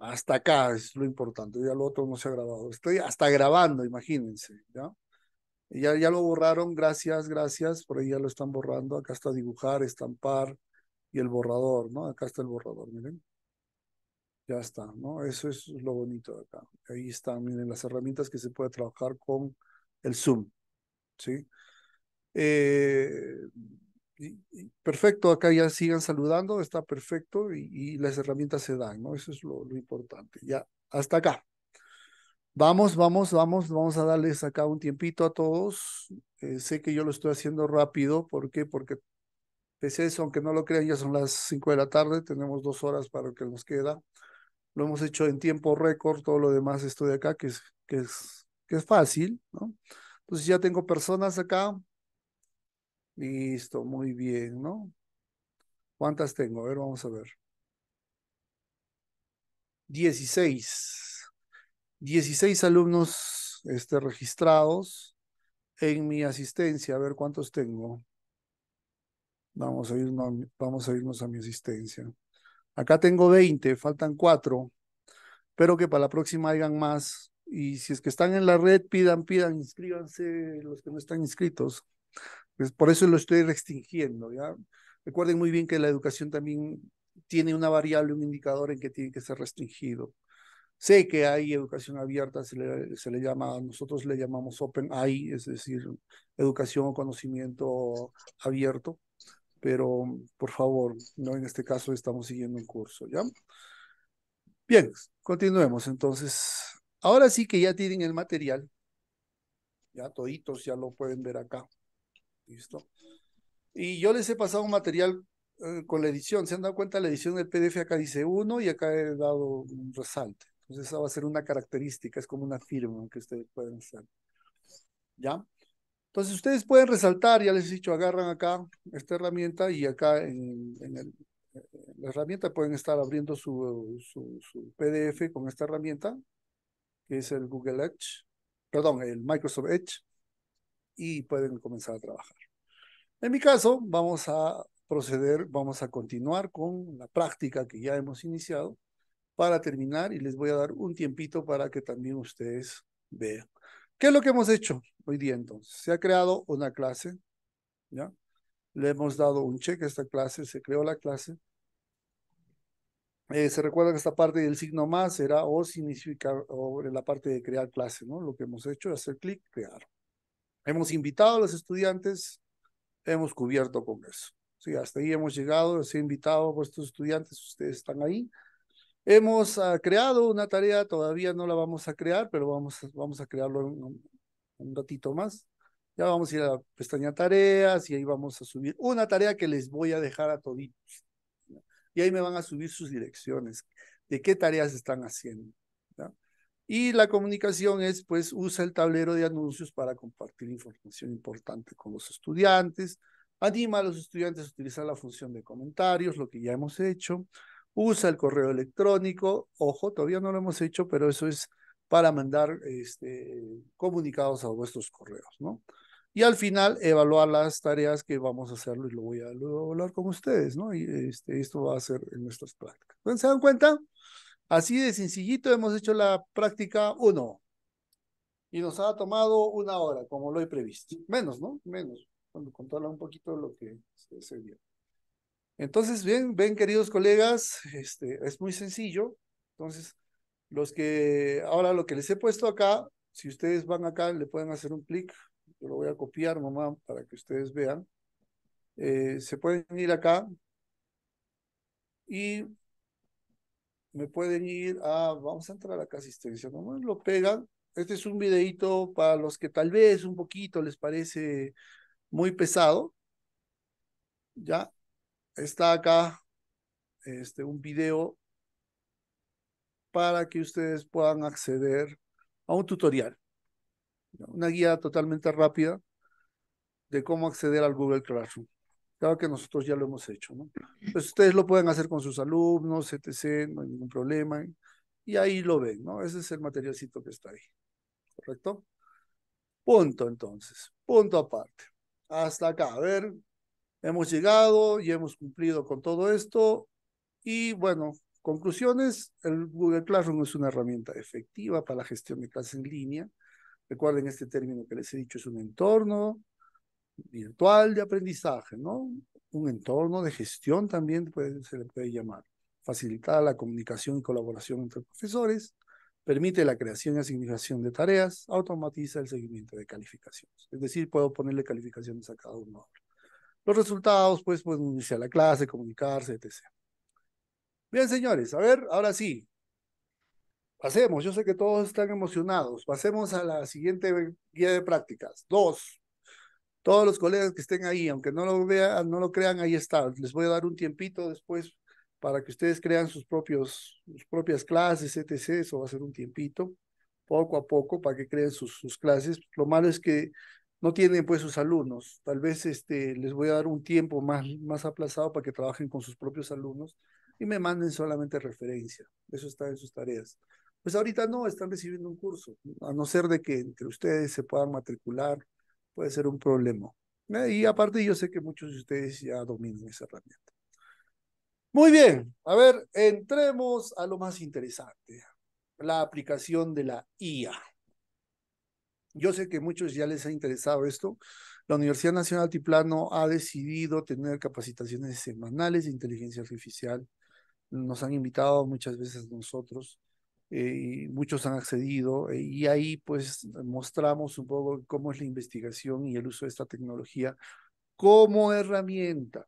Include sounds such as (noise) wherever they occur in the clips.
Hasta acá es lo importante, ya lo otro no se ha grabado. Estoy hasta grabando, imagínense, ¿ya? Ya, ya lo borraron, gracias, gracias, por ahí ya lo están borrando. Acá está dibujar, estampar y el borrador, ¿no? Acá está el borrador, miren. Ya está, ¿no? Eso es lo bonito de acá. Ahí están, miren, las herramientas que se puede trabajar con el Zoom, ¿sí? Eh, perfecto, acá ya sigan saludando, está perfecto y, las herramientas se dan, ¿no? Eso es lo, importante. Ya, hasta acá. Vamos, vamos, vamos, vamos a darles acá un tiempito a todos. Eh, sé que yo lo estoy haciendo rápido, ¿por qué? Porque pese a eso, aunque no lo crean, ya son las 5 de la tarde, tenemos dos horas para lo que nos queda. Lo hemos hecho en tiempo récord, todo lo demás estoy acá, que es, que es, que es fácil, ¿no? Entonces ya tengo personas acá, Listo, muy bien, ¿no? ¿Cuántas tengo? A ver, vamos a ver. Dieciséis. Dieciséis alumnos este, registrados en mi asistencia. A ver cuántos tengo. Vamos a, irnos, vamos a irnos a mi asistencia. Acá tengo veinte, faltan cuatro. Espero que para la próxima hayan más. Y si es que están en la red, pidan, pidan, inscríbanse los que no están inscritos. Pues, por eso lo estoy restringiendo, ¿ya? Recuerden muy bien que la educación también tiene una variable, un indicador en que tiene que ser restringido. Sé que hay educación abierta, se le, llama, nosotros le llamamos open AI, es decir, educación o conocimiento abierto, pero por favor, no en este caso estamos siguiendo un curso, ¿ya? Bien, continuemos entonces. Ahora sí que ya tienen el material, ya toditos ya lo pueden ver acá. ¿listo? Y yo les he pasado un material eh, con la edición, se han dado cuenta, la edición del PDF acá dice uno y acá he dado un resalte. Entonces esa va a ser una característica, es como una firma que ustedes pueden hacer. ¿Ya? Entonces ustedes pueden resaltar, ya les he dicho, agarran acá esta herramienta y acá en, eh, la herramienta pueden estar abriendo su, su, su, PDF con esta herramienta, que es el Google Edge, perdón, el Microsoft Edge y pueden comenzar a trabajar. En mi caso, vamos a proceder, vamos a continuar con la práctica que ya hemos iniciado para terminar y les voy a dar un tiempito para que también ustedes vean. ¿Qué es lo que hemos hecho hoy día entonces? Se ha creado una clase, ¿ya? Le hemos dado un cheque a esta clase, se creó la clase. Eh, se recuerda que esta parte del signo más era o significa o la parte de crear clase, ¿no? Lo que hemos hecho es hacer clic, crear. Hemos invitado a los estudiantes, hemos cubierto con eso. Sí, hasta ahí hemos llegado, les he invitado a vuestros estudiantes, ustedes están ahí. Hemos ah, creado una tarea, todavía no la vamos a crear, pero vamos, vamos a crearlo un, un ratito más. Ya vamos a ir a la pestaña tareas y ahí vamos a subir una tarea que les voy a dejar a toditos. Y ahí me van a subir sus direcciones, de qué tareas están haciendo. Y la comunicación es, pues, usa el tablero de anuncios para compartir información importante con los estudiantes, anima a los estudiantes a utilizar la función de comentarios, lo que ya hemos hecho, usa el correo electrónico, ojo, todavía no lo hemos hecho, pero eso es para mandar este, comunicados a vuestros correos, ¿no? Y al final evaluar las tareas que vamos a hacerlo y lo voy a, hablar con ustedes, ¿no? Y este, esto va a ser en nuestras prácticas. ¿Se dan cuenta? Así de sencillito hemos hecho la práctica 1 y nos ha tomado una hora, como lo he previsto. Menos, ¿no? Menos, cuando controla un poquito lo que se, se Entonces, bien, ven, queridos colegas, este, es muy sencillo. Entonces, los que, ahora lo que les he puesto acá, si ustedes van acá, le pueden hacer un clic. Yo lo voy a copiar mamá, para que ustedes vean. Eh, se pueden ir acá y me pueden ir a, vamos a entrar acá asistencia, ¿no? lo pegan. Este es un videito para los que tal vez un poquito les parece muy pesado. Ya, está acá este, un video para que ustedes puedan acceder a un tutorial, una guía totalmente rápida de cómo acceder al Google Classroom claro que nosotros ya lo hemos hecho, ¿no? Pues ustedes lo pueden hacer con sus alumnos, etc., no hay ningún problema, y ahí lo ven, ¿no? Ese es el materialcito que está ahí, ¿correcto? Punto entonces, punto aparte. Hasta acá, a ver, hemos llegado y hemos cumplido con todo esto, y bueno, conclusiones, el Google Classroom es una herramienta efectiva para la gestión de clases en línea. Recuerden este término que les he dicho, es un entorno virtual de aprendizaje, ¿no? Un entorno de gestión también se le puede llamar. facilita la comunicación y colaboración entre profesores, permite la creación y asignación de tareas, automatiza el seguimiento de calificaciones. Es decir, puedo ponerle calificaciones a cada uno. Los resultados, pues, pueden iniciar la clase, comunicarse, etc. Bien, señores, a ver, ahora sí. Pasemos, yo sé que todos están emocionados. Pasemos a la siguiente guía de prácticas. Dos, todos los colegas que estén ahí, aunque no lo vean, no lo crean, ahí están. Les voy a dar un tiempito después para que ustedes crean sus propios, sus propias clases, etc. Eso va a ser un tiempito, poco a poco, para que creen sus, clases. Lo malo es que no tienen pues sus alumnos. Tal vez este, les voy a dar un tiempo más, más aplazado para que trabajen con sus propios alumnos y me manden solamente referencia. Eso está en sus tareas. Pues ahorita no, están recibiendo un curso, a no ser de que entre ustedes se puedan matricular puede ser un problema. Eh, y aparte yo sé que muchos de ustedes ya dominan esa herramienta. Muy bien, a ver, entremos a lo más interesante, la aplicación de la IA. Yo sé que muchos ya les ha interesado esto. La Universidad Nacional Altiplano ha decidido tener capacitaciones semanales de inteligencia artificial. Nos han invitado muchas veces nosotros. Eh, muchos han accedido eh, y ahí pues mostramos un poco cómo es la investigación y el uso de esta tecnología como herramienta.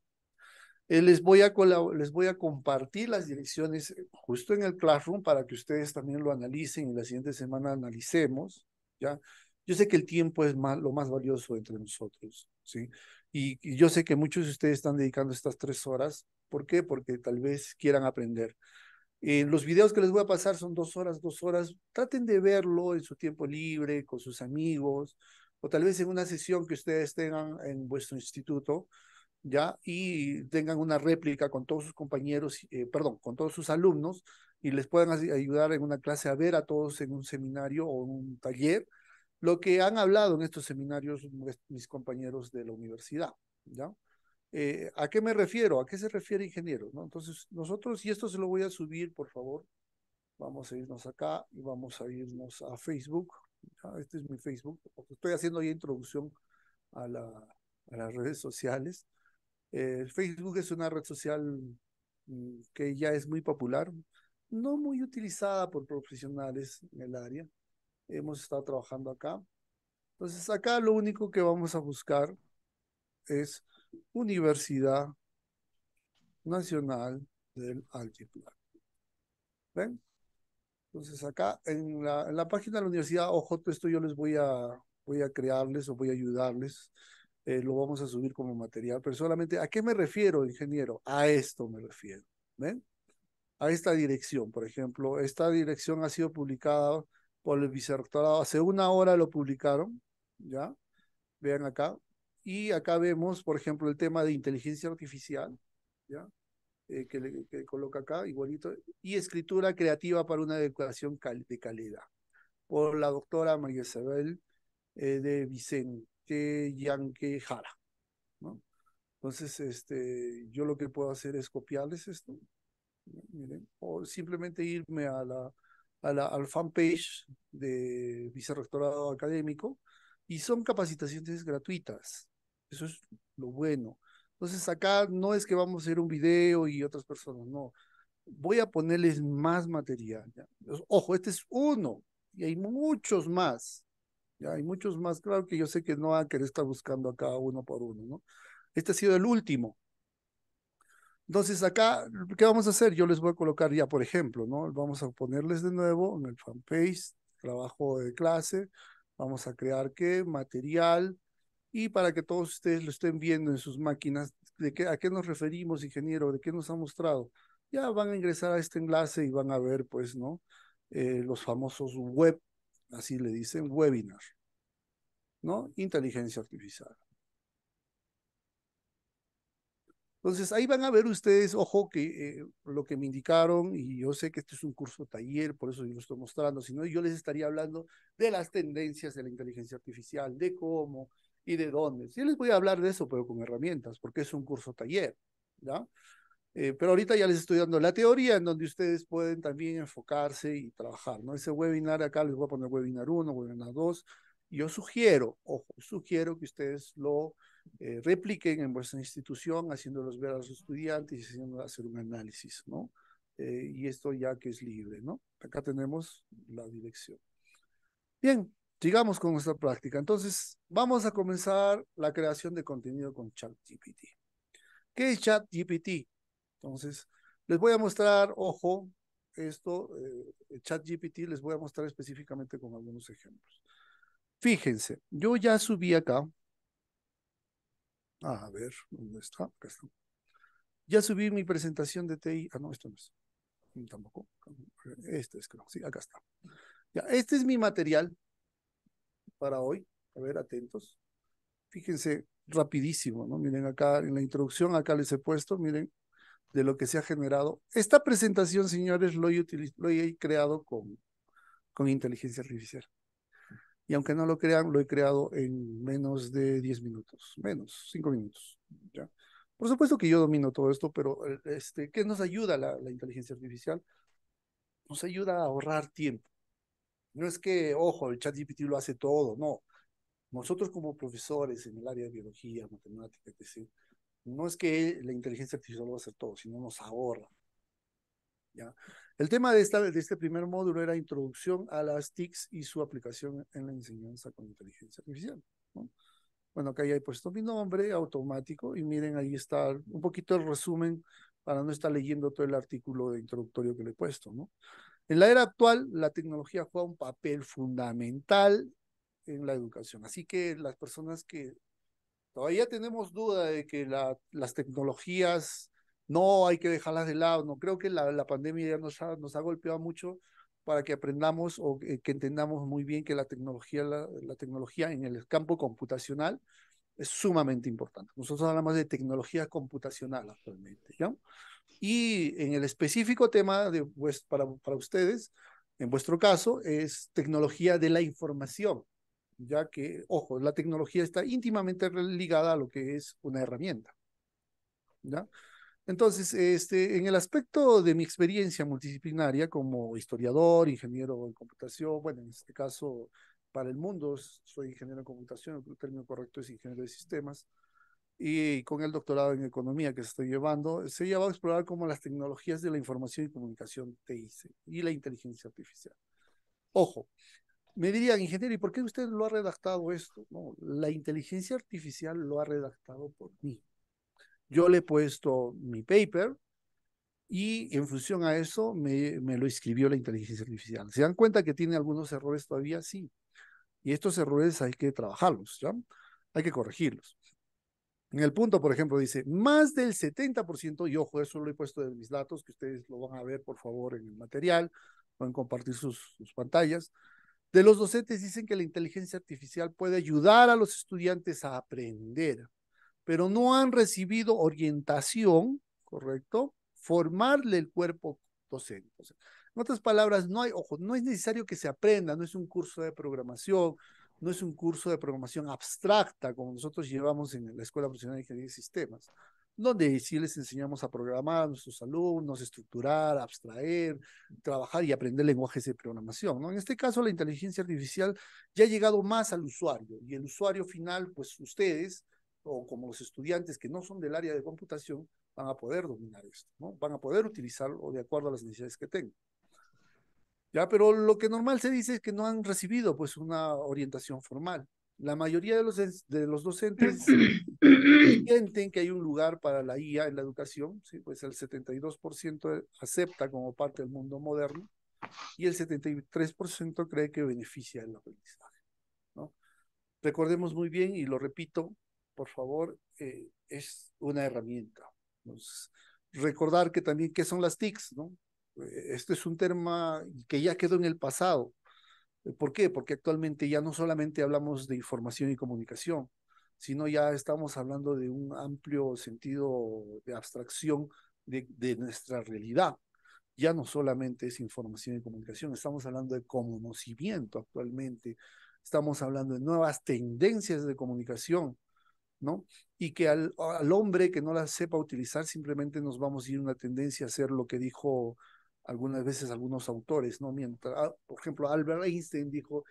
Eh, les, voy a les voy a compartir las direcciones justo en el Classroom para que ustedes también lo analicen y la siguiente semana analicemos, ¿ya? Yo sé que el tiempo es lo más valioso entre nosotros, ¿sí? Y, yo sé que muchos de ustedes están dedicando estas tres horas. ¿Por qué? Porque tal vez quieran aprender. Eh, los videos que les voy a pasar son dos horas, dos horas. Traten de verlo en su tiempo libre, con sus amigos, o tal vez en una sesión que ustedes tengan en vuestro instituto, ¿ya? Y tengan una réplica con todos sus compañeros, eh, perdón, con todos sus alumnos, y les puedan ayudar en una clase a ver a todos en un seminario o un taller lo que han hablado en estos seminarios mis compañeros de la universidad, ¿ya? Eh, ¿A qué me refiero? ¿A qué se refiere ingeniero? Entonces, nosotros, y esto se lo voy a subir, por favor. Vamos a irnos acá y vamos a irnos a Facebook. Este es mi Facebook, estoy haciendo ya introducción a, las redes sociales. Eh, Facebook es una red social mm, que ya es muy popular, no muy utilizada por profesionales en el área. Hemos estado trabajando acá. Entonces acá lo único que vamos a buscar es Universidad Nacional del Altiplano. ¿Ven? Entonces acá en la, en la página de la Universidad ojo, esto yo les voy a, voy a crearles o voy a ayudarles. Eh, lo vamos a subir como material, pero solamente ¿a qué me refiero, ingeniero? A esto me refiero. ¿Ven? A esta dirección, por ejemplo. Esta dirección ha sido publicada por el vicerrectorado. Hace una hora lo publicaron, ¿ya? Vean acá, y acá vemos, por ejemplo, el tema de inteligencia artificial, ¿ya? Eh, que, le, coloca acá, igualito, y escritura creativa para una decoración de calidad, por la doctora María Isabel eh, de Vicente Yanque Jara. Entonces, este, yo lo que puedo hacer es copiarles esto, miren, o simplemente irme a la, a la, al fanpage de Vicerrectorado Académico, y son capacitaciones gratuitas. Eso es lo bueno. Entonces acá no es que vamos a hacer un video y otras personas, no. Voy a ponerles más material. Ojo, este es uno y hay muchos más. ¿ya? Hay muchos más. Claro que yo sé que no van a querer estar buscando acá uno por uno, ¿no? Este ha sido el último. Entonces acá, ¿qué vamos a hacer? Yo les voy a colocar ya, por ejemplo, ¿no? Vamos a ponerles de nuevo en el fanpage, trabajo de clase, vamos a crear qué material, y para que todos ustedes lo estén viendo en sus máquinas, de a qué nos referimos, ingeniero, de qué nos ha mostrado, ya van a ingresar a este enlace y van a ver, pues, ¿no? Eh, los famosos web, así le dicen, webinar, ¿no? Inteligencia artificial. Entonces, ahí van a ver ustedes, ojo, que eh, lo que me indicaron, y yo sé que este es un curso taller, por eso yo lo estoy mostrando, sino yo les estaría hablando de las tendencias de la inteligencia artificial, de cómo, y de dónde. Yo les voy a hablar de eso, pero con herramientas, porque es un curso taller, ¿ya? Eh, pero ahorita ya les estoy dando la teoría en donde ustedes pueden también enfocarse y trabajar, ¿no? Ese webinar acá les voy a poner webinar 1, webinar 2. Yo sugiero, ojo, sugiero que ustedes lo eh, repliquen en vuestra institución, haciéndolos ver a los estudiantes y haciendo hacer un análisis, ¿no? Eh, y esto ya que es libre, ¿no? Acá tenemos la dirección. Bien, sigamos con nuestra práctica. Entonces, vamos a comenzar la creación de contenido con ChatGPT. ¿Qué es ChatGPT? Entonces, les voy a mostrar, ojo, esto, eh, ChatGPT, les voy a mostrar específicamente con algunos ejemplos. Fíjense, yo ya subí acá. Ah, a ver, ¿dónde está? Acá está. Ya subí mi presentación de TI. Ah, no, esto no es. Tampoco. Este es, creo. Sí, acá está. Ya, este es mi material para hoy. A ver, atentos. Fíjense rapidísimo, ¿no? Miren acá en la introducción, acá les he puesto, miren, de lo que se ha generado. Esta presentación, señores, lo he, creado con, con inteligencia artificial. Y aunque no lo crean, lo he creado en menos de 10 minutos, menos 5 minutos. ¿ya? Por supuesto que yo domino todo esto, pero este, ¿qué nos ayuda la inteligencia artificial? Nos ayuda a ahorrar tiempo. No es que, ojo, el ChatGPT lo hace todo, no. Nosotros como profesores en el área de biología, matemática, etc., no es que la inteligencia artificial lo va a hacer todo, sino nos ahorra. ¿ya? El tema de, esta, de este primer módulo era introducción a las TICs y su aplicación en la enseñanza con inteligencia artificial. ¿no? Bueno, acá ya he puesto mi nombre automático y miren, ahí está un poquito el resumen para no estar leyendo todo el artículo de introductorio que le he puesto, ¿no? En la era actual, la tecnología juega un papel fundamental en la educación. Así que las personas que todavía tenemos duda de que las tecnologías no hay que dejarlas de lado, no creo que la, pandemia ya nos ha, golpeado mucho para que aprendamos o que entendamos muy bien que la tecnología, la tecnología en el campo computacional es sumamente importante. Nosotros hablamos de tecnología computacional actualmente, ¿ya? Y en el específico tema de, pues, para, para ustedes, en vuestro caso, es tecnología de la información, ya que, ojo, la tecnología está íntimamente ligada a lo que es una herramienta, ¿ya? Entonces, este, en el aspecto de mi experiencia multidisciplinaria como historiador, ingeniero en computación, bueno, en este caso, para el mundo. Soy ingeniero en computación, el término correcto es ingeniero de sistemas. Y con el doctorado en economía que se estoy llevando, se lleva a explorar cómo las tecnologías de la información y comunicación TIC y la inteligencia artificial. Ojo, me dirían, ingeniero, ¿y por qué usted lo ha redactado esto? No, la inteligencia artificial lo ha redactado por mí. Yo le he puesto mi paper, y en función a eso me, me, lo escribió la inteligencia artificial. ¿Se dan cuenta que tiene algunos errores todavía? Sí, y estos errores hay que trabajarlos, ¿ya? Hay que corregirlos. En el punto, por ejemplo, dice, más del 70%, y ojo, eso lo he puesto de mis datos, que ustedes lo van a ver, por favor, en el material, pueden compartir sus, sus pantallas, de los docentes dicen que la inteligencia artificial puede ayudar a los estudiantes a aprender, pero no han recibido orientación, ¿correcto? Formarle el cuerpo docente. En otras palabras, no hay, ojo, no es necesario que se aprenda, no es un curso de programación, no es un curso de programación abstracta como nosotros llevamos en la Escuela Profesional de Ingeniería y Sistemas, donde sí les enseñamos a programar a nuestros alumnos, estructurar, abstraer, trabajar y aprender lenguajes de programación. ¿no? En este caso, la inteligencia artificial ya ha llegado más al usuario y el usuario final, pues ustedes o como los estudiantes que no son del área de computación, van a poder dominar esto, ¿no? van a poder utilizarlo de acuerdo a las necesidades que tengan. Ya, pero lo que normal se dice es que no han recibido pues una orientación formal. La mayoría de los, de los docentes (coughs) sienten que hay un lugar para la IA en la educación, ¿sí? pues el 72% eh, acepta como parte del mundo moderno y el 73% cree que beneficia el aprendizaje. ¿no? Recordemos muy bien, y lo repito, por favor, eh, es una herramienta. recordar que también qué son las TICs, ¿no? Eh, este es un tema que ya quedó en el pasado. ¿Por qué? Porque actualmente ya no solamente hablamos de información y comunicación, sino ya estamos hablando de un amplio sentido de abstracción de, nuestra realidad. Ya no solamente es información y comunicación, estamos hablando de conocimiento actualmente, estamos hablando de nuevas tendencias de comunicación, ¿no? Y que al, al hombre que no la sepa utilizar, simplemente nos vamos a ir una tendencia a hacer lo que dijo algunas veces algunos autores, ¿no? Mientras, ah, por ejemplo, Albert Einstein dijo,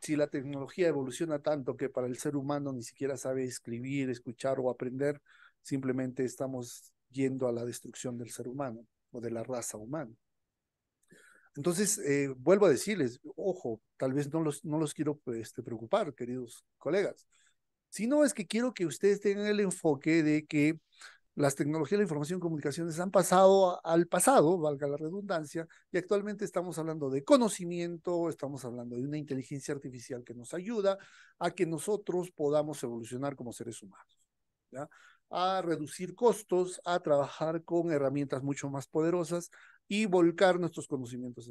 si la tecnología evoluciona tanto que para el ser humano ni siquiera sabe escribir, escuchar o aprender, simplemente estamos yendo a la destrucción del ser humano o de la raza humana. Entonces, eh, vuelvo a decirles, ojo, tal vez no los, no los quiero este, preocupar, queridos colegas, sino es que quiero que ustedes tengan el enfoque de que las tecnologías de la información y comunicaciones han pasado al pasado, valga la redundancia, y actualmente estamos hablando de conocimiento, estamos hablando de una inteligencia artificial que nos ayuda a que nosotros podamos evolucionar como seres humanos, ¿ya? a reducir costos, a trabajar con herramientas mucho más poderosas y volcar nuestros conocimientos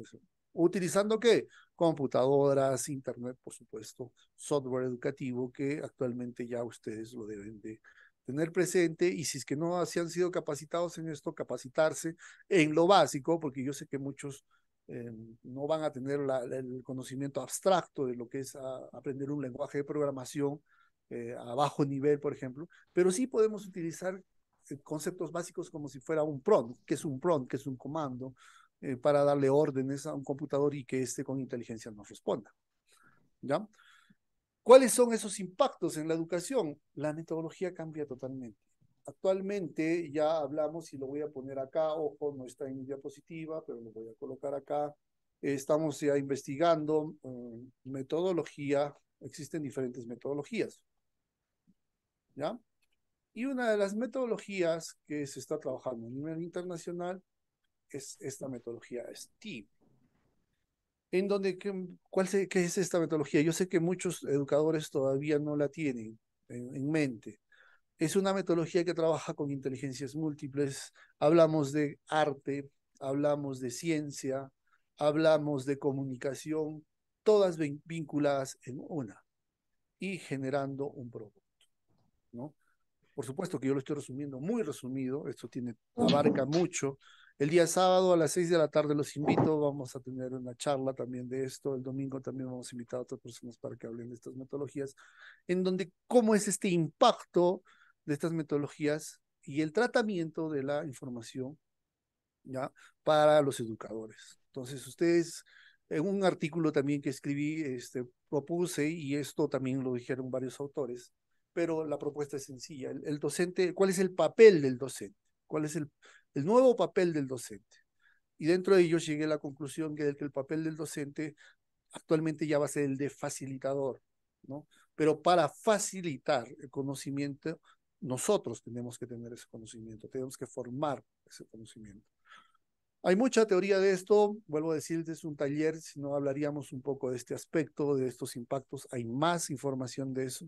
¿Utilizando qué? Computadoras, internet, por supuesto, software educativo, que actualmente ya ustedes lo deben de tener presente y si es que no se han sido capacitados en esto, capacitarse en lo básico, porque yo sé que muchos eh, no van a tener el conocimiento abstracto de lo que es ah, aprender un lenguaje de programación eh, a bajo nivel, por ejemplo, pero sí podemos utilizar eh, conceptos básicos como si fuera un prompt, que es un PRON, que es un comando, para darle órdenes a un computador y que éste con inteligencia nos responda. ¿Ya? ¿Cuáles son esos impactos en la educación? La metodología cambia totalmente. Actualmente ya hablamos, y lo voy a poner acá, ojo, no está en mi diapositiva, pero lo voy a colocar acá. Estamos ya investigando eh, metodología, existen diferentes metodologías. ¿Ya? Y una de las metodologías que se está trabajando a nivel internacional es esta metodología STEAM en donde, ¿cuál qué es esta metodología? Yo sé que muchos educadores todavía no la tienen en, en mente. Es una metodología que trabaja con inteligencias múltiples. Hablamos de arte, hablamos de ciencia, hablamos de comunicación, todas vinculadas en una y generando un producto, ¿no? Por supuesto que yo lo estoy resumiendo muy resumido, esto tiene, abarca mucho, el día sábado a las seis de la tarde los invito, vamos a tener una charla también de esto. El domingo también vamos a invitar a otras personas para que hablen de estas metodologías, en donde cómo es este impacto de estas metodologías y el tratamiento de la información ¿ya? para los educadores. Entonces, ustedes, en un artículo también que escribí, este, propuse, y esto también lo dijeron varios autores, pero la propuesta es sencilla. el docente, ¿cuál es el papel del docente? ¿Cuál es el, el nuevo papel del docente. Y dentro de ello llegué a la conclusión que, de que el papel del docente actualmente ya va a ser el de facilitador, ¿no? Pero para facilitar el conocimiento, nosotros tenemos que tener ese conocimiento, tenemos que formar ese conocimiento. Hay mucha teoría de esto, vuelvo a decir, este es un taller, si no hablaríamos un poco de este aspecto, de estos impactos, hay más información de eso.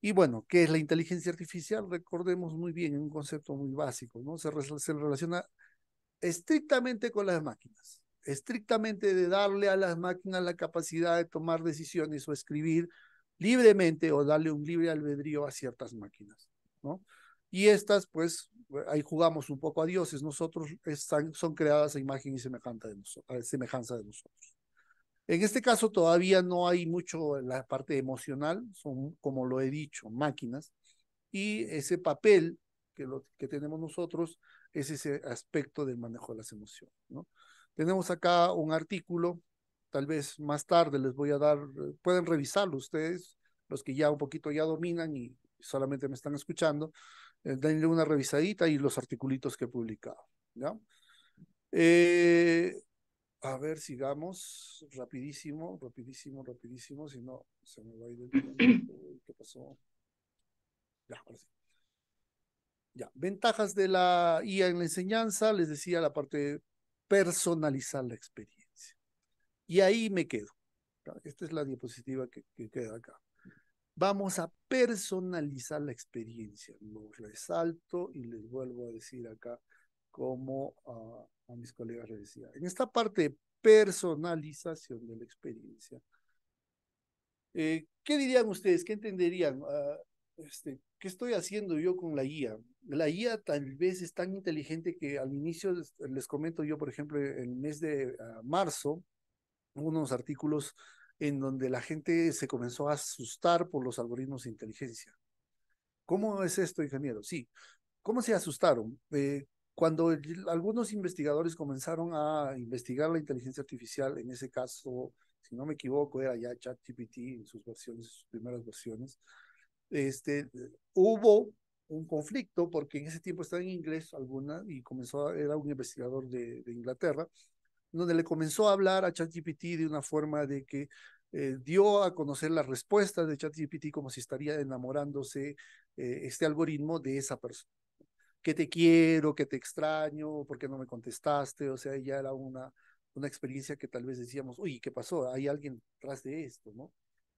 Y bueno, ¿qué es la inteligencia artificial? Recordemos muy bien, un concepto muy básico, ¿no? Se, relaciona estrictamente con las máquinas, estrictamente de darle a las máquinas la capacidad de tomar decisiones o escribir libremente o darle un libre albedrío a ciertas máquinas, ¿no? Y estas, pues, eh, ahí jugamos un poco a dioses, nosotros están, son creadas a imagen y semejanza de, semejanza de nosotros. En este caso todavía no hay mucho en la parte emocional, son, como lo he dicho, máquinas, y ese papel que, lo, que tenemos nosotros es ese aspecto del manejo de las emociones. ¿no? Tenemos acá un artículo, tal vez más tarde les voy a dar, pueden revisarlo ustedes, los que ya un poquito ya dominan y solamente me están escuchando, eh, denle una revisadita y los articulitos que he publicado. ¿ya? Eh, a ver, sigamos rapidísimo, rapidísimo, rapidísimo, si no se me va a ir el tiempo. (clears throat) ¿Qué pasó? Ya, Ya, ventajas de la IA en la enseñanza, les decía la parte de personalizar la experiencia. Y ahí me quedo. Esta es la diapositiva que, queda acá. Vamos a personalizar la experiencia. Lo resalto y les vuelvo a decir acá cómo ah, a mis colegas decía En esta parte personalización de la experiencia, eh, ¿qué dirían ustedes? ¿Qué entenderían? Ah, este, ¿Qué estoy haciendo yo con la guía? La guía tal vez es tan inteligente que al inicio les, comento yo, por ejemplo, en el mes de ah, marzo, unos artículos en donde la gente se comenzó a asustar por los algoritmos de inteligencia. ¿Cómo es esto, ingeniero? Sí. ¿Cómo se asustaron? Eh, cuando algunos investigadores comenzaron a investigar la inteligencia artificial, en ese caso, si no me equivoco, era ya ChatGPT en sus versiones, sus primeras versiones, este, hubo un conflicto porque en ese tiempo estaba en inglés alguna y comenzó, era un investigador de, Inglaterra, donde le comenzó a hablar a ChatGPT de una forma de que eh, dio a conocer las respuestas de ChatGPT como si estaría enamorándose eh, este algoritmo de esa persona que te quiero, que te extraño, por qué no me contestaste, o sea, ya era una, una experiencia que tal vez decíamos, uy, ¿qué pasó? Hay alguien tras de esto, ¿no?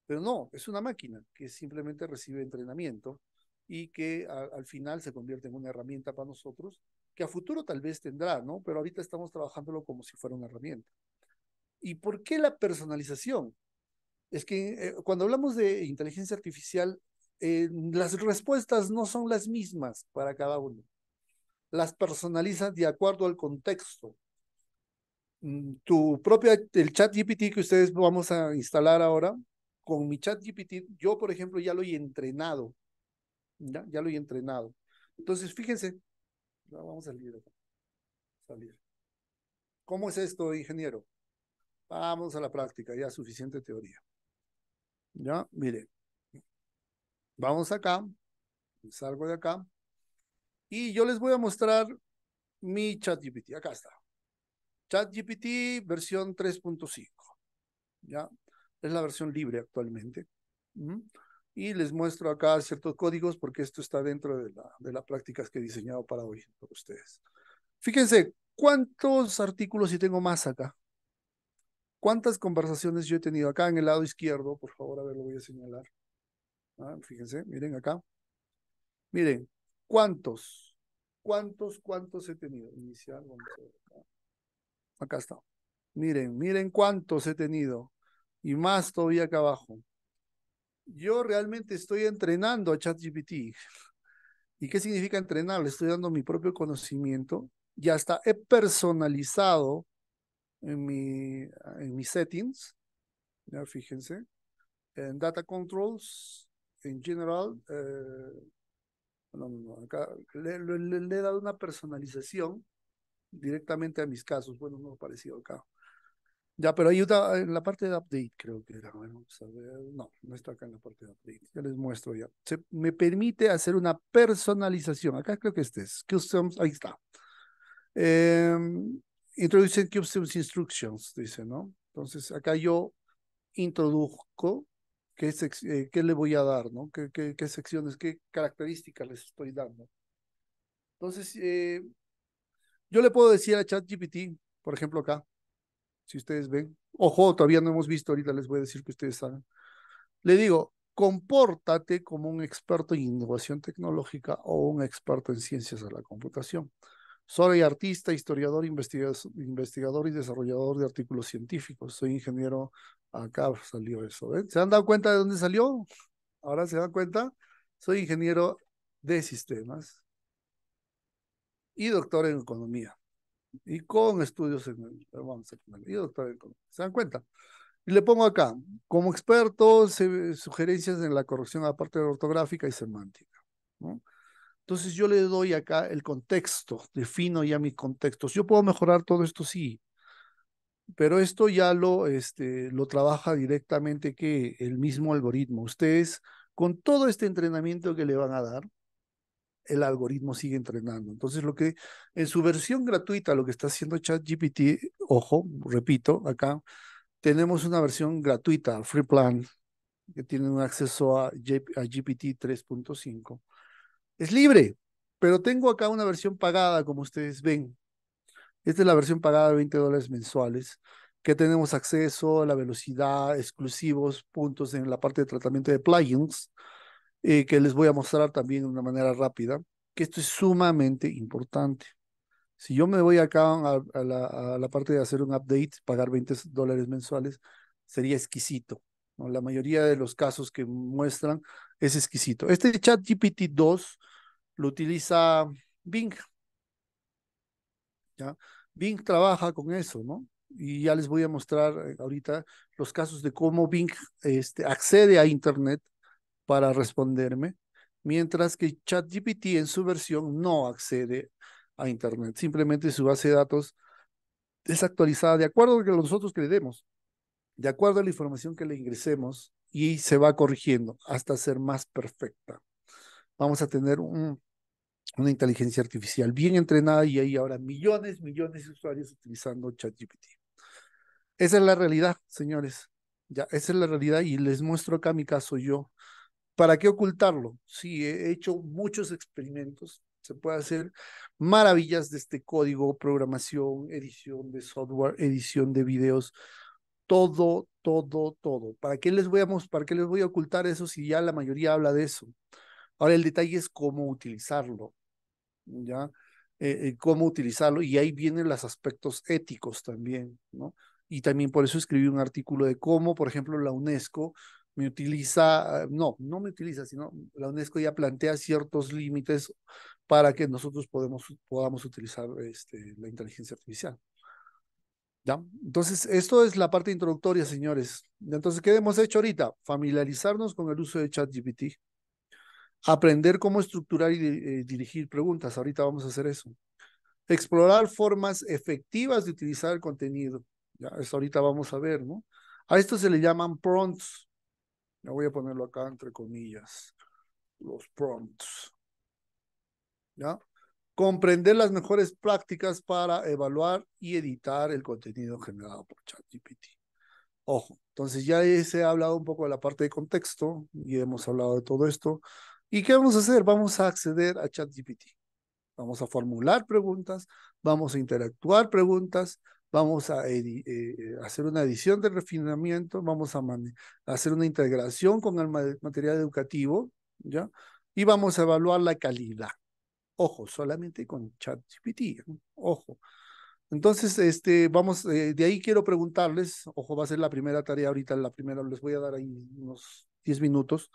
Pero no, es una máquina que simplemente recibe entrenamiento y que al final se convierte en una herramienta para nosotros, que a futuro tal vez tendrá, ¿no? Pero ahorita estamos trabajándolo como si fuera una herramienta. ¿Y por qué la personalización? Es que eh, cuando hablamos de inteligencia artificial, eh, las respuestas no son las mismas para cada uno las personalizas de acuerdo al contexto. Mm, tu propia, el chat GPT que ustedes vamos a instalar ahora, con mi chat GPT, yo por ejemplo ya lo he entrenado. Ya, ya lo he entrenado. Entonces, fíjense, vamos a salir, salir. ¿Cómo es esto, ingeniero? Vamos a la práctica, ya suficiente teoría. Ya, mire. Vamos acá, salgo de acá, y yo les voy a mostrar mi ChatGPT. Acá está. ChatGPT versión 3.5. ¿Ya? Es la versión libre actualmente. Y les muestro acá ciertos códigos porque esto está dentro de, la, de las prácticas que he diseñado para hoy, para ustedes. Fíjense, ¿cuántos artículos y tengo más acá? ¿Cuántas conversaciones yo he tenido acá en el lado izquierdo? Por favor, a ver, lo voy a señalar. Ah, fíjense, miren acá. Miren, ¿Cuántos? ¿Cuántos, cuántos he tenido? inicial vamos acá. está. Miren, miren cuántos he tenido. Y más todavía acá abajo. Yo realmente estoy entrenando a ChatGPT. ¿Y qué significa entrenar? Le estoy dando mi propio conocimiento Ya está. he personalizado en, mi, en mis settings. Ya fíjense. En Data Controls, en General, eh, no, no, Acá le, he dado una personalización directamente a mis casos. Bueno, no parecido acá. Ya, pero ayuda en la parte de update, creo que era. Pues, no, no está acá en la parte de update. Ya les muestro ya. me permite hacer una personalización. Acá creo que este es. Customs, ahí está. Eh, introducen Customs Instructions, dice, ¿no? Entonces, acá yo introduzco eh, qué, le voy a dar, ¿no? ¿Qué, secciones, qué características les estoy dando? Entonces, eh, yo le puedo decir a ChatGPT, por ejemplo, acá, si ustedes ven, ojo, todavía no hemos visto, ahorita les voy a decir que ustedes saben. Le digo, compórtate como un experto en innovación tecnológica o un experto en ciencias de la computación. Soy artista, historiador, investigador y desarrollador de artículos científicos. Soy ingeniero. Acá salió eso. ¿eh? ¿Se han dado cuenta de dónde salió? Ahora se dan cuenta. Soy ingeniero de sistemas y doctor en economía. Y con estudios en el, vamos a y doctor en economía. ¿Se dan cuenta? Y le pongo acá, como experto, sugerencias en la corrección aparte de ortográfica y semántica. ¿no? Entonces yo le doy acá el contexto, defino ya mis contextos. Yo puedo mejorar todo esto, sí, pero esto ya lo, este, lo trabaja directamente que el mismo algoritmo. Ustedes, con todo este entrenamiento que le van a dar, el algoritmo sigue entrenando. Entonces, lo que en su versión gratuita, lo que está haciendo ChatGPT, ojo, repito, acá tenemos una versión gratuita, Free Plan, que tiene un acceso a GPT 3.5 es libre, pero tengo acá una versión pagada, como ustedes ven. Esta es la versión pagada de 20 dólares mensuales, que tenemos acceso a la velocidad, exclusivos, puntos en la parte de tratamiento de plugins, eh, que les voy a mostrar también de una manera rápida, que esto es sumamente importante. Si yo me voy acá a, la, parte de hacer un update, pagar 20 dólares mensuales, sería exquisito. La mayoría de los casos que muestran es exquisito. Este chat GPT-2 lo utiliza Bing. ¿ya? Bing trabaja con eso, ¿no? Y ya les voy a mostrar eh, ahorita los casos de cómo Bing este, accede a Internet para responderme, mientras que ChatGPT en su versión no accede a Internet. Simplemente su base de datos es actualizada de acuerdo a lo que nosotros creemos. de acuerdo a la información que le ingresemos y se va corrigiendo hasta ser más perfecta. Vamos a tener un, una inteligencia artificial bien entrenada y ahí ahora millones, millones de usuarios utilizando ChatGPT. Esa es la realidad, señores. Ya, esa es la realidad y les muestro acá mi caso yo. ¿Para qué ocultarlo? Sí, he hecho muchos experimentos. Se puede hacer maravillas de este código, programación, edición de software, edición de videos. Todo, todo, todo. ¿Para qué les voy a, para qué les voy a ocultar eso si ya la mayoría habla de eso? Ahora el detalle es cómo utilizarlo, ¿ya? Eh, eh, cómo utilizarlo y ahí vienen los aspectos éticos también, ¿no? Y también por eso escribí un artículo de cómo, por ejemplo, la UNESCO me utiliza, ah, no, no me utiliza, sino la UNESCO ya plantea ciertos límites para que nosotros podamos utilizar este, la inteligencia artificial. Entonces, esto es la parte introductoria, señores. Entonces, ¿qué hemos hecho ahorita? Familiarizarnos con el uso de ChatGPT. Aprender cómo estructurar y eh, dirigir preguntas. Ahorita vamos a hacer eso. Explorar formas efectivas de utilizar el contenido. Ya, ahorita vamos a ver, ¿no? A esto se le llaman prompts. Ya voy a ponerlo acá entre comillas. Los prompts. ¿Ya? comprender las mejores prácticas para evaluar y editar el contenido generado por ChatGPT. Ojo, entonces ya se ha hablado un poco de la parte de contexto y hemos hablado de todo esto. ¿Y qué vamos a hacer? Vamos a acceder a ChatGPT. Vamos a formular preguntas, vamos a interactuar preguntas, vamos a eh, eh, hacer una edición de refinamiento, vamos a hacer una integración con el material educativo, ¿ya? Y vamos a evaluar la calidad. Ojo, solamente con ChatGPT. Ojo. Entonces, este, vamos, eh, de ahí quiero preguntarles, ojo, va a ser la primera tarea ahorita, la primera, les voy a dar ahí unos 10 minutos.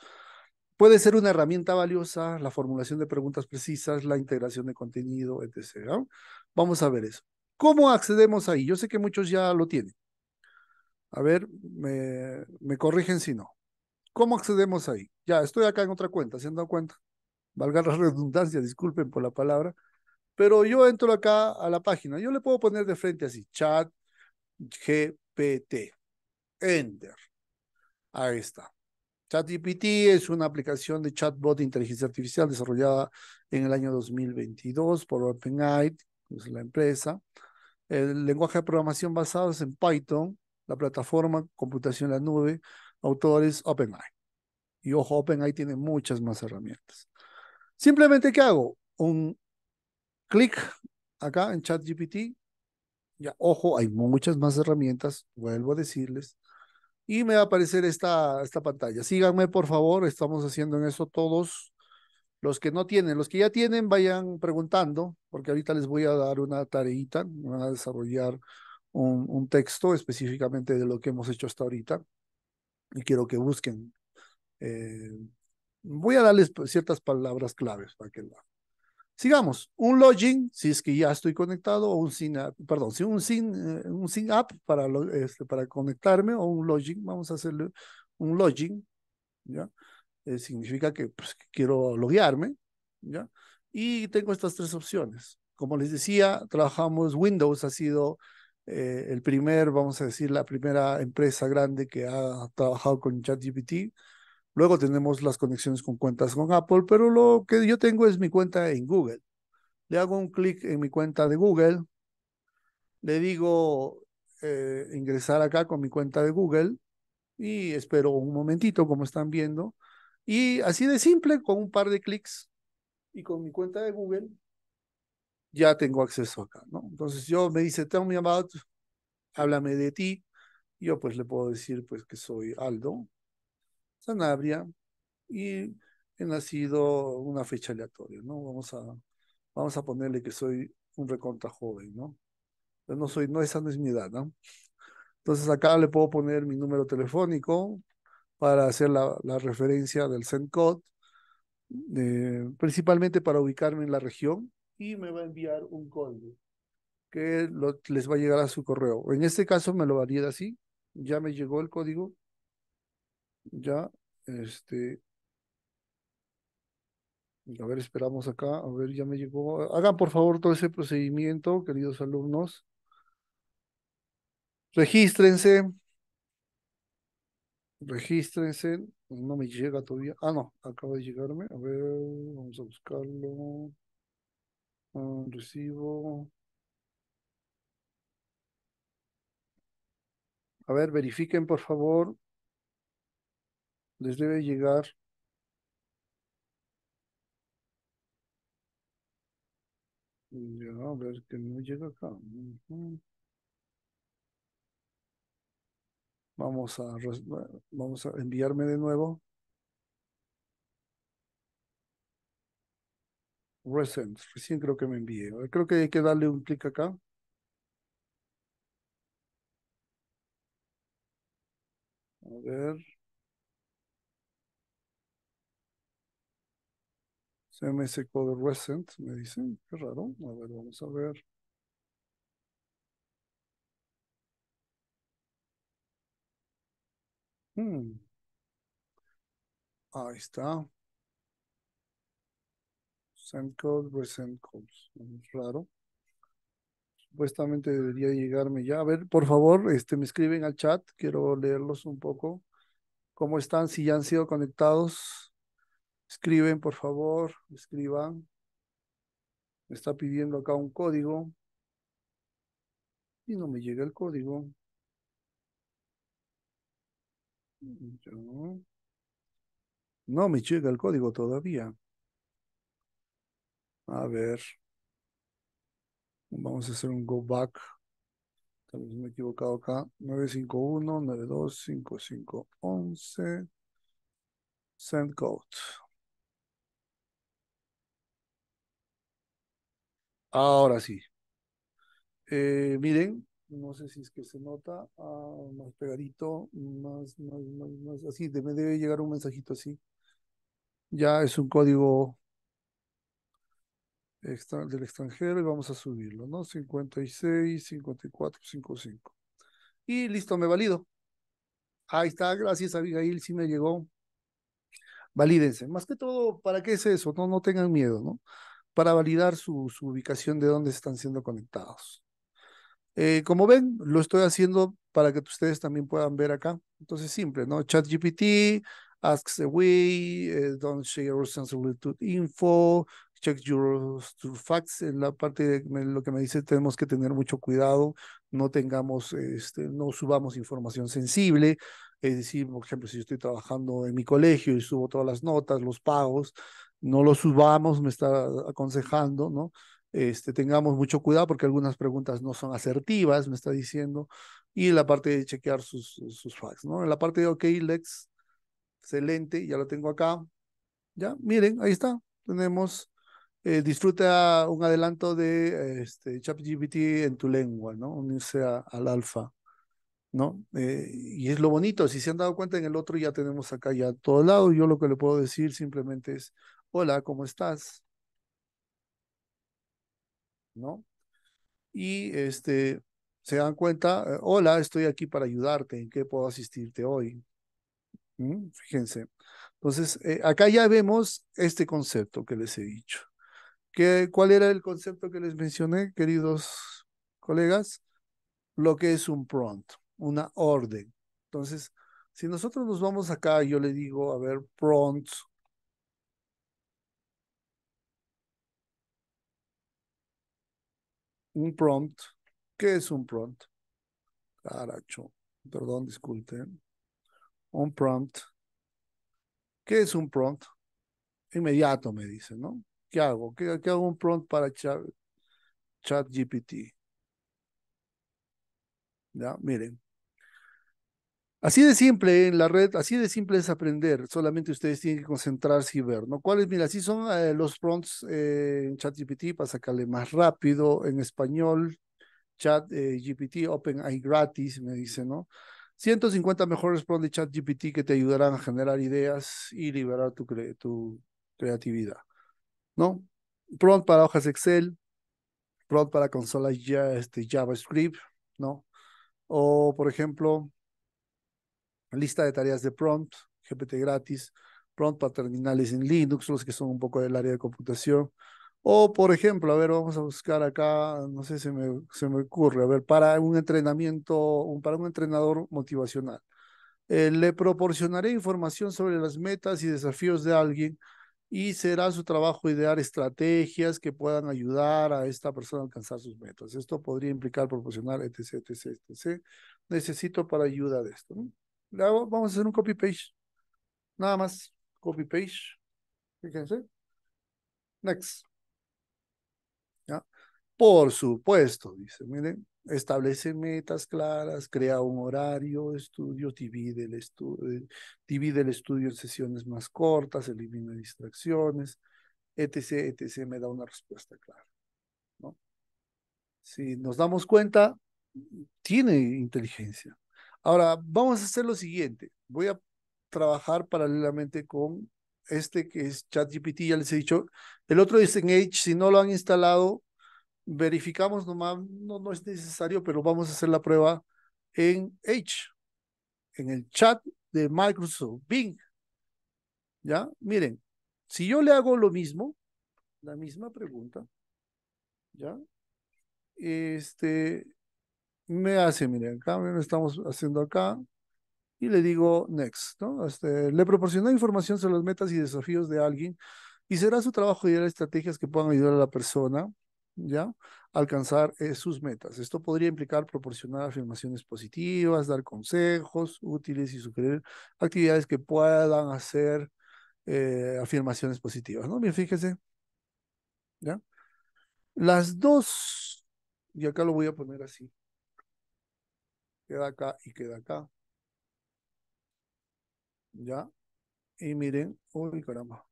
Puede ser una herramienta valiosa, la formulación de preguntas precisas, la integración de contenido, etc. Vamos a ver eso. ¿Cómo accedemos ahí? Yo sé que muchos ya lo tienen. A ver, me, me corrigen si no. ¿Cómo accedemos ahí? Ya, estoy acá en otra cuenta, ¿se han dado cuenta? valga la redundancia, disculpen por la palabra, pero yo entro acá a la página, yo le puedo poner de frente así, chat GPT, enter, ahí está. ChatGPT es una aplicación de chatbot de inteligencia artificial desarrollada en el año 2022 por OpenAI, que es la empresa. El lenguaje de programación basado es en Python, la plataforma computación en la nube, autores OpenAI. Y ojo, OpenAI tiene muchas más herramientas. Simplemente, ¿qué hago? Un clic acá en ChatGPT. Ya, ojo, hay muchas más herramientas, vuelvo a decirles. Y me va a aparecer esta, esta pantalla. Síganme, por favor, estamos haciendo en eso todos. Los que no tienen, los que ya tienen, vayan preguntando, porque ahorita les voy a dar una tareita, van a desarrollar un, un texto específicamente de lo que hemos hecho hasta ahorita. Y quiero que busquen eh, Voy a darles pues, ciertas palabras claves para que la... Sigamos, un login, si es que ya estoy conectado, o un sin perdón, si un sin, eh, un sin app para, este, para conectarme, o un login, vamos a hacerle un login, ¿ya? Eh, significa que, pues, quiero loguearme, ¿ya? Y tengo estas tres opciones. Como les decía, trabajamos, Windows ha sido eh, el primer, vamos a decir, la primera empresa grande que ha trabajado con ChatGPT Luego tenemos las conexiones con cuentas con Apple, pero lo que yo tengo es mi cuenta en Google. Le hago un clic en mi cuenta de Google, le digo eh, ingresar acá con mi cuenta de Google y espero un momentito, como están viendo. Y así de simple, con un par de clics y con mi cuenta de Google, ya tengo acceso acá, ¿no? Entonces yo me dice, tell me about, háblame de ti. Yo pues le puedo decir pues que soy Aldo, Sanabria y he nacido una fecha aleatoria, ¿no? Vamos a, vamos a ponerle que soy un recontra joven, ¿no? no soy, no, esa no es mi edad, ¿no? Entonces acá le puedo poner mi número telefónico para hacer la, referencia del sencot eh, principalmente para ubicarme en la región y me va a enviar un código que les va a llegar a su correo. En este caso me lo haría así, ya me llegó el código ya, este. A ver, esperamos acá. A ver, ya me llegó. Hagan por favor todo ese procedimiento, queridos alumnos. Regístrense. Regístrense. No me llega todavía. Ah, no, acaba de llegarme. A ver, vamos a buscarlo. Ah, recibo. A ver, verifiquen por favor les debe llegar a ver que no llega acá. Vamos a, vamos a enviarme de nuevo. recién creo que me envié. Creo que hay que darle un clic acá. A ver. MS Code Recent, me dicen. Qué raro. A ver, vamos a ver. Hmm. Ahí está. Send code, recent codes. raro. Supuestamente debería llegarme ya. A ver, por favor, este, me escriben al chat. Quiero leerlos un poco. ¿Cómo están? Si ya han sido conectados. Escriben, por favor, escriban. Me está pidiendo acá un código. Y no me llega el código. No me llega el código todavía. A ver. Vamos a hacer un go back. Tal vez me he equivocado acá. 951 925511 Send code. Ahora sí. Eh, miren, no sé si es que se nota, ah, más pegadito, más, más, más, así, me debe llegar un mensajito así. Ya es un código del extranjero y vamos a subirlo, ¿no? 56, 54, 55. Y listo, me valido. Ahí está, gracias Abigail, sí me llegó. Valídense. Más que todo, ¿para qué es eso? No, no tengan miedo, ¿no? para validar su, ubicación de dónde están siendo conectados. Eh, como ven, lo estoy haciendo para que ustedes también puedan ver acá. Entonces, simple, ¿no? ChatGPT, Ask the Way, eh, Don't Share your Sensible Info, Check Your Facts. En la parte de lo que me dice, tenemos que tener mucho cuidado, no tengamos, este, no subamos información sensible. Es decir, por ejemplo, si yo estoy trabajando en mi colegio y subo todas las notas, los pagos, no lo subamos, me está aconsejando, ¿no? Este, tengamos mucho cuidado porque algunas preguntas no son asertivas, me está diciendo, y la parte de chequear sus, sus facts, ¿no? En la parte de OK, Lex, excelente, ya lo tengo acá. Ya, miren, ahí está, tenemos, eh, disfruta un adelanto de este, ChatGPT en tu lengua, ¿no? Unirse al alfa, ¿no? Eh, y es lo bonito, si se han dado cuenta en el otro ya tenemos acá ya todo lados, yo lo que le puedo decir simplemente es hola, ¿cómo estás? ¿No? Y este, se dan cuenta, eh, hola, estoy aquí para ayudarte, ¿en qué puedo asistirte hoy? ¿Mm? Fíjense. Entonces, eh, acá ya vemos este concepto que les he dicho. ¿Qué, ¿Cuál era el concepto que les mencioné, queridos colegas? Lo que es un prompt, una orden. Entonces, si nosotros nos vamos acá, yo le digo, a ver, prompt un prompt. ¿Qué es un prompt? Caracho, perdón, disculpen. Un prompt. ¿Qué es un prompt? Inmediato me dice, ¿no? ¿Qué hago? ¿Qué, hago un prompt para chat, chat GPT? Ya, miren. Así de simple ¿eh? en la red, así de simple es aprender. Solamente ustedes tienen que concentrarse y ver, ¿no? ¿Cuáles? Mira, así son eh, los prompts eh, en ChatGPT para sacarle más rápido en español. ChatGPT GPT OpenAI gratis, me dice, ¿no? 150 mejores prompts de ChatGPT que te ayudarán a generar ideas y liberar tu, tu creatividad, ¿no? Prompt para hojas Excel, prompt para consolas ya, este, JavaScript, ¿no? O, por ejemplo, lista de tareas de prompt, GPT gratis, prompt para terminales en Linux, los que son un poco del área de computación. O, por ejemplo, a ver, vamos a buscar acá, no sé, se me, se me ocurre, a ver, para un entrenamiento, para un entrenador motivacional. Eh, le proporcionaré información sobre las metas y desafíos de alguien y será su trabajo idear estrategias que puedan ayudar a esta persona a alcanzar sus metas. Esto podría implicar proporcionar, etc., etc., etc. Necesito para ayuda de esto. ¿no? vamos a hacer un copy paste. Nada más, copy paste. Fíjense. Next. ¿Ya? Por supuesto, dice, miren, establece metas claras, crea un horario, estudio, divide el, estudio, eh, divide el estudio en sesiones más cortas, elimina distracciones, etc., etc., me da una respuesta clara. ¿no? Si nos damos cuenta, tiene inteligencia. Ahora, vamos a hacer lo siguiente. Voy a trabajar paralelamente con este que es ChatGPT, ya les he dicho. El otro es Edge. si no lo han instalado, verificamos nomás, no, no es necesario, pero vamos a hacer la prueba en Edge, en el chat de Microsoft, Bing. ¿Ya? Miren, si yo le hago lo mismo, la misma pregunta, ¿ya? Este, me hace, miren acá, cambio lo estamos haciendo acá y le digo next, ¿no? Este, le proporciona información sobre las metas y desafíos de alguien y será su trabajo idear estrategias que puedan ayudar a la persona, ¿ya? alcanzar eh, sus metas. Esto podría implicar proporcionar afirmaciones positivas, dar consejos útiles y sugerir actividades que puedan hacer eh, afirmaciones positivas, ¿no? Bien, fíjese, ¿ya? Las dos, y acá lo voy a poner así queda acá y queda acá. ¿Ya? Y miren, uy, caramba.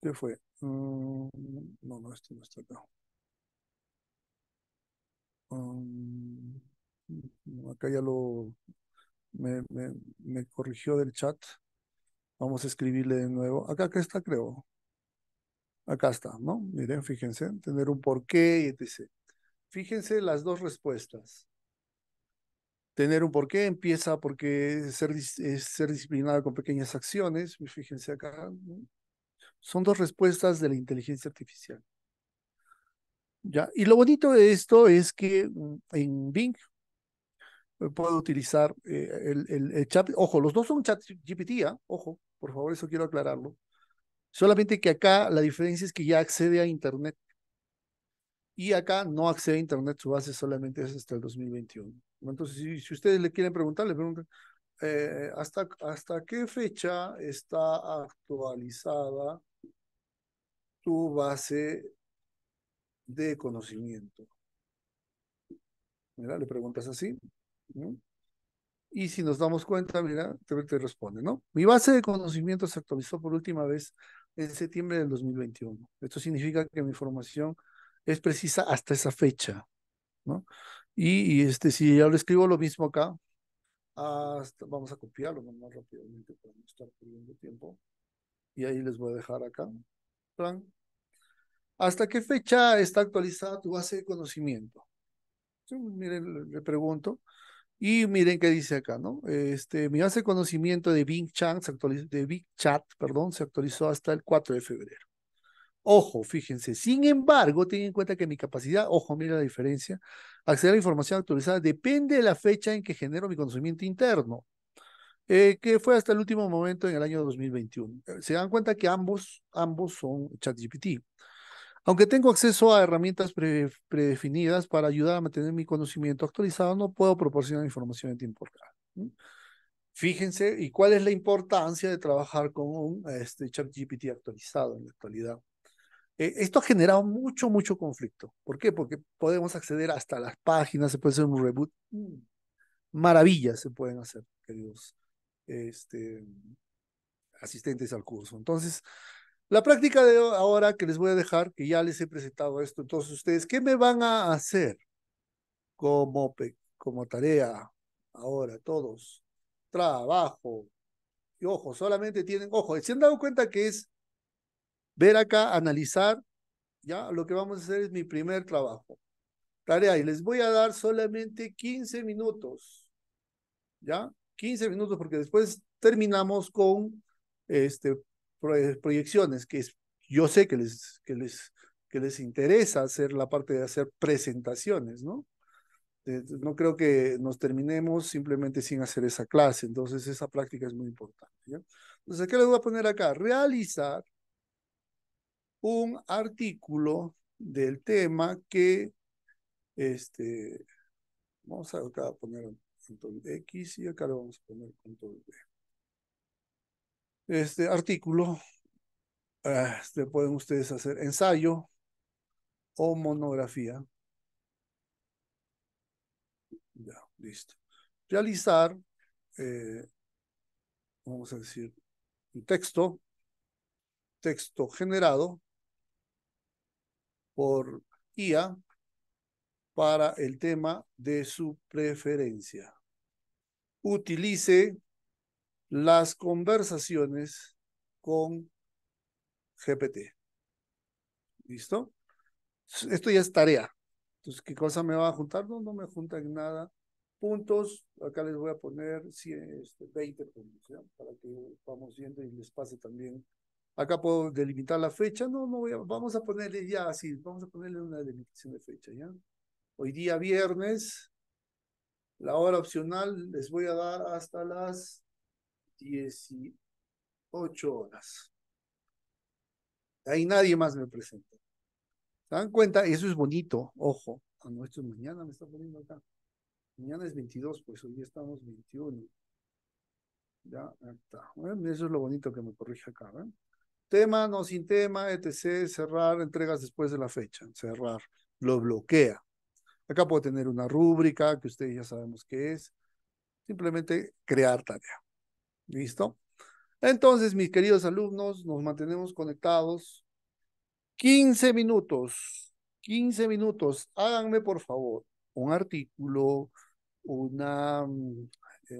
¿Qué fue? Mm, no, no, esto no está acá. Mm, mm, acá ya lo me, me, corrigió del chat. Vamos a escribirle de nuevo. Acá, acá está, creo. Acá está, ¿no? Miren, fíjense, tener un porqué y etc. Fíjense las dos respuestas tener un porqué, empieza porque ser, eh, ser disciplinado con pequeñas acciones, pues, fíjense acá, son dos respuestas de la inteligencia artificial. ¿Ya? Y lo bonito de esto es que mm, en Bing eh, puedo utilizar eh, el, chat, ojo, los dos son chat GPT, ¿ah? ojo, por favor, eso quiero aclararlo. Solamente que acá la diferencia es que ya accede a Internet. Y acá no accede a Internet, su base solamente es hasta el 2021. Entonces, si, ustedes le quieren preguntar, le preguntan, eh, ¿hasta, ¿hasta qué fecha está actualizada tu base de conocimiento? Mira, le preguntas así. Y si nos damos cuenta, mira, te, responde, ¿no? Mi base de conocimiento se actualizó por última vez en septiembre del 2021. Esto significa que mi información es precisa hasta esa fecha, ¿no? Y, este, si ya lo escribo lo mismo acá, ah, este, vamos a copiarlo más rápidamente para no estar perdiendo tiempo. Y ahí les voy a dejar acá. Plan. ¿Hasta qué fecha está actualizada tu base de conocimiento? miren, le pregunto. Y miren qué dice acá, ¿no? Este, mi base de conocimiento de Big Chat, de Big Chat, perdón, se actualizó hasta el 4 de febrero. Ojo, fíjense, sin embargo, ten en cuenta que mi capacidad, ojo, mira la diferencia, acceder a información actualizada depende de la fecha en que genero mi conocimiento interno, eh, que fue hasta el último momento en el año 2021. Eh, se dan cuenta que ambos, ambos son ChatGPT. Aunque tengo acceso a herramientas predefinidas para ayudar a mantener mi conocimiento actualizado, no puedo proporcionar información en tiempo real. Fíjense, ¿y cuál es la importancia de trabajar con un este, ChatGPT actualizado en la actualidad? Eh, esto ha generado mucho, mucho conflicto. ¿Por qué? Porque podemos acceder hasta las páginas, se puede hacer un reboot. Mm, maravillas se pueden hacer, queridos este, asistentes al curso. Entonces, la práctica de ahora que les voy a dejar, que ya les he presentado esto, entonces ustedes, ¿qué me van a hacer como, como tarea ahora todos? Trabajo. Y ojo, solamente tienen, ojo, se han dado cuenta que es ver acá, analizar, ya lo que vamos a hacer es mi primer trabajo. Tarea, y les voy a dar solamente 15 minutos, ¿ya? 15 minutos, porque después terminamos con este, proyecciones, que yo sé que les, que, les, que les interesa hacer la parte de hacer presentaciones, ¿no? Eh, no creo que nos terminemos simplemente sin hacer esa clase, entonces esa práctica es muy importante. ¿ya? Entonces, ¿qué les voy a poner acá? Realizar un artículo del tema que, este, vamos a, acá a poner control X y acá le vamos a poner control B. Este artículo, ah, este, pueden ustedes hacer ensayo o monografía. Ya, listo. Realizar, eh, vamos a decir, un texto, texto generado, por IA para el tema de su preferencia. Utilice las conversaciones con GPT. ¿Listo? Esto ya es tarea. Entonces, ¿qué cosa me va a juntar? No, no me juntan nada. Puntos, acá les voy a poner 20 este, puntos, para que vamos viendo y les pase también acá puedo delimitar la fecha, no, no voy a, vamos a ponerle ya, así. vamos a ponerle una delimitación de fecha, ¿ya? Hoy día viernes, la hora opcional les voy a dar hasta las 18 horas. Ahí nadie más me presenta. ¿Se dan cuenta? Eso es bonito, ojo. A ah, no, esto mañana, me está poniendo acá. Mañana es 22, pues hoy estamos 21. Ya, está. Bueno, eso es lo bonito que me corrige acá, ¿verdad? tema, no sin tema, etc. Cerrar entregas después de la fecha. Cerrar. Lo bloquea. Acá puedo tener una rúbrica que ustedes ya sabemos qué es. Simplemente crear tarea. ¿Listo? Entonces, mis queridos alumnos, nos mantenemos conectados. 15 minutos. 15 minutos. Háganme, por favor, un artículo, una, mm,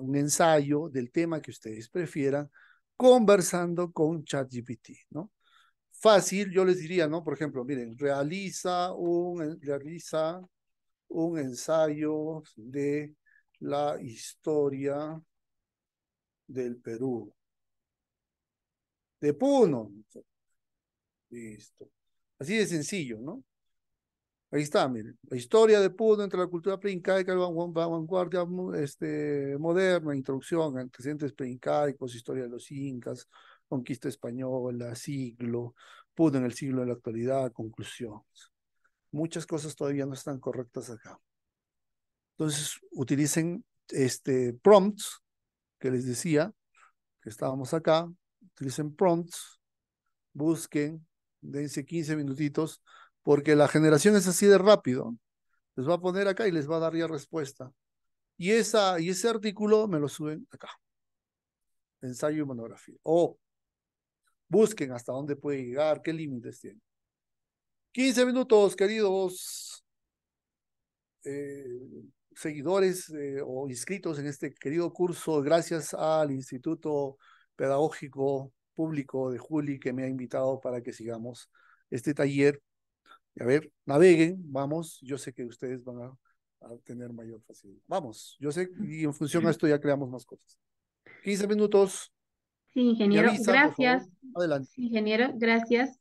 un ensayo del tema que ustedes prefieran conversando con ChatGPT, ¿no? Fácil, yo les diría, ¿no? Por ejemplo, miren, realiza un, realiza un ensayo de la historia del Perú. De Puno. Listo. Así de sencillo, ¿no? Ahí está, miren. La historia de Pudo entre la cultura preincaica, la vanguardia este, moderna, introducción, antecedentes preincaicos, historia de los incas, conquista española, siglo, Pudo en el siglo de la actualidad, conclusión. Muchas cosas todavía no están correctas acá. Entonces, utilicen este, prompts que les decía, que estábamos acá, utilicen prompts, busquen, dense 15 minutitos porque la generación es así de rápido. Les va a poner acá y les va a dar ya respuesta. Y, esa, y ese artículo me lo suben acá. Ensayo y monografía. O busquen hasta dónde puede llegar, qué límites tiene. 15 minutos, queridos eh, seguidores eh, o inscritos en este querido curso, gracias al Instituto Pedagógico Público de Juli que me ha invitado para que sigamos este taller a ver, naveguen, vamos, yo sé que ustedes van a, tener mayor facilidad. Vamos, yo sé, y en función a esto ya creamos más cosas. 15 minutos. Sí, ingeniero, gracias. Adelante. Ingeniero, gracias.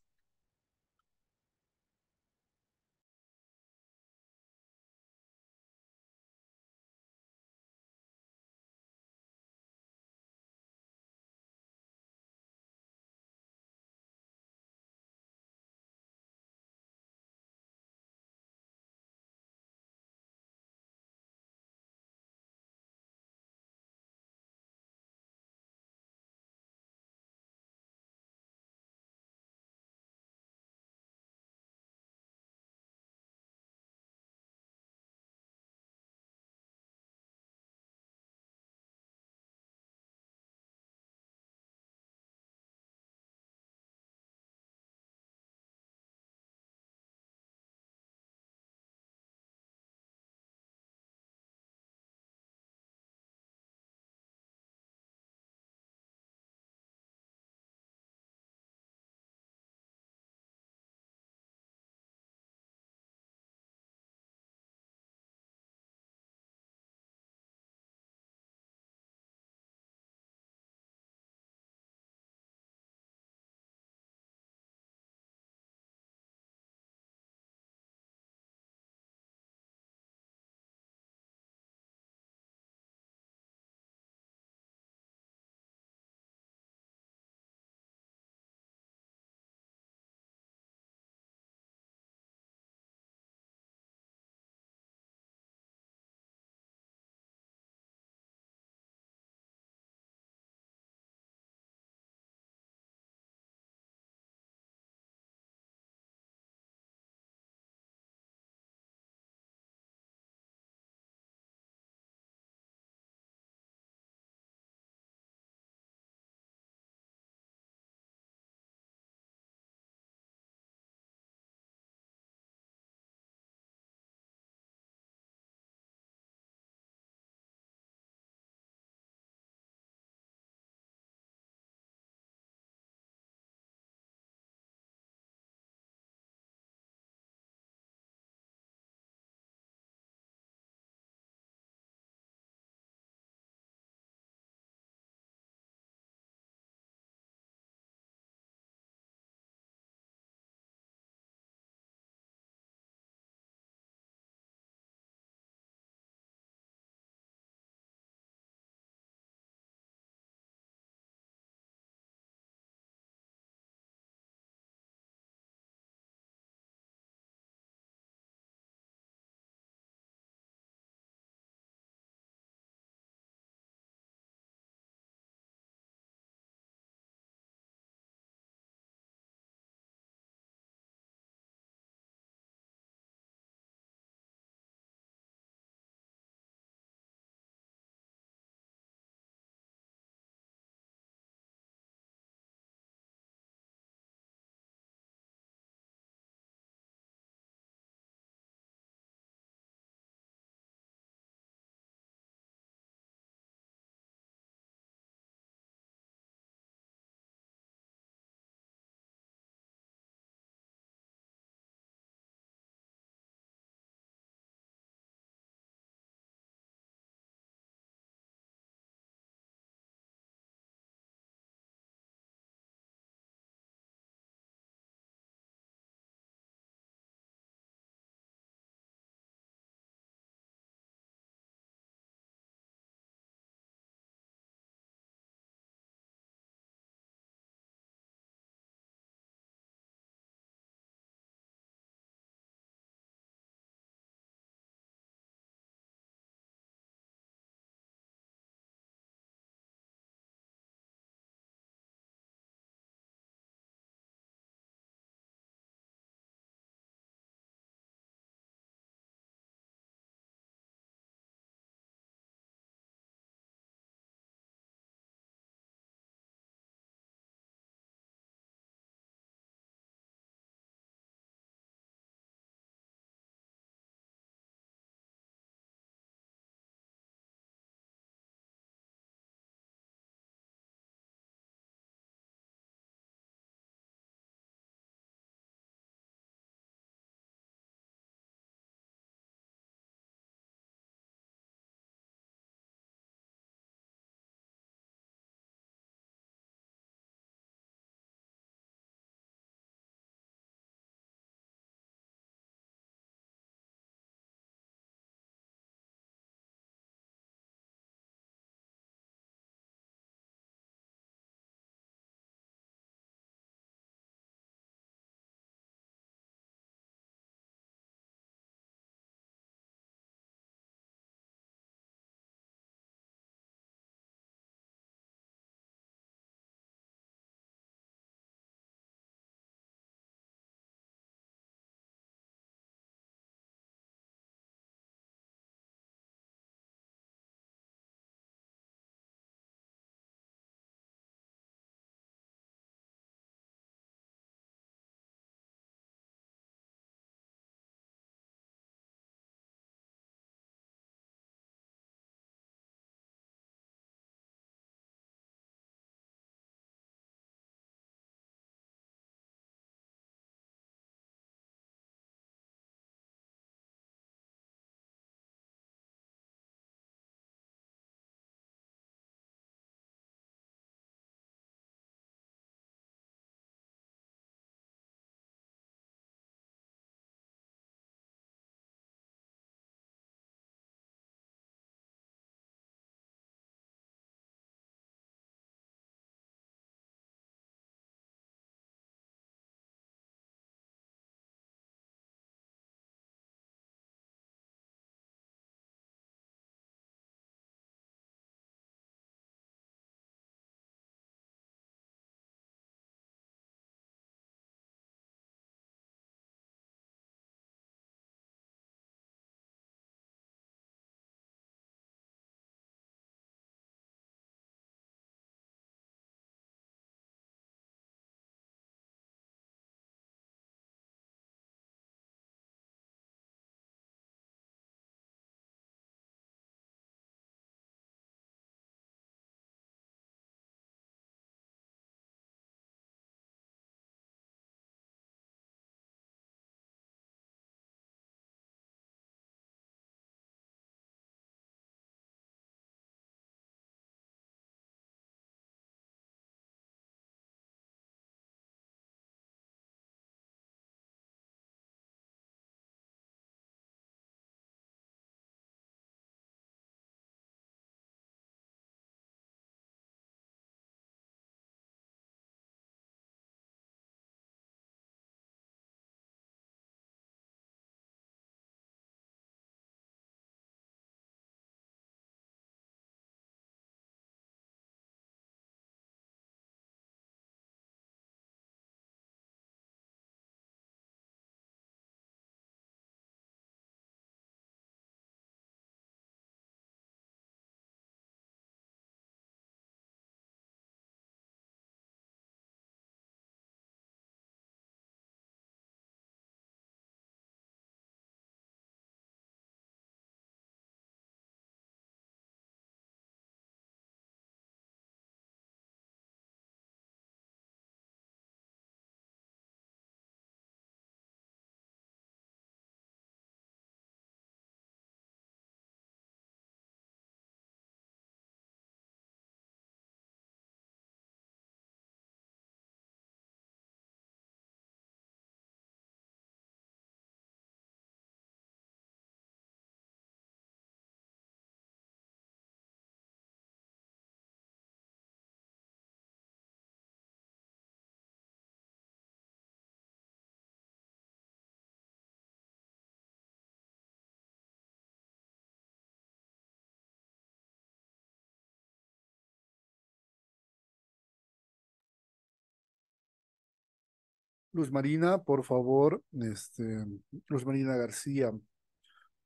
Luz Marina, por favor, este, Luz Marina García,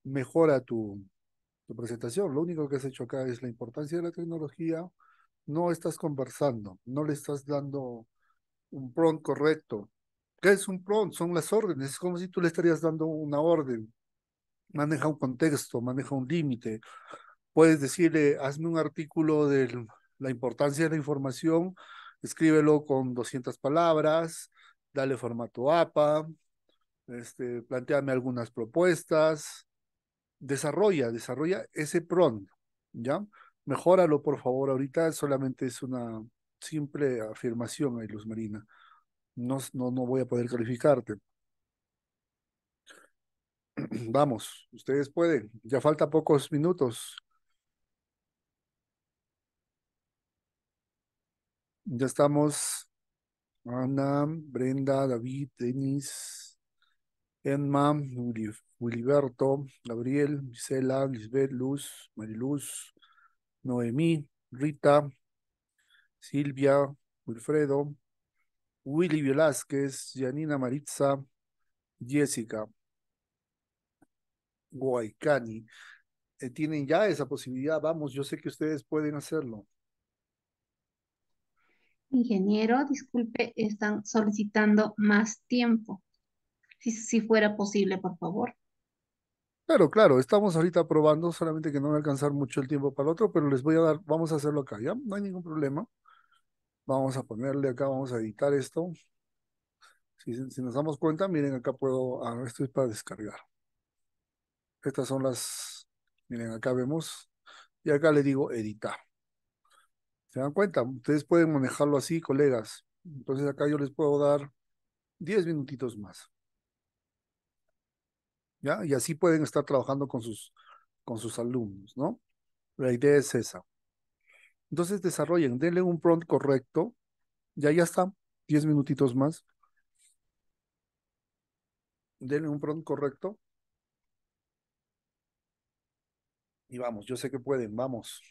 mejora tu, tu presentación. Lo único que has hecho acá es la importancia de la tecnología. No estás conversando, no le estás dando un prompt correcto. ¿Qué es un prompt? Son las órdenes. Es como si tú le estarías dando una orden. Maneja un contexto, maneja un límite. Puedes decirle, hazme un artículo de la importancia de la información, escríbelo con 200 palabras, dale formato APA, este, planteame algunas propuestas, desarrolla, desarrolla ese PRON, ¿ya? Mejóralo, por favor, ahorita solamente es una simple afirmación ahí, Luz Marina. No, no, no voy a poder calificarte. (clears throat) Vamos, ustedes pueden. Ya falta pocos minutos. Ya estamos Ana, Brenda, David, Denis, Emma, Wiliberto, Gabriel, Gisela, Lisbeth, Luz, Mariluz, Noemí, Rita, Silvia, Wilfredo, Willy Velázquez, Janina Maritza, Jessica, Guaycani. Eh, tienen ya esa posibilidad, vamos, yo sé que ustedes pueden hacerlo. Ingeniero, disculpe, están solicitando más tiempo. Si, si fuera posible, por favor. Claro, claro, estamos ahorita probando, solamente que no va a alcanzar mucho el tiempo para el otro, pero les voy a dar, vamos a hacerlo acá, ¿ya? No hay ningún problema. Vamos a ponerle acá, vamos a editar esto. Si, nos damos cuenta, miren, acá puedo, ah, esto es para descargar. Estas son las, miren, acá vemos, y acá le digo editar. ¿Se dan cuenta? Ustedes pueden manejarlo así, colegas. Entonces acá yo les puedo dar 10 minutitos más. ¿Ya? Y así pueden estar trabajando con sus, con sus alumnos, ¿no? La idea es esa. Entonces desarrollen, denle un prompt correcto. Ya, ya está. 10 minutitos más. Denle un prompt correcto. Y vamos, yo sé que pueden, vamos.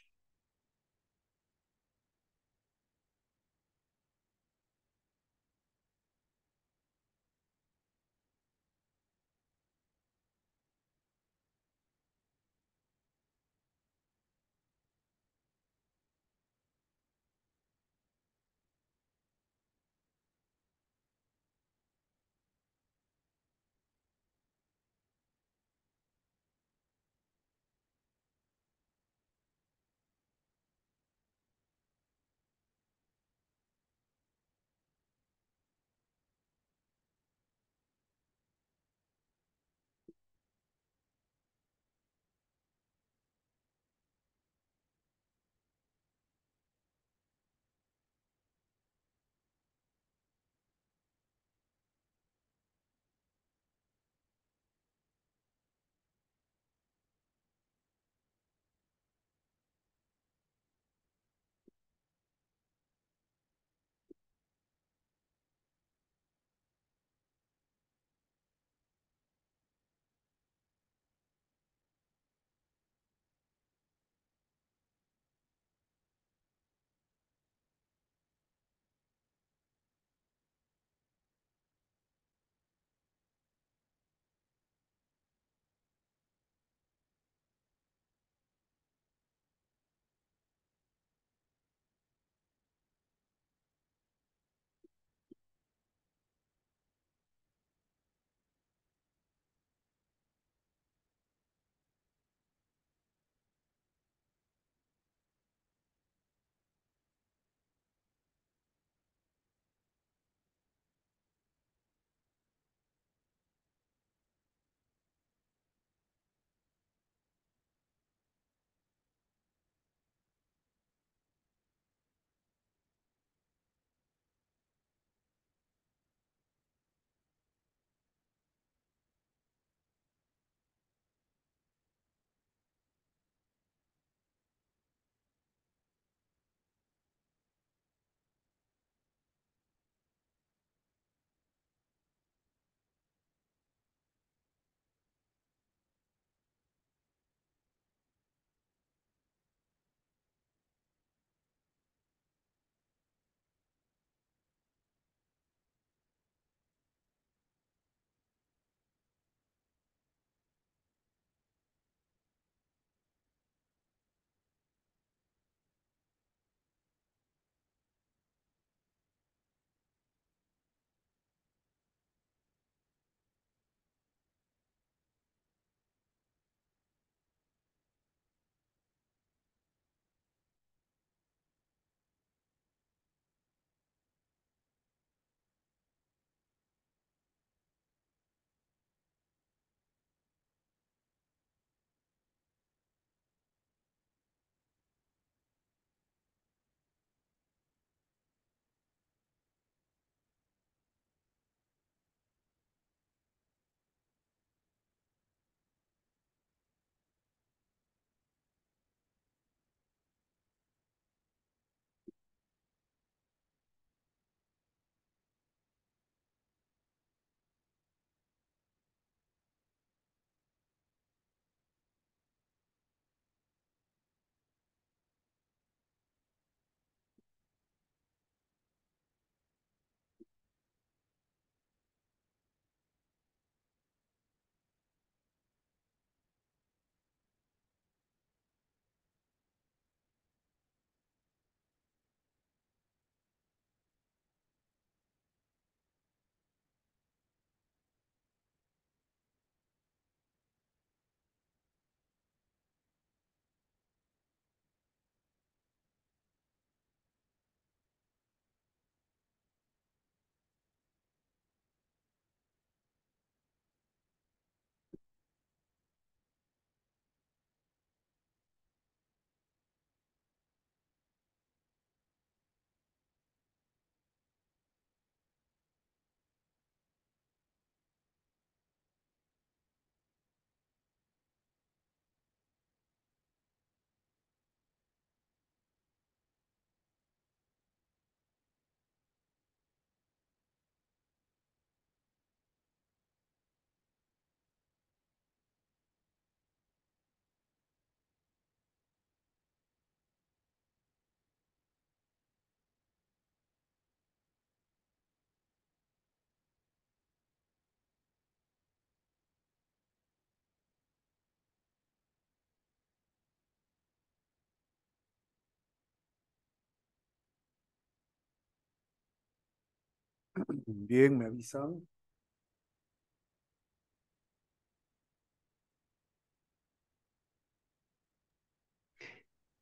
Bien, me avisan.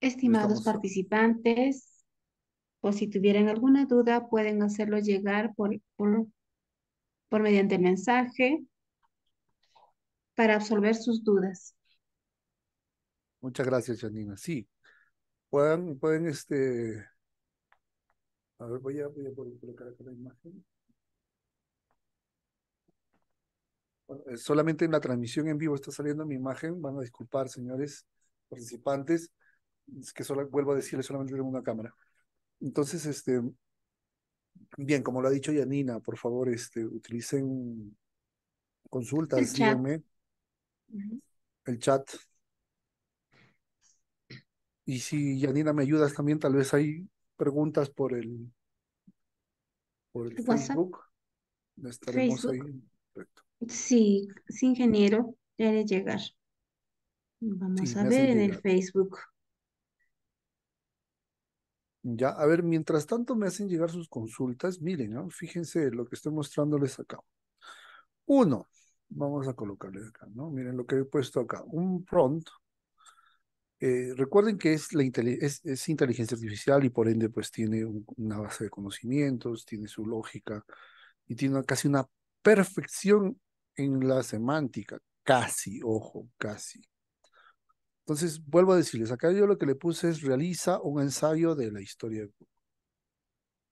Estimados participantes, o si tuvieran alguna duda, pueden hacerlo llegar por, por, por mediante mensaje para absorber sus dudas. Muchas gracias, Janina. Sí, puedan, pueden este. A ver, voy a, voy a poner acá la imagen. Eh, solamente en la transmisión en vivo está saliendo mi imagen. Van a disculpar, señores participantes, es que solo, vuelvo a decirles, solamente tengo una cámara. Entonces, este, bien, como lo ha dicho Yanina, por favor, este, utilicen consultas, el el chat. Y si Yanina me ayudas también, tal vez hay preguntas por el, por el Facebook. Estaremos ahí. Perfecto. Sí, sí, ingeniero, ya llegar. Vamos a ver en el Facebook. Ya, a ver, mientras tanto me hacen llegar sus consultas. Miren, Fíjense lo que estoy mostrándoles acá. Uno, vamos a colocarle acá, ¿no? Miren lo que he puesto acá. Un prompt. Eh, recuerden que es, la es, inteligencia artificial y por ende pues tiene una base de conocimientos, tiene su lógica y tiene casi una perfección en la semántica, casi, ojo, casi. Entonces, vuelvo a decirles, acá yo lo que le puse es realiza un ensayo de la historia de Cuba.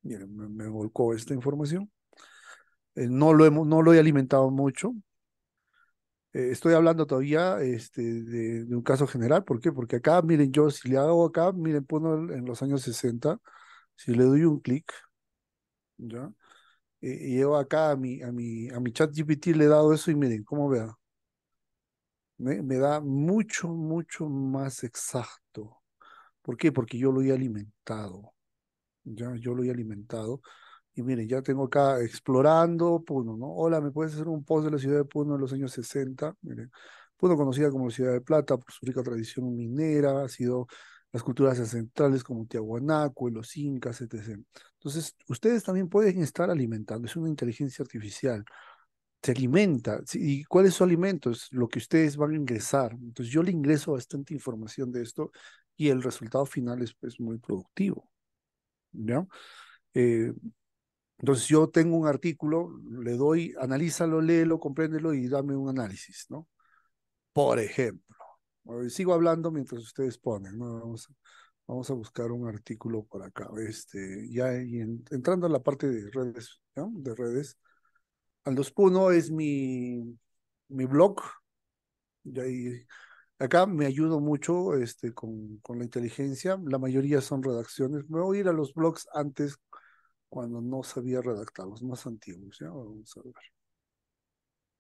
Miren, me, volcó esta información. Eh, no, lo he, no lo he alimentado mucho. Eh, estoy hablando todavía este, de, de, un caso general. ¿Por qué? Porque acá, miren, yo si le hago acá, miren, pongo en los años 60, si le doy un clic, ¿ya? y yo acá a mi, a mi, a mi chat GPT le he dado eso y miren, ¿cómo vea? Me, da mucho, mucho más exacto. ¿Por qué? Porque yo lo he alimentado. Ya, yo lo he alimentado. Y miren, ya tengo acá explorando Puno, ¿no? Hola, ¿me puedes hacer un post de la ciudad de Puno en los años 60? Puno conocida como la ciudad de plata por su rica tradición minera, ha sido las culturas centrales como Tiahuanaco, los incas, etc. Entonces, ustedes también pueden estar alimentando, es una inteligencia artificial, se alimenta. ¿Y cuál es su alimento? Es lo que ustedes van a ingresar. Entonces, yo le ingreso bastante información de esto y el resultado final es muy productivo. ¿Ya? Eh, entonces, yo tengo un artículo, le doy, analízalo, léelo, compréndelo y dame un análisis, ¿no? Por ejemplo sigo hablando mientras ustedes ponen, Vamos, a buscar un artículo por acá. Este, ya en, entrando a la parte de redes, De redes. Aldos Puno es mi, mi blog. Y acá me ayudo mucho este, con, con, la inteligencia. La mayoría son redacciones. Me voy a ir a los blogs antes cuando no sabía redactar, los más antiguos. Vamos a ver.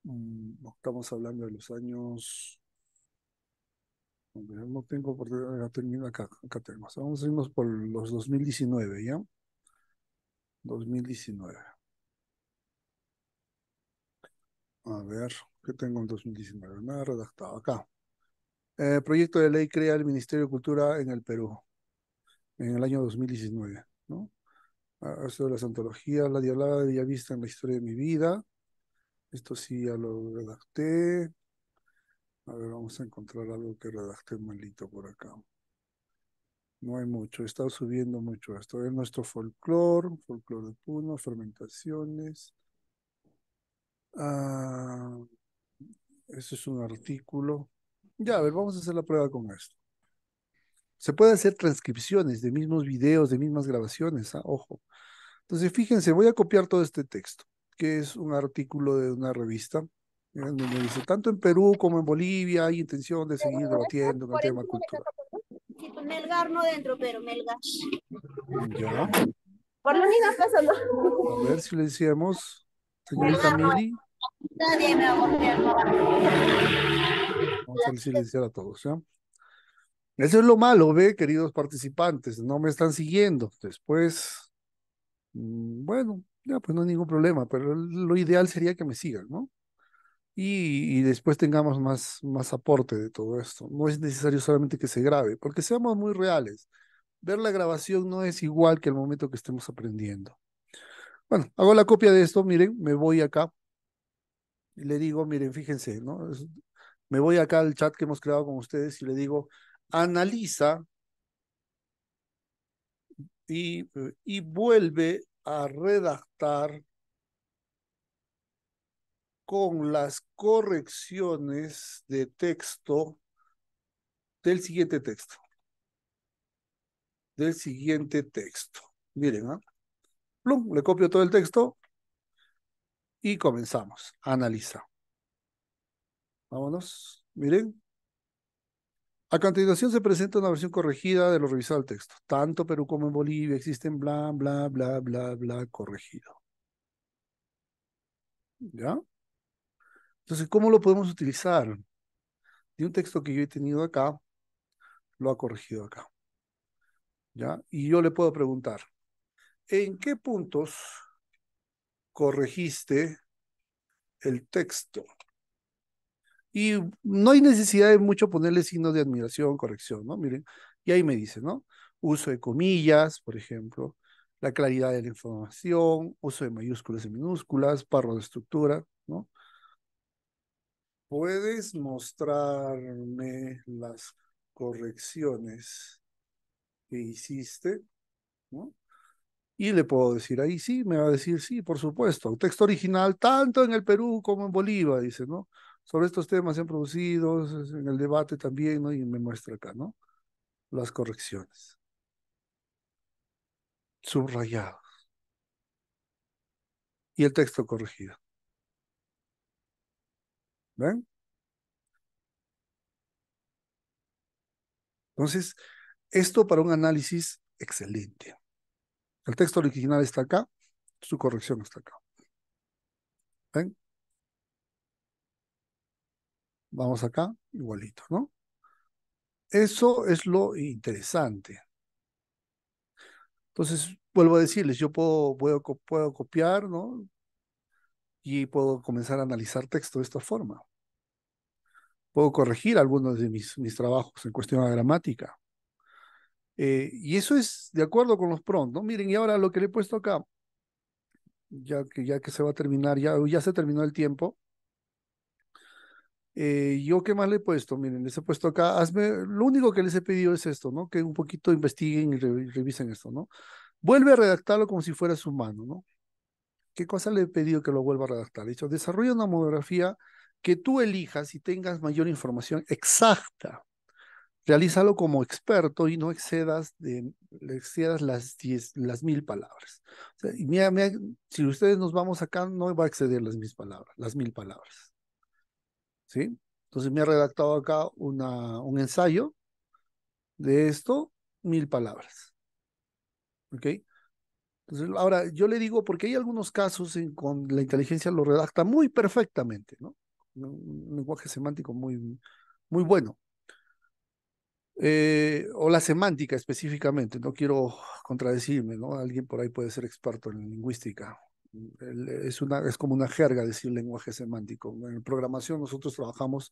Mm, estamos hablando de los años no tengo por acá acá, Vamos a irnos por los 2019, ¿ya? 2019. A ver, ¿qué tengo en 2019? Nada redactado acá. Eh, proyecto de ley crea el Ministerio de Cultura en el Perú en el año 2019, ¿no? Ah, Eso de las antologías, la dialada de Villavista en la historia de mi vida. Esto sí ya lo redacté. A ver, vamos a encontrar algo que redacté malito por acá. No hay mucho, estado subiendo mucho esto. Es nuestro folclore, folclore de Puno, fermentaciones. Ah, eso es un artículo. Ya, a ver, vamos a hacer la prueba con esto. Se pueden hacer transcripciones de mismos videos, de mismas grabaciones, ah, ojo. Entonces, fíjense, voy a copiar todo este texto, que es un artículo de una revista eh, tanto en Perú como en Bolivia hay intención de seguir debatiendo con el tema cultural. Melgar no dentro, pero Melgar. Ya. Por lo menos pasando A ver si le decíamos, señorita Nadie me va a Vamos a silenciar a todos, Eso es lo malo, ve, queridos participantes, no me están siguiendo. Después, mm, bueno, ya pues no hay ningún problema, pero lo ideal sería que me sigan, ¿no? y, después tengamos más, más aporte de todo esto. No es necesario solamente que se grabe, porque seamos muy reales. Ver la grabación no es igual que el momento que estemos aprendiendo. Bueno, hago la copia de esto, miren, me voy acá y le digo, miren, fíjense, ¿no? me voy acá al chat que hemos creado con ustedes y le digo, analiza y, y vuelve a redactar con las correcciones de texto del siguiente texto. Del siguiente texto. Miren, ¿ah? le copio todo el texto y comenzamos. Analiza. Vámonos. Miren. A continuación se presenta una versión corregida de lo revisado del texto. Tanto Perú como en Bolivia existen bla, bla, bla, bla, bla corregido. ¿Ya? Entonces, ¿cómo lo podemos utilizar? De un texto que yo he tenido acá, lo ha corregido acá. ¿Ya? Y yo le puedo preguntar, ¿en qué puntos corregiste el texto? Y no hay necesidad de mucho ponerle signos de admiración, corrección, ¿no? Miren, y ahí me dice, ¿no? Uso de comillas, por ejemplo, la claridad de la información, uso de mayúsculas y minúsculas, parro de estructura, ¿no? ¿Puedes mostrarme las correcciones que hiciste? ¿No? Y le puedo decir, ahí sí, me va a decir, sí, por supuesto. Un Texto original, tanto en el Perú como en Bolivia, dice, ¿no? Sobre estos temas se han producido, en el debate también, ¿no? Y me muestra acá, ¿no? Las correcciones. Subrayados. Y el texto corregido. ¿Ven? Entonces, esto para un análisis excelente. El texto original está acá, su corrección está acá. ¿Ven? Vamos acá, igualito, ¿no? Eso es lo interesante. Entonces, vuelvo a decirles, yo puedo, puedo, puedo copiar, ¿no? y puedo comenzar a analizar texto de esta forma. Puedo corregir algunos de mis, mis trabajos en cuestión de gramática. Eh, y eso es de acuerdo con los prompts, ¿no? Miren, y ahora lo que le he puesto acá, ya que, ya que se va a terminar, ya, ya se terminó el tiempo. Eh, ¿Yo qué más le he puesto? Miren, les he puesto acá, hazme, lo único que les he pedido es esto, ¿no? Que un poquito investiguen y, revisen esto, ¿no? Vuelve a redactarlo como si su mano, ¿no? ¿Qué cosa le he pedido que lo vuelva a redactar? He dicho, desarrolla una monografía que tú elijas y tengas mayor información exacta. Realízalo como experto y no excedas, de, las, las mil palabras. si ustedes nos vamos acá, no va a exceder las mil palabras. Las mil palabras. ¿Sí? Entonces me ha redactado acá una, un ensayo de esto, mil palabras. ¿Ok? Entonces, ahora, yo le digo, porque hay algunos casos en con la inteligencia lo redacta muy perfectamente, ¿no? Un, lenguaje semántico muy, muy bueno. Eh, o la semántica específicamente, no quiero contradecirme, ¿no? Alguien por ahí puede ser experto en lingüística. Es, una, es como una jerga decir lenguaje semántico. En programación nosotros trabajamos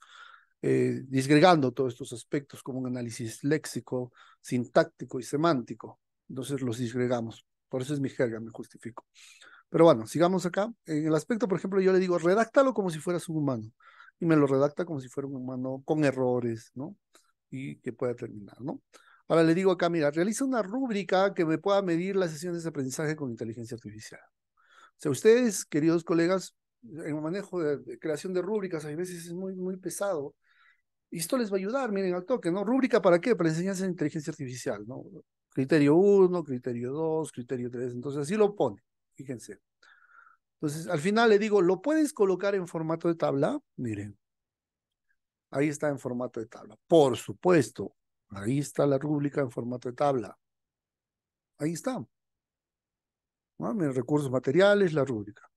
eh, disgregando todos estos aspectos como un análisis léxico, sintáctico y semántico. Entonces los disgregamos. Por eso es mi jerga, me justifico. Pero bueno, sigamos acá. En el aspecto, por ejemplo, yo le digo, redáctalo como si fueras un humano. Y me lo redacta como si fuera un humano con errores, ¿no? Y que pueda terminar, ¿no? Ahora le digo acá, mira, realiza una rúbrica que me pueda medir las sesiones de aprendizaje con inteligencia artificial. O sea, ustedes, queridos colegas, en el manejo de, creación de rúbricas, a veces es muy, muy pesado. Y esto les va a ayudar, miren, al toque, ¿no? Rúbrica para qué? Para enseñarse inteligencia artificial, ¿no? Criterio 1, criterio 2, criterio 3. Entonces así lo pone, fíjense. Entonces al final le digo, ¿lo puedes colocar en formato de tabla? Miren, ahí está en formato de tabla. Por supuesto, ahí está la rúbrica en formato de tabla. Ahí está. recursos materiales, la rúbrica.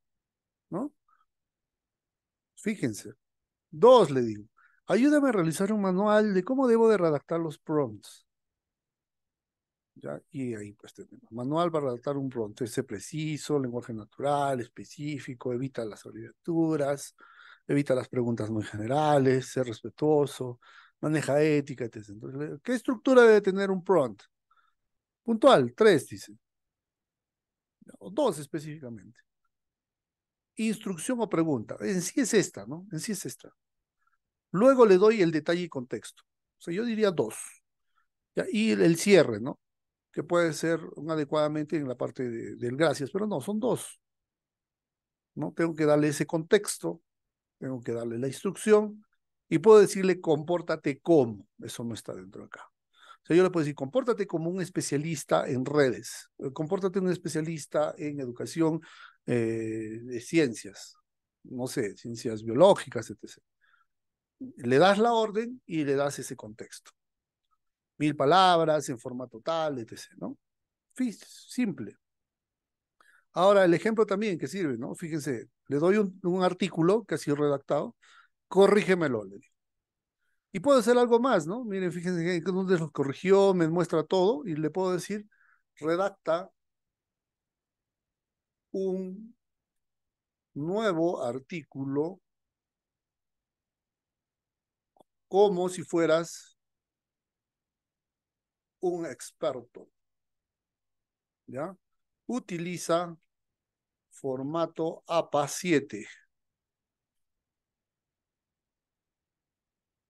¿No? Fíjense. Dos, le digo. Ayúdame a realizar un manual de cómo debo de redactar los prompts. Y ahí pues tenemos manual para redactar un es preciso, lenguaje natural, específico, evita las abreviaturas, evita las preguntas muy generales, ser respetuoso, maneja ética, etc. ¿qué estructura debe tener un prompt? Puntual, tres, dice. O dos específicamente. Instrucción o pregunta. En sí es esta, ¿no? En sí es esta. Luego le doy el detalle y contexto. O sea, yo diría dos. Y el cierre, ¿no? que puede ser adecuadamente en la parte del gracias, pero no, son dos. ¿no? Tengo que darle ese contexto, tengo que darle la instrucción y puedo decirle compórtate como, eso no está dentro acá. O sea, yo le puedo decir, compórtate como un especialista en redes, eh, compórtate un especialista en educación eh, de ciencias, no sé, ciencias biológicas, etc. Le das la orden y le das ese contexto mil palabras, en forma total, etc. ¿no? Simple. Ahora, el ejemplo también que sirve, ¿no? Fíjense, le doy un, artículo que ha sido redactado, corrígemelo, le digo. Y puedo hacer algo más, ¿no? Miren, fíjense dónde lo corrigió, me muestra todo y le puedo decir, redacta un nuevo artículo como si fueras un experto. ¿Ya? Utiliza formato APA 7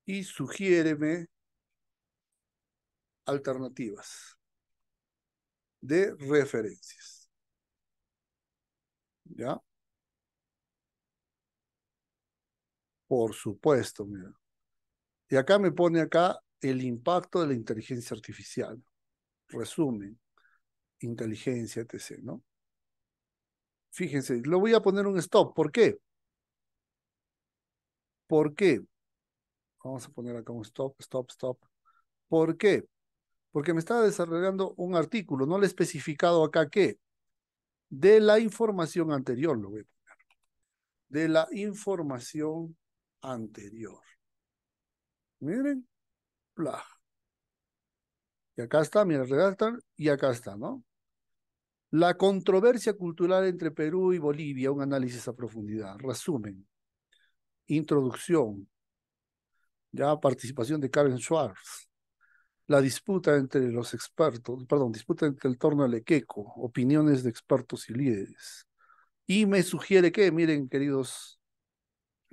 y sugiéreme alternativas de referencias. ¿Ya? Por supuesto, mira. Y acá me pone acá el impacto de la inteligencia artificial. Resumen, inteligencia, etc. ¿no? Fíjense, le voy a poner un stop. ¿Por qué? ¿Por qué? Vamos a poner acá un stop, stop, stop. ¿Por qué? Porque me estaba desarrollando un artículo, no le he especificado acá qué. De la información anterior, lo voy a poner. De la información anterior. Miren, y acá está, mira, redactan y acá está, ¿no? La controversia cultural entre Perú y Bolivia, un análisis a profundidad. Resumen. Introducción. Ya participación de Karen Schwartz. La disputa entre los expertos, perdón, disputa entre el torno al Equeco, opiniones de expertos y líderes. Y me sugiere que, miren, queridos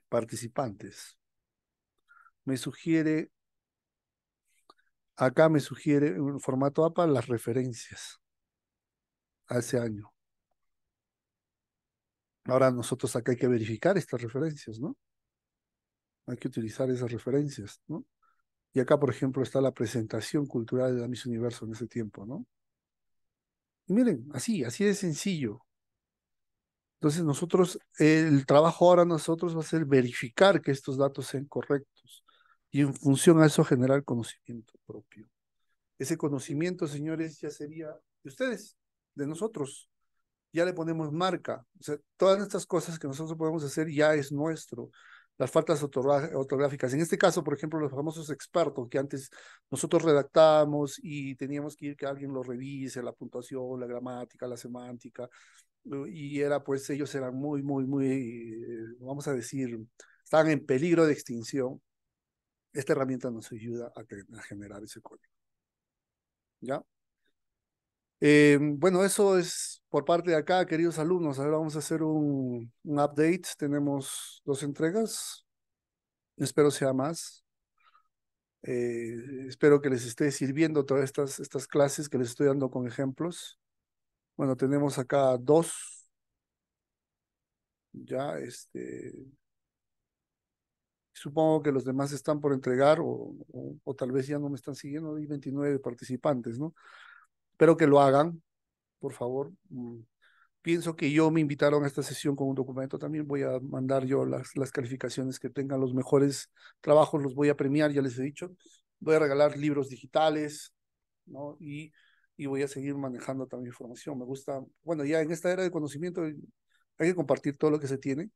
participantes, me sugiere Acá me sugiere un formato APA las referencias a ese año. Ahora nosotros acá hay que verificar estas referencias, ¿no? Hay que utilizar esas referencias, ¿no? Y acá, por ejemplo, está la presentación cultural de la Universo en ese tiempo, ¿no? Y miren, así, así de sencillo. Entonces nosotros, el trabajo ahora nosotros va a ser verificar que estos datos sean correctos y en función a eso generar conocimiento propio. Ese conocimiento, señores, ya sería de ustedes, de nosotros. Ya le ponemos marca. O sea, todas estas cosas que nosotros podemos hacer ya es nuestro. Las faltas ortográficas. En este caso, por ejemplo, los famosos expertos que antes nosotros redactábamos y teníamos que ir que alguien lo revise, la puntuación, la gramática, la semántica. Y era, pues, ellos eran muy, muy, muy, eh, vamos a decir, estaban en peligro de extinción esta herramienta nos ayuda a, generar ese código. ¿Ya? Eh, bueno, eso es por parte de acá, queridos alumnos. Ahora vamos a hacer un, update. Tenemos dos entregas. Espero sea más. Eh, espero que les esté sirviendo todas estas, estas clases que les estoy dando con ejemplos. Bueno, tenemos acá dos. Ya, este, supongo que los demás están por entregar o, o, tal vez ya no me están siguiendo, hay 29 participantes, ¿no? Espero que lo hagan, por favor. Mm, pienso que yo me invitaron a esta sesión con un documento, también voy a mandar yo las, las calificaciones que tengan los mejores trabajos, los voy a premiar, ya les he dicho, voy a regalar libros digitales, ¿no? Y, y voy a seguir manejando también información. Me gusta, bueno, ya en esta era de conocimiento hay que compartir todo lo que se tiene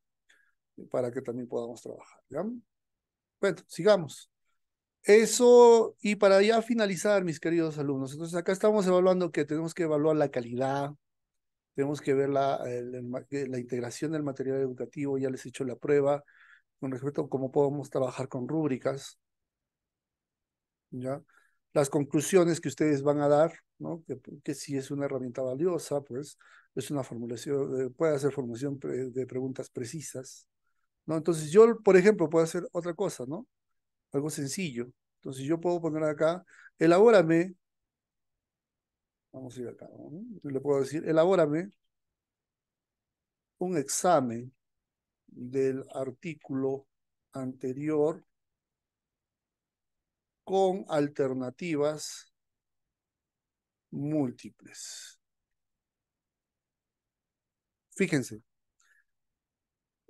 eh, para que también podamos trabajar. ¿ya? Bueno, sigamos. Eso, y para ya finalizar, mis queridos alumnos, entonces acá estamos evaluando que tenemos que evaluar la calidad, tenemos que ver la, eh, la integración del material educativo, ya les he hecho la prueba, con respecto a cómo podemos trabajar con rúbricas, ¿ya? Las conclusiones que ustedes van a dar, ¿no? Que, si es una herramienta valiosa, pues es una formulación, eh, puede hacer formulación de preguntas precisas, ¿no? Entonces yo, por ejemplo, puedo hacer otra cosa, ¿no? Algo sencillo. Entonces yo puedo poner acá, elabórame, vamos a ir acá, ¿no? le puedo decir, elabórame un examen del artículo anterior con alternativas múltiples. Fíjense,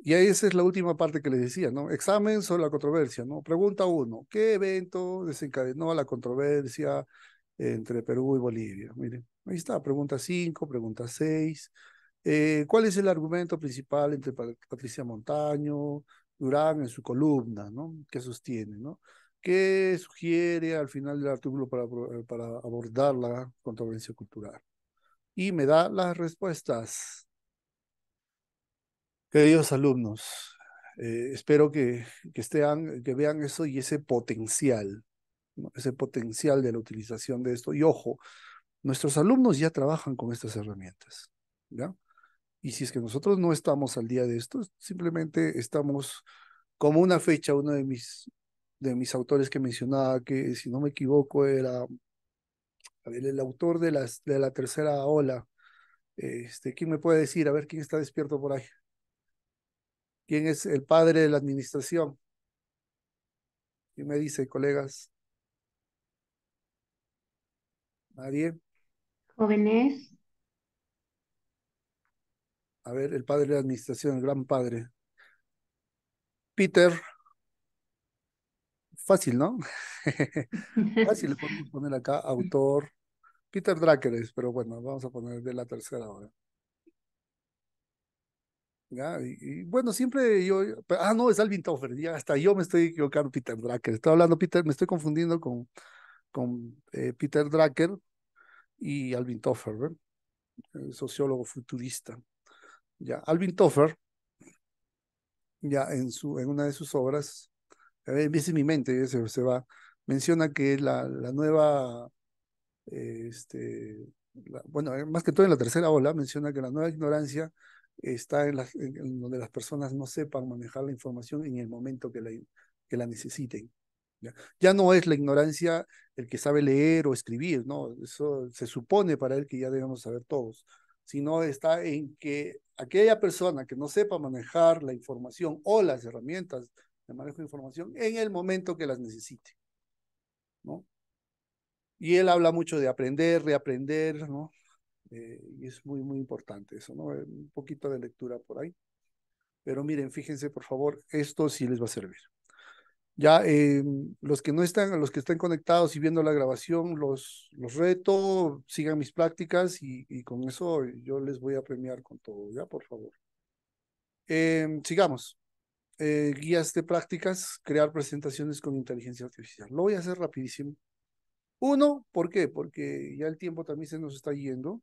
y esa es la última parte que les decía, ¿no? Examen sobre la controversia, ¿no? Pregunta uno, ¿qué evento desencadenó la controversia entre Perú y Bolivia? Miren, ahí está, pregunta cinco, pregunta seis. Eh, ¿Cuál es el argumento principal entre Patricia Montaño, Durán en su columna, ¿no? ¿Qué sostiene, ¿no? ¿Qué sugiere al final del artículo para, para abordar la controversia cultural? Y me da las respuestas. Queridos alumnos, eh, espero que, que, vean eso y ese potencial, ese potencial de la utilización de esto. Y ojo, nuestros alumnos ya trabajan con estas herramientas. ¿ya? Y si es que nosotros no estamos al día de esto, simplemente estamos como una fecha, uno de mis, de mis autores que mencionaba, que si no me equivoco era el autor de, las, de la tercera ola. Este, ¿Quién me puede decir? A ver, ¿quién está despierto por ahí? quién es el padre de la administración. ¿Qué me dice, colegas? ¿Nadie? Jóvenes. A ver, el padre de la administración, el gran padre. Peter. Fácil, ¿no? (laughs) Fácil, podemos poner acá autor. Peter Dracker pero bueno, vamos a poner de la tercera hora. Y, bueno, siempre yo, ah, no, es Alvin Toffer, ya hasta yo me estoy equivocando, Peter Drucker, estoy hablando Peter, me estoy confundiendo con, con eh, Peter Dracker y Alvin Toffer, sociólogo futurista. Ya, Alvin Toffer, ya en, su, en una de sus obras, en mi mente, se, se va, menciona que la, la nueva, este, bueno, eh, más que todo en la tercera ola, menciona que la nueva ignorancia está en, la, donde las personas no sepan manejar la información en el momento que la, que la necesiten. ¿ya? ¿ya? no es la ignorancia el que sabe leer o escribir, ¿no? Eso se supone para él que ya debemos saber todos, sino está en que aquella persona que no sepa manejar la información o las herramientas de manejo de información en el momento que las necesite, ¿no? Y él habla mucho de aprender, reaprender, ¿no? Eh, y es muy, muy importante eso, ¿no? Eh, un poquito de lectura por ahí. Pero miren, fíjense, por favor, esto sí les va a servir. Ya, eh, los que no están, los que están conectados y viendo la grabación, los, los reto, sigan mis prácticas y, con eso yo les voy a premiar con todo, ¿ya? Por favor. sigamos. guías de prácticas, crear presentaciones con inteligencia artificial. Lo voy a hacer rapidísimo. Uno, ¿por qué? Porque ya el tiempo también se nos está yendo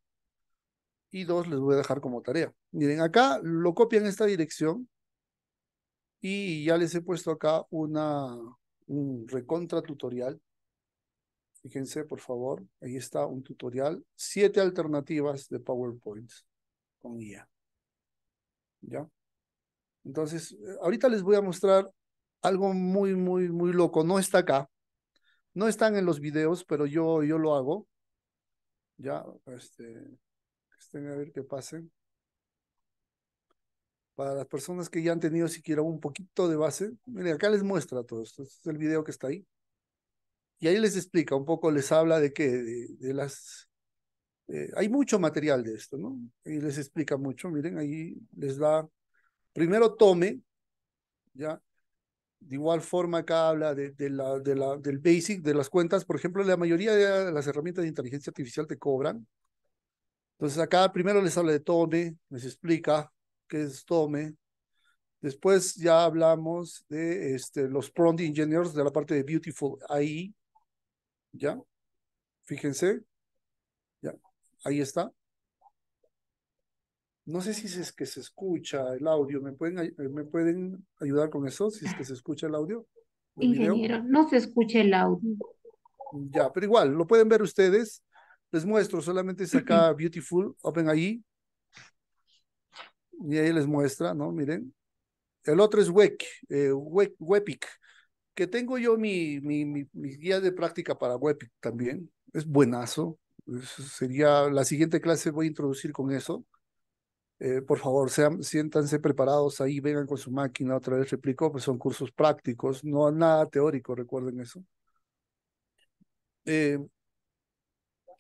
y dos les voy a dejar como tarea. Miren, acá lo copian esta dirección y ya les he puesto acá una, un recontra tutorial. Fíjense, por favor, ahí está un tutorial. Siete alternativas de PowerPoint con IA. ¿Ya? Entonces, ahorita les voy a mostrar algo muy, muy, muy loco. No está acá. No están en los videos, pero yo, yo lo hago. Ya, este, a ver qué pasa. Para las personas que ya han tenido siquiera un poquito de base, acá les muestra todo esto. Este es el video que está ahí. Y ahí les explica un poco, les habla de que de, las... Eh, hay mucho material de esto, ¿no? Y les explica mucho, miren, ahí les da... Primero tome, ¿ya? De igual forma acá habla de, de la, de la, del basic, de las cuentas. Por ejemplo, la mayoría de las herramientas de inteligencia artificial te cobran entonces acá primero les habla de tome, les explica qué es tome. Después ya hablamos de este, los prompt engineers de la parte de Beautiful AI. E. ¿Ya? Fíjense. ¿Ya? Ahí está. No sé si es que se escucha el audio. ¿Me pueden, ¿Me pueden ayudar con eso? Si es que se escucha el audio. Ingeniero, no se escucha el audio. Ya, pero igual, lo pueden ver ustedes les muestro, solamente saca Beautiful, open ahí. Y ahí les muestra, ¿no? Miren. El otro es WEC, eh, WEPIC, que tengo yo mi, mi, guía de práctica para WEPIC también. Es buenazo. sería la siguiente clase, voy a introducir con eso. Eh, por favor, siéntanse preparados ahí, vengan con su máquina, otra vez replico, pues son cursos prácticos, no nada teórico, recuerden eso. Eh,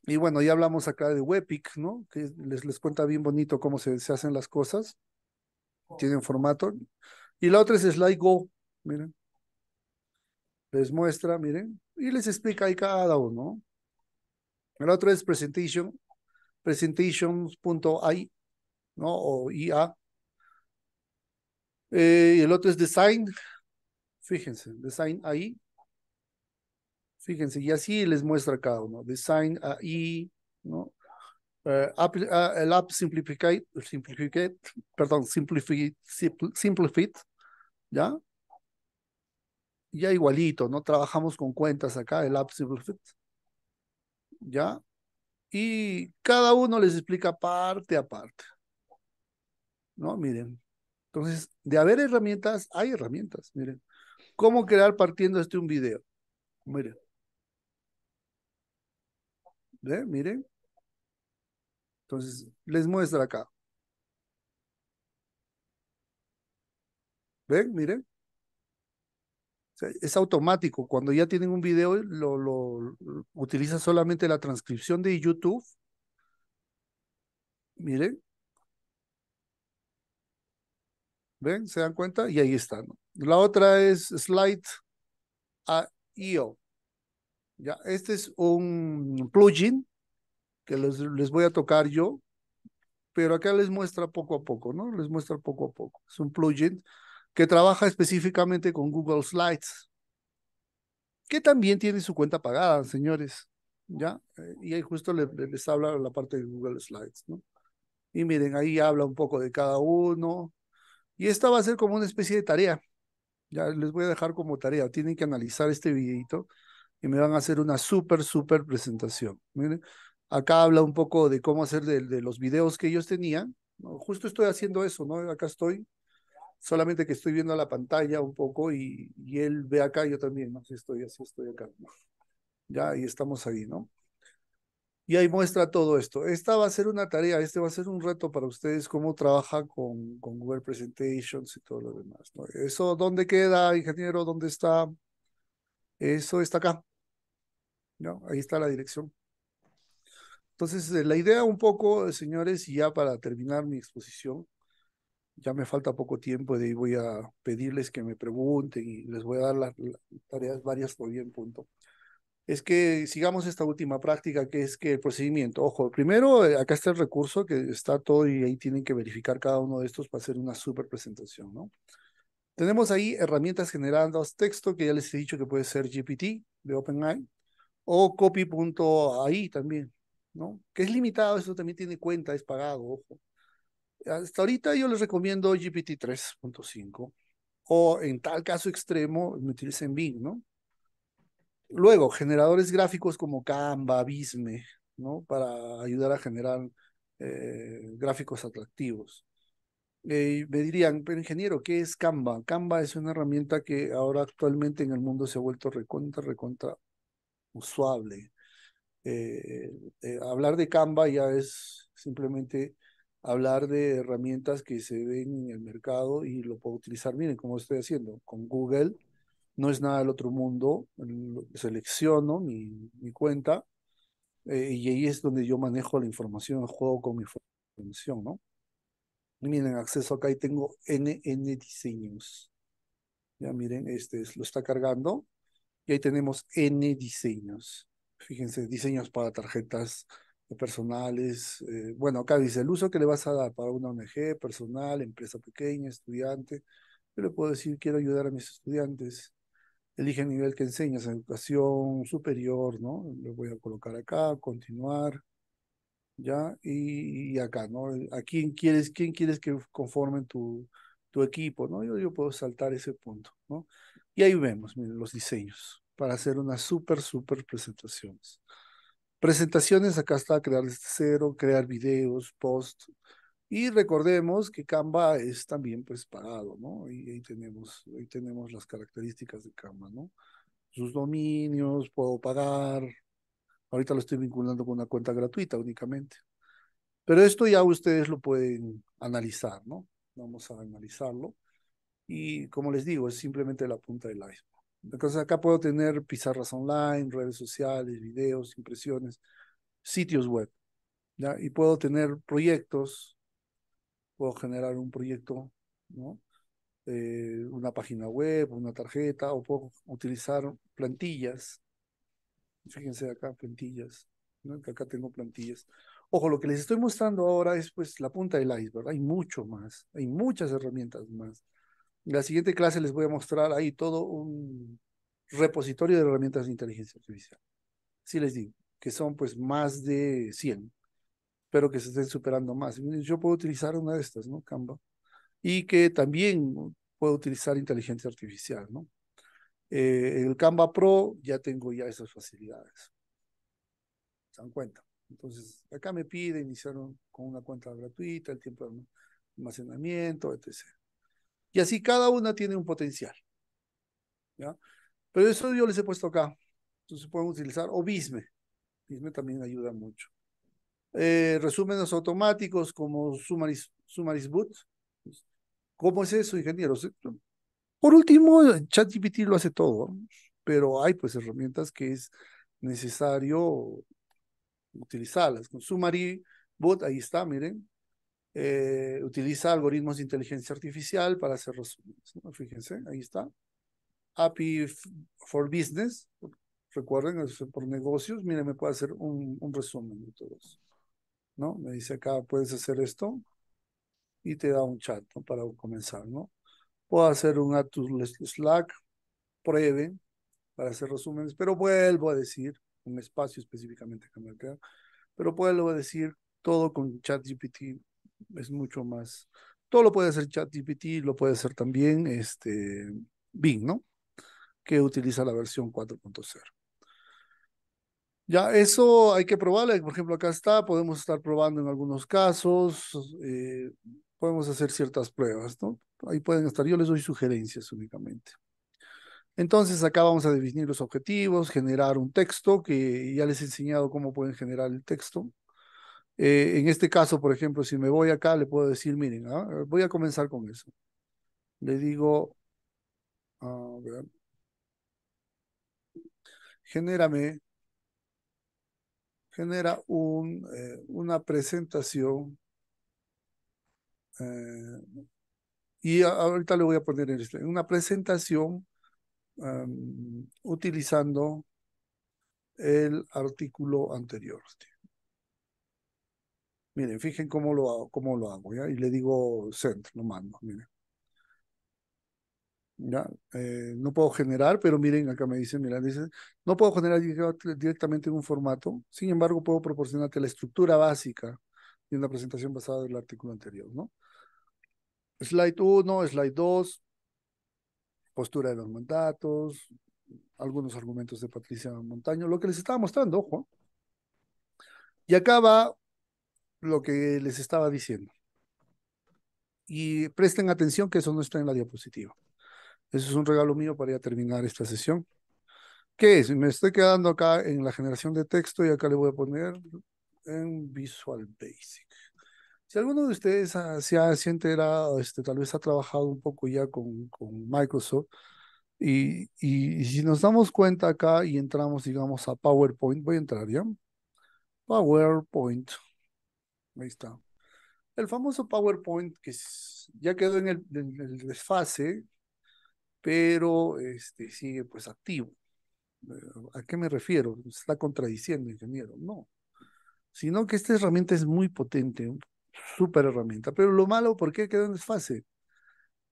y bueno, ya hablamos acá de Wepic, ¿no? Que les, les cuenta bien bonito cómo se, hacen las cosas. Oh. Tienen formato. Y la otra es SlideGo, miren. Les muestra, miren. Y les explica ahí cada uno. El otro es Presentation, presentations.ai, ¿no? O IA. Eh, y el otro es Design. Fíjense, Design ahí Fíjense, y así les muestra cada uno. Design AI, ¿no? Eh, ah, el app simplificate, simplificate perdón, simplifit, ¿ya? Ya igualito, ¿no? Trabajamos con cuentas acá, el app simplifit, ¿ya? Y cada uno les explica parte a parte, ¿no? Miren, entonces, de haber herramientas, hay herramientas, miren. ¿Cómo crear partiendo este un video? Miren. ¿Ven? Miren. Entonces, les muestro acá. ¿Ven? Miren. es automático. Cuando ya tienen un video, lo, lo, utiliza solamente la transcripción de YouTube. Miren. ¿Ven? ¿Se dan cuenta? Y ahí está. La otra es Slide a ya, este es un plugin que les, les voy a tocar yo, pero acá les muestra poco a poco, ¿no? Les muestra poco a poco. Es un plugin que trabaja específicamente con Google Slides, que también tiene su cuenta pagada, señores. ¿Ya? Eh, y ahí justo les, les habla la parte de Google Slides, ¿no? Y miren, ahí habla un poco de cada uno. Y esta va a ser como una especie de tarea. Ya les voy a dejar como tarea. Tienen que analizar este videito y me van a hacer una súper, súper presentación. Miren, acá habla un poco de cómo hacer de, los videos que ellos tenían. Justo estoy haciendo eso, ¿no? Acá estoy, solamente que estoy viendo la pantalla un poco y, él ve acá, yo también, ¿no? Así estoy, así estoy acá. Ya, y estamos ahí, ¿no? Y ahí muestra todo esto. Esta va a ser una tarea, este va a ser un reto para ustedes, cómo trabaja con, con Google Presentations y todo lo demás. Eso, ¿dónde queda, ingeniero? ¿Dónde está? Eso está acá. Ahí está la dirección. Entonces, eh, la idea un poco, señores, y ya para terminar mi exposición, ya me falta poco tiempo, de ahí voy a pedirles que me pregunten y les voy a dar las, tareas varias por bien punto. Es que sigamos esta última práctica que es que el procedimiento, ojo, primero eh, acá está el recurso que está todo y ahí tienen que verificar cada uno de estos para hacer una super presentación, Tenemos ahí herramientas generando texto que ya les he dicho que puede ser GPT de OpenAI, o copy.ai también, ¿no? Que es limitado, eso también tiene cuenta, es pagado, ojo. Hasta ahorita yo les recomiendo GPT 3.5 o en tal caso extremo me utilicen Bing, ¿no? Luego, generadores gráficos como Canva, Bisme, ¿no? Para ayudar a generar eh, gráficos atractivos. Eh, me dirían, pero ingeniero, ¿qué es Canva? Canva es una herramienta que ahora actualmente en el mundo se ha vuelto recontra, recontra usable. Eh, eh, hablar de Canva ya es simplemente hablar de herramientas que se ven en el mercado y lo puedo utilizar. Miren, como estoy haciendo con Google, no es nada del otro mundo. Selecciono mi, cuenta eh, y ahí es donde yo manejo la información, juego con mi información, ¿no? Miren, acceso acá y tengo NN diseños. Ya miren, este lo está cargando. Y ahí tenemos N diseños. Fíjense, diseños para tarjetas personales. Eh, bueno, acá dice el uso que le vas a dar para una ONG, personal, empresa pequeña, estudiante. Yo le puedo decir, quiero ayudar a mis estudiantes. Elige el nivel que enseñas, educación superior, ¿no? Le voy a colocar acá, continuar, ¿ya? Y, acá, ¿no? ¿A quién quieres, quién quieres que conformen tu, tu equipo, ¿no? Yo, yo puedo saltar ese punto, ¿no? Y ahí vemos miren, los diseños para hacer unas súper, súper presentaciones. Presentaciones, acá está crear cero, crear videos, post. Y recordemos que Canva es también pues pagado, ¿no? Y ahí tenemos, ahí tenemos las características de Canva, ¿no? Sus dominios, puedo pagar. Ahorita lo estoy vinculando con una cuenta gratuita únicamente. Pero esto ya ustedes lo pueden analizar, ¿no? Vamos a analizarlo. Y como les digo, es simplemente la punta del iceberg. Entonces acá puedo tener pizarras online, redes sociales, videos, impresiones, sitios web. ¿ya? Y puedo tener proyectos, puedo generar un proyecto, ¿no? Eh, una página web, una tarjeta, o puedo utilizar plantillas. Fíjense acá, plantillas. ¿no? Que acá tengo plantillas. Ojo, lo que les estoy mostrando ahora es pues la punta del iceberg. Hay mucho más, hay muchas herramientas más. En la siguiente clase les voy a mostrar ahí todo un repositorio de herramientas de inteligencia artificial. Si les digo, que son pues más de 100, pero que se estén superando más. Yo puedo utilizar una de estas, ¿no? Canva. Y que también puedo utilizar inteligencia artificial, ¿no? Eh, el Canva Pro ya tengo ya esas facilidades. ¿Se dan cuenta? Entonces, acá me pide iniciar con una cuenta gratuita, el tiempo de almacenamiento, etc. Y así cada una tiene un potencial. ¿ya? Pero eso yo les he puesto acá. Entonces pueden utilizar o Bisme. Bisme también ayuda mucho. Eh, resúmenes automáticos como Sumaris, Boot. Pues, ¿Cómo es eso, ingeniero? Eh, por último, ChatGPT lo hace todo, pero hay pues herramientas que es necesario utilizarlas. Con Sumari Bot, ahí está, miren, eh, utiliza algoritmos de inteligencia artificial para hacer resúmenes. ¿no? Fíjense, ahí está. API for Business, recuerden, es por negocios. Miren, me puede hacer un, un resumen de todos ¿no? Me dice acá, puedes hacer esto y te da un chat ¿no? para comenzar, ¿no? Puedo hacer un Slack, pruebe para hacer resúmenes, pero vuelvo a decir, un espacio específicamente que me queda, pero vuelvo a decir todo con ChatGPT es mucho más. Todo lo puede hacer ChatGPT, lo puede hacer también este, Bing, ¿no? Que utiliza la versión 4.0. Ya, eso hay que probarlo. Por ejemplo, acá está, podemos estar probando en algunos casos, eh, podemos hacer ciertas pruebas, ¿no? Ahí pueden estar, yo les doy sugerencias únicamente. Entonces, acá vamos a definir los objetivos, generar un texto, que ya les he enseñado cómo pueden generar el texto. Eh, en este caso, por ejemplo, si me voy acá, le puedo decir, miren, ¿ah? eh, voy a comenzar con eso. Le digo, a genérame, genera un, eh, una presentación. y ahorita le voy a poner en este, una presentación em, utilizando el artículo anterior. Miren, fijen cómo lo hago, cómo lo hago, ¿ya? Y le digo send, lo mando, miren. ¿Ya? Eh, no puedo generar, pero miren, acá me dicen, miren, dicen, no puedo generar directamente en un formato, sin embargo, puedo proporcionarte la estructura básica de una presentación basada en el artículo anterior, ¿no? Slide 1, slide 2, postura de los mandatos, algunos argumentos de Patricia Montaño, lo que les estaba mostrando, ojo. Y acá va lo que les estaba diciendo. Y presten atención que eso no está en la diapositiva. Eso es un regalo mío para ya terminar esta sesión. ¿Qué es? Me estoy quedando acá en la generación de texto y acá le voy a poner en Visual Basic. Si alguno de ustedes se ha, se enterado, este, tal vez ha trabajado un poco ya con, con Microsoft, y, si nos damos cuenta acá y entramos, digamos, a PowerPoint, voy a entrar ya. PowerPoint. Ahí está. El famoso PowerPoint que ya quedó en el, desfase, pero este, sigue pues activo. Eh, ¿A qué me refiero? Está contradiciendo, ingeniero. No. Sino que esta herramienta es muy potente, súper herramienta. Pero lo malo, ¿por qué quedó en desfase?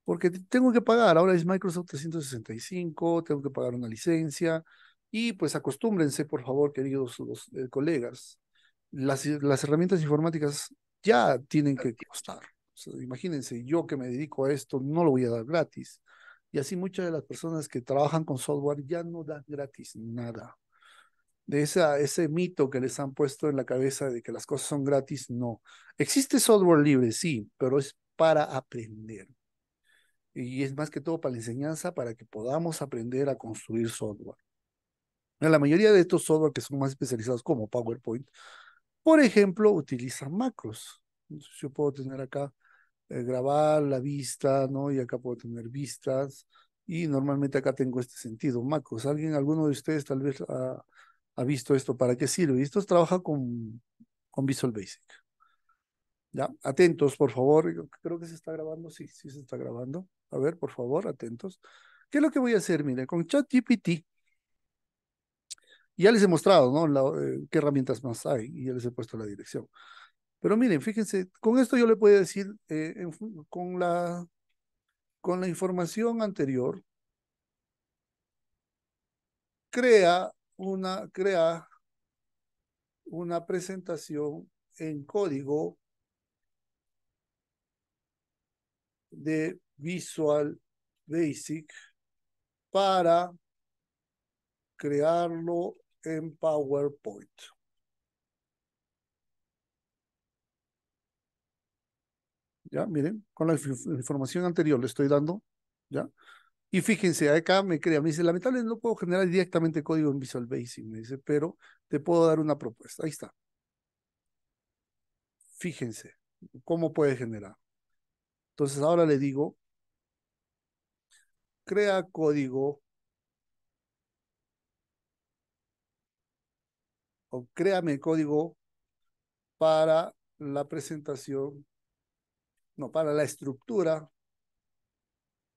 Porque tengo que pagar, ahora es Microsoft 365, tengo que pagar una licencia. Y pues acostúmbrense, por favor, queridos eh, colegas, las, las herramientas informáticas ya tienen que costar. imagínense, yo que me dedico a esto no lo voy a dar gratis. Y así muchas de las personas que trabajan con software ya no dan gratis nada. De esa, ese mito que les han puesto en la cabeza de que las cosas son gratis, no. Existe software libre, sí, pero es para aprender. Y es más que todo para la enseñanza, para que podamos aprender a construir software. En la mayoría de estos software que son más especializados como PowerPoint, por ejemplo, utiliza macros. yo puedo tener acá eh, grabar la vista, ¿no? Y acá puedo tener vistas. Y normalmente acá tengo este sentido, macros. Alguien, alguno de ustedes tal vez ha, visto esto. ¿Para qué sirve? esto trabaja con, con Visual Basic. ¿Ya? Atentos, por favor. creo que se está grabando. Sí, sí se está grabando. A ver, por favor, atentos. ¿Qué es lo que voy a hacer? Mire, con ChatGPT ya les he mostrado, ¿no? Eh, qué herramientas más hay y ya les he puesto la dirección. Pero miren, fíjense, con esto yo le puedo decir, eh, con, la, con la información anterior, crea una, crea una presentación en código de Visual Basic para crearlo en PowerPoint. Ya, miren, con la información anterior le estoy dando, ¿ya? Y fíjense, acá me crea, me dice, lamentablemente no puedo generar directamente código en Visual Basic, me dice, pero te puedo dar una propuesta. Ahí está. Fíjense, ¿cómo puede generar? Entonces ahora le digo, crea código o créame código para la presentación, no, para la estructura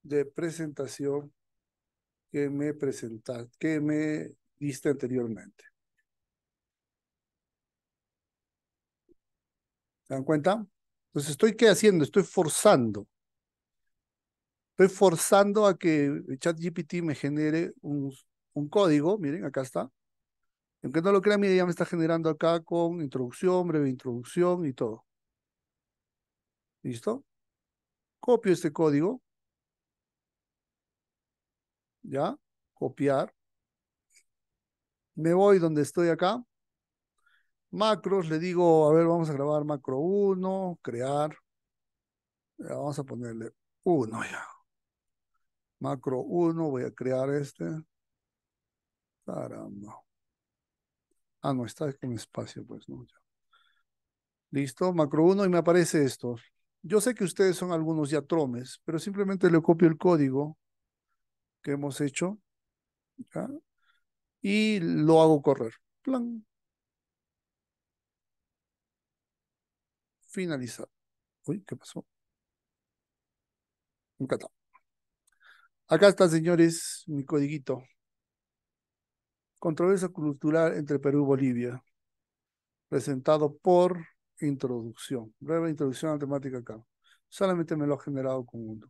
de presentación que me presentaste, que me diste anteriormente. ¿Se dan cuenta? Entonces, ¿estoy qué haciendo? Estoy forzando. Estoy forzando a que ChatGPT me genere un, un código. Miren, acá está. Aunque no lo crea, mi ya me está generando acá con introducción, breve introducción y todo. ¿Listo? Copio este código. ¿Ya? Copiar. Me voy donde estoy acá. Macros, le digo, a ver, vamos a grabar macro 1, crear. vamos a ponerle 1 ya. Macro 1, voy a crear este. Caramba. Ah, no, está con espacio, pues no. Listo, macro uno y me aparece esto. Yo sé que ustedes son algunos ya tromes, pero simplemente le copio el código que hemos hecho y lo hago correr. Plan. Finalizar. Uy, ¿qué pasó? Acá está. Acá está, señores, mi codiguito. Controversia cultural entre Perú y Bolivia, presentado por introducción, breve introducción a la temática acá. Solamente me lo ha generado con uno.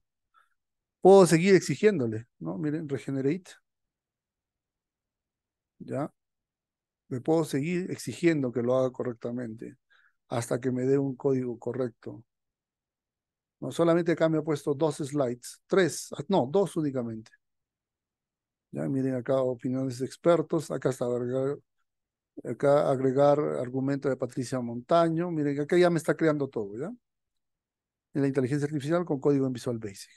Puedo seguir exigiéndole, ¿no? Miren, regenerate. ¿Ya? Me puedo seguir exigiendo que lo haga correctamente hasta que me dé un código correcto. No solamente acá me ha puesto dos slides, tres, ah, no, dos únicamente miren acá opiniones de expertos, acá está agregar, acá agregar argumento de Patricia Montaño, miren acá ya me está creando todo, ¿ya? En la inteligencia artificial con código en Visual Basic.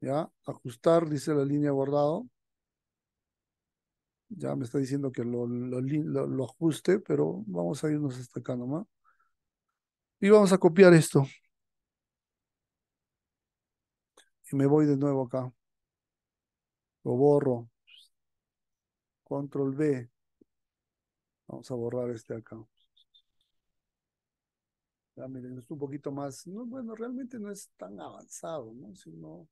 ¿Ya? Ajustar, dice la línea guardado. Ya me está diciendo que lo ajuste, pero vamos a irnos hasta acá nomás. Y vamos a copiar esto. Y me voy de nuevo acá. Lo borro. Control B. Vamos a borrar este acá. Ya, miren, es un poquito más, no, bueno, realmente no es tan avanzado, ¿no? Sino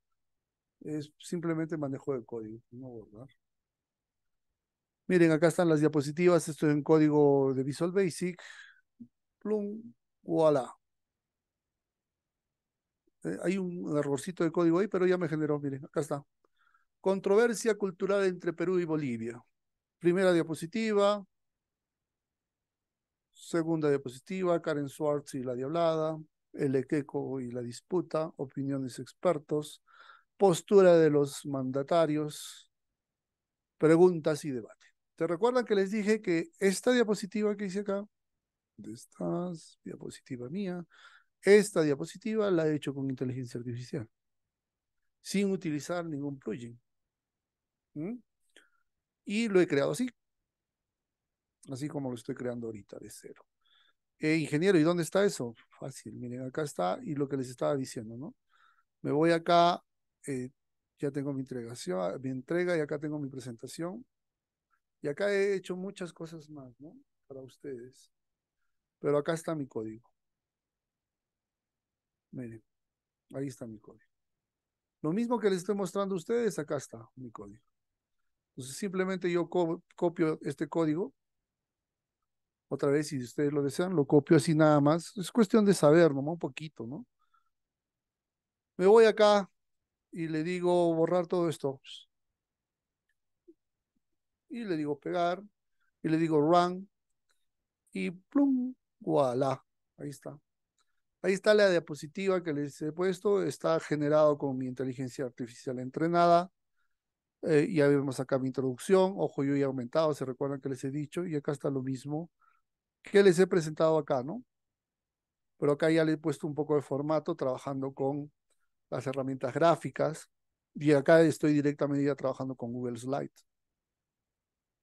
es simplemente manejo de código, no borrar. Miren, acá están las diapositivas, esto es en código de Visual Basic. Plum, voilà. Eh, hay un errorcito de código ahí, pero ya me generó, miren, acá está. Controversia cultural entre Perú y Bolivia. Primera diapositiva. Segunda diapositiva, Karen Swartz y la Diablada, el Equeco y la disputa, opiniones expertos, postura de los mandatarios, preguntas y debate. ¿Te recuerdan que les dije que esta diapositiva que hice acá, de estas diapositiva mía, esta diapositiva la he hecho con inteligencia artificial, sin utilizar ningún plugin. ¿Mm? Y lo he creado así, así como lo estoy creando ahorita de cero. Eh, ingeniero, ¿y dónde está eso? Fácil, miren, acá está y lo que les estaba diciendo, ¿no? Me voy acá, eh, ya tengo mi mi entrega y acá tengo mi presentación. Y acá he hecho muchas cosas más, ¿no? Para ustedes. Pero acá está mi código. Miren, ahí está mi código. Lo mismo que les estoy mostrando a ustedes, acá está mi código. Pues, simplemente yo copio este código otra vez, si ustedes lo desean, lo copio así nada más. Es cuestión de saber, nomás un poquito, ¿no? Me voy acá y le digo borrar todo esto. Y le digo pegar, y le digo run, y plum, voilà, ahí está. Ahí está la diapositiva que les he puesto, está generado con mi inteligencia artificial entrenada. Eh, ya vemos acá mi introducción, ojo yo ya aumentado, se recuerdan que les he dicho, y acá está lo mismo que les he presentado acá, ¿no? Pero acá ya le he puesto un poco de formato trabajando con las herramientas gráficas y acá estoy directamente ya trabajando con Google Slides.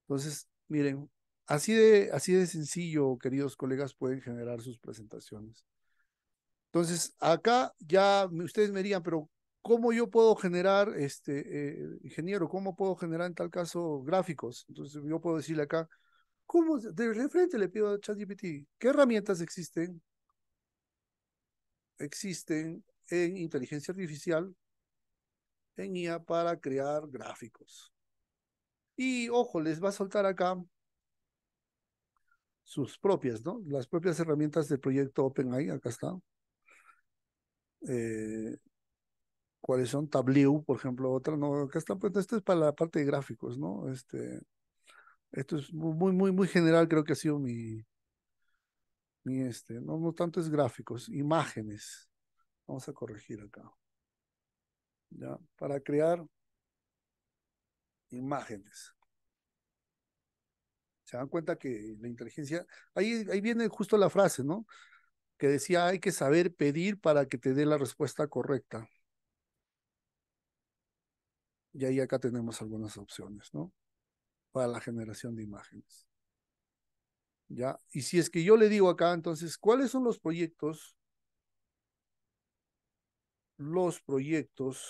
Entonces, miren, así de, así de sencillo, queridos colegas, pueden generar sus presentaciones. Entonces, acá ya ustedes me dirían, pero ¿cómo yo puedo generar, este, eh, ingeniero, cómo puedo generar en tal caso gráficos? Entonces yo puedo decirle acá, ¿cómo? De frente le pido a ChatGPT, ¿qué herramientas existen? Existen en inteligencia artificial, en IA para crear gráficos. Y ojo, les va a soltar acá sus propias, ¿no? Las propias herramientas del proyecto OpenAI, acá está. Eh, cuáles son. Tableau, por ejemplo, otra, no, acá está, este es para la parte de gráficos, ¿no? Este, esto es muy, muy, muy general, creo que ha sido mi, mi este, no, no tanto es gráficos, imágenes. Vamos a corregir acá. Ya, para crear imágenes. Se dan cuenta que la inteligencia, ahí, ahí viene justo la frase, ¿no? Que decía, hay que saber pedir para que te dé la respuesta correcta. Y ahí acá tenemos algunas opciones, ¿no? Para la generación de imágenes. ¿Ya? Y si es que yo le digo acá, entonces, ¿cuáles son los proyectos? Los proyectos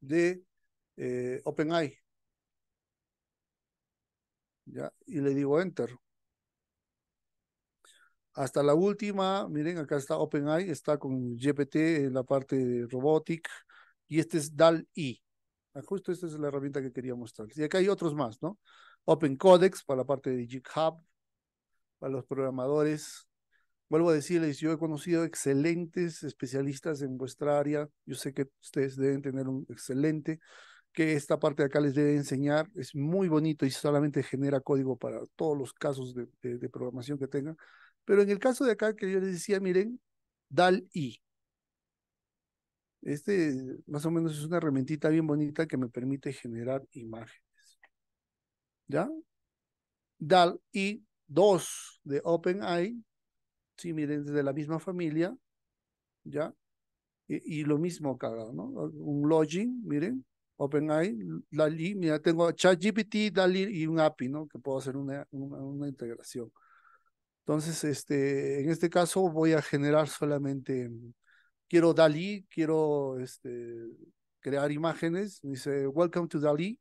de eh, OpenAI. ¿Ya? Y le digo Enter. Hasta la última, miren, acá está OpenAI, está con GPT en la parte de Robotic, y este es DAL-I. Ah, justo esta es la herramienta que quería mostrarles. Y acá hay otros más, ¿no? Open Codex para la parte de GitHub, para los programadores. Vuelvo a decirles, yo he conocido excelentes especialistas en vuestra área. Yo sé que ustedes deben tener un excelente, que esta parte de acá les debe enseñar. Es muy bonito y solamente genera código para todos los casos de, de programación que tengan. Pero en el caso de acá que yo les decía, miren, DAL-I. Este más o menos es una herramientita bien bonita que me permite generar imágenes. ¿Ya? DAL y dos de OpenAI, sí, miren, desde la misma familia, ¿ya? Y, lo mismo acá, ¿no? Un login, miren, OpenAI, DALI, mira, tengo ChatGPT, DALI y un API, ¿no? Que puedo hacer una, una, integración. Entonces, este, en este caso voy a generar solamente quiero Dalí, quiero este, crear imágenes. Dice, welcome to Dalí,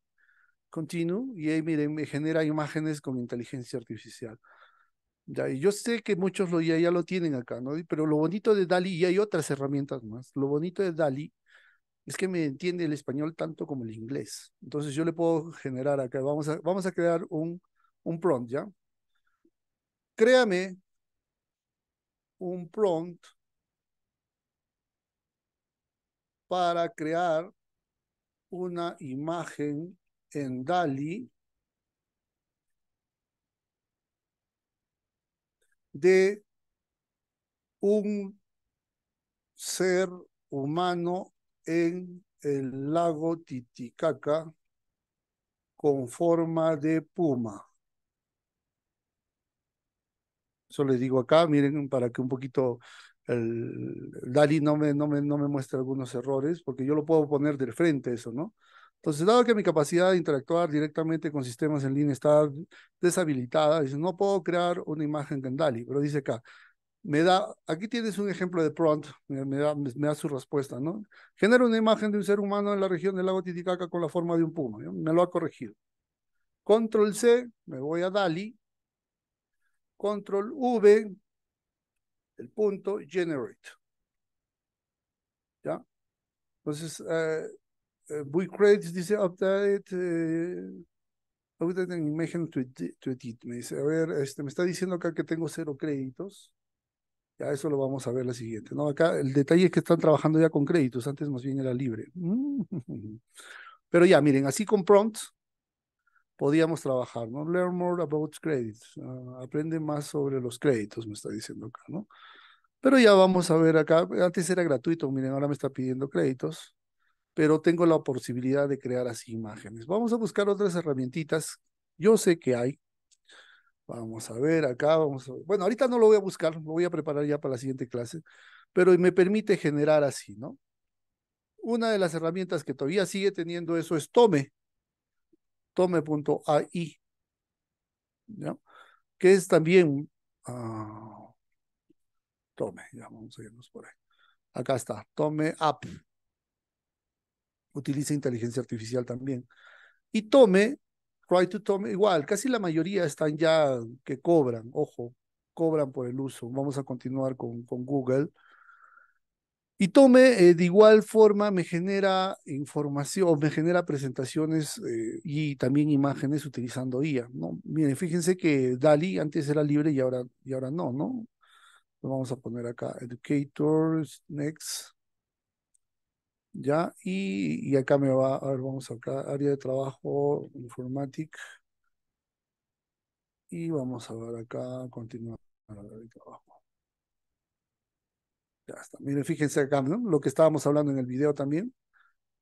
continue. Y ahí, miren, me genera imágenes con inteligencia artificial. Ya, y yo sé que muchos lo, ya, lo tienen acá, ¿no? Pero lo bonito de Dalí, y hay otras herramientas más, lo bonito de Dalí es que me entiende el español tanto como el inglés. Entonces yo le puedo generar acá, vamos a, vamos a crear un, un prompt, ¿ya? Créame un prompt para crear una imagen en DALI de un ser humano en el lago Titicaca con forma de puma. Eso les digo acá, miren, para que un poquito Dali no me, no, me, no me muestra algunos errores, porque yo lo puedo poner de frente eso, ¿no? Entonces, dado que mi capacidad de interactuar directamente con sistemas en línea está deshabilitada, dice, no puedo crear una imagen en DALI, pero dice acá, me da, aquí tienes un ejemplo de prompt, me, da, me, da, su respuesta, ¿no? Genera una imagen de un ser humano en la región del lago Titicaca con la forma de un puma, me lo ha corregido. Control C, me voy a DALI. Control V, el punto generate. ¿Ya? Entonces, uh, dice update, eh, update imagen to, to edit. Me dice, a ver, este, me está diciendo acá que tengo cero créditos. Ya eso lo vamos a ver la siguiente. ¿no? Acá el detalle es que están trabajando ya con créditos, antes más bien era libre. (laughs) Pero ya, miren, así con prompts podíamos trabajar, ¿no? Learn more about credits, ah, aprende más sobre los créditos, me está diciendo acá, ¿no? Pero ya vamos a ver acá, antes era gratuito, miren, ahora me está pidiendo créditos, pero tengo la posibilidad de crear así imágenes. Vamos a buscar otras herramientitas, yo sé que hay. Vamos a ver acá, vamos Bueno, ahorita no lo voy a buscar, lo voy a preparar ya para la siguiente clase, pero me permite generar así, ¿no? Una de las herramientas que todavía sigue teniendo eso es Tome tome.ai, ¿no? que es también ah, tome, ya vamos a irnos por ahí. Acá está, tome app. Utiliza inteligencia artificial también. Y tome, try to Tome, igual, casi la mayoría están ya que cobran, ojo, cobran por el uso. Vamos a continuar con, con Google. Y Tome eh, de igual forma me genera información, me genera presentaciones eh, y también imágenes utilizando IA, ¿no? Miren, fíjense que Dali antes era libre y ahora, y ahora no, ¿no? Lo vamos a poner acá, Educators, Next, ya, y, acá me va, a ver, vamos acá, área de trabajo, Informatic, y vamos a ver acá, continuar, de trabajo fíjense acá, Lo que estábamos hablando en el video también.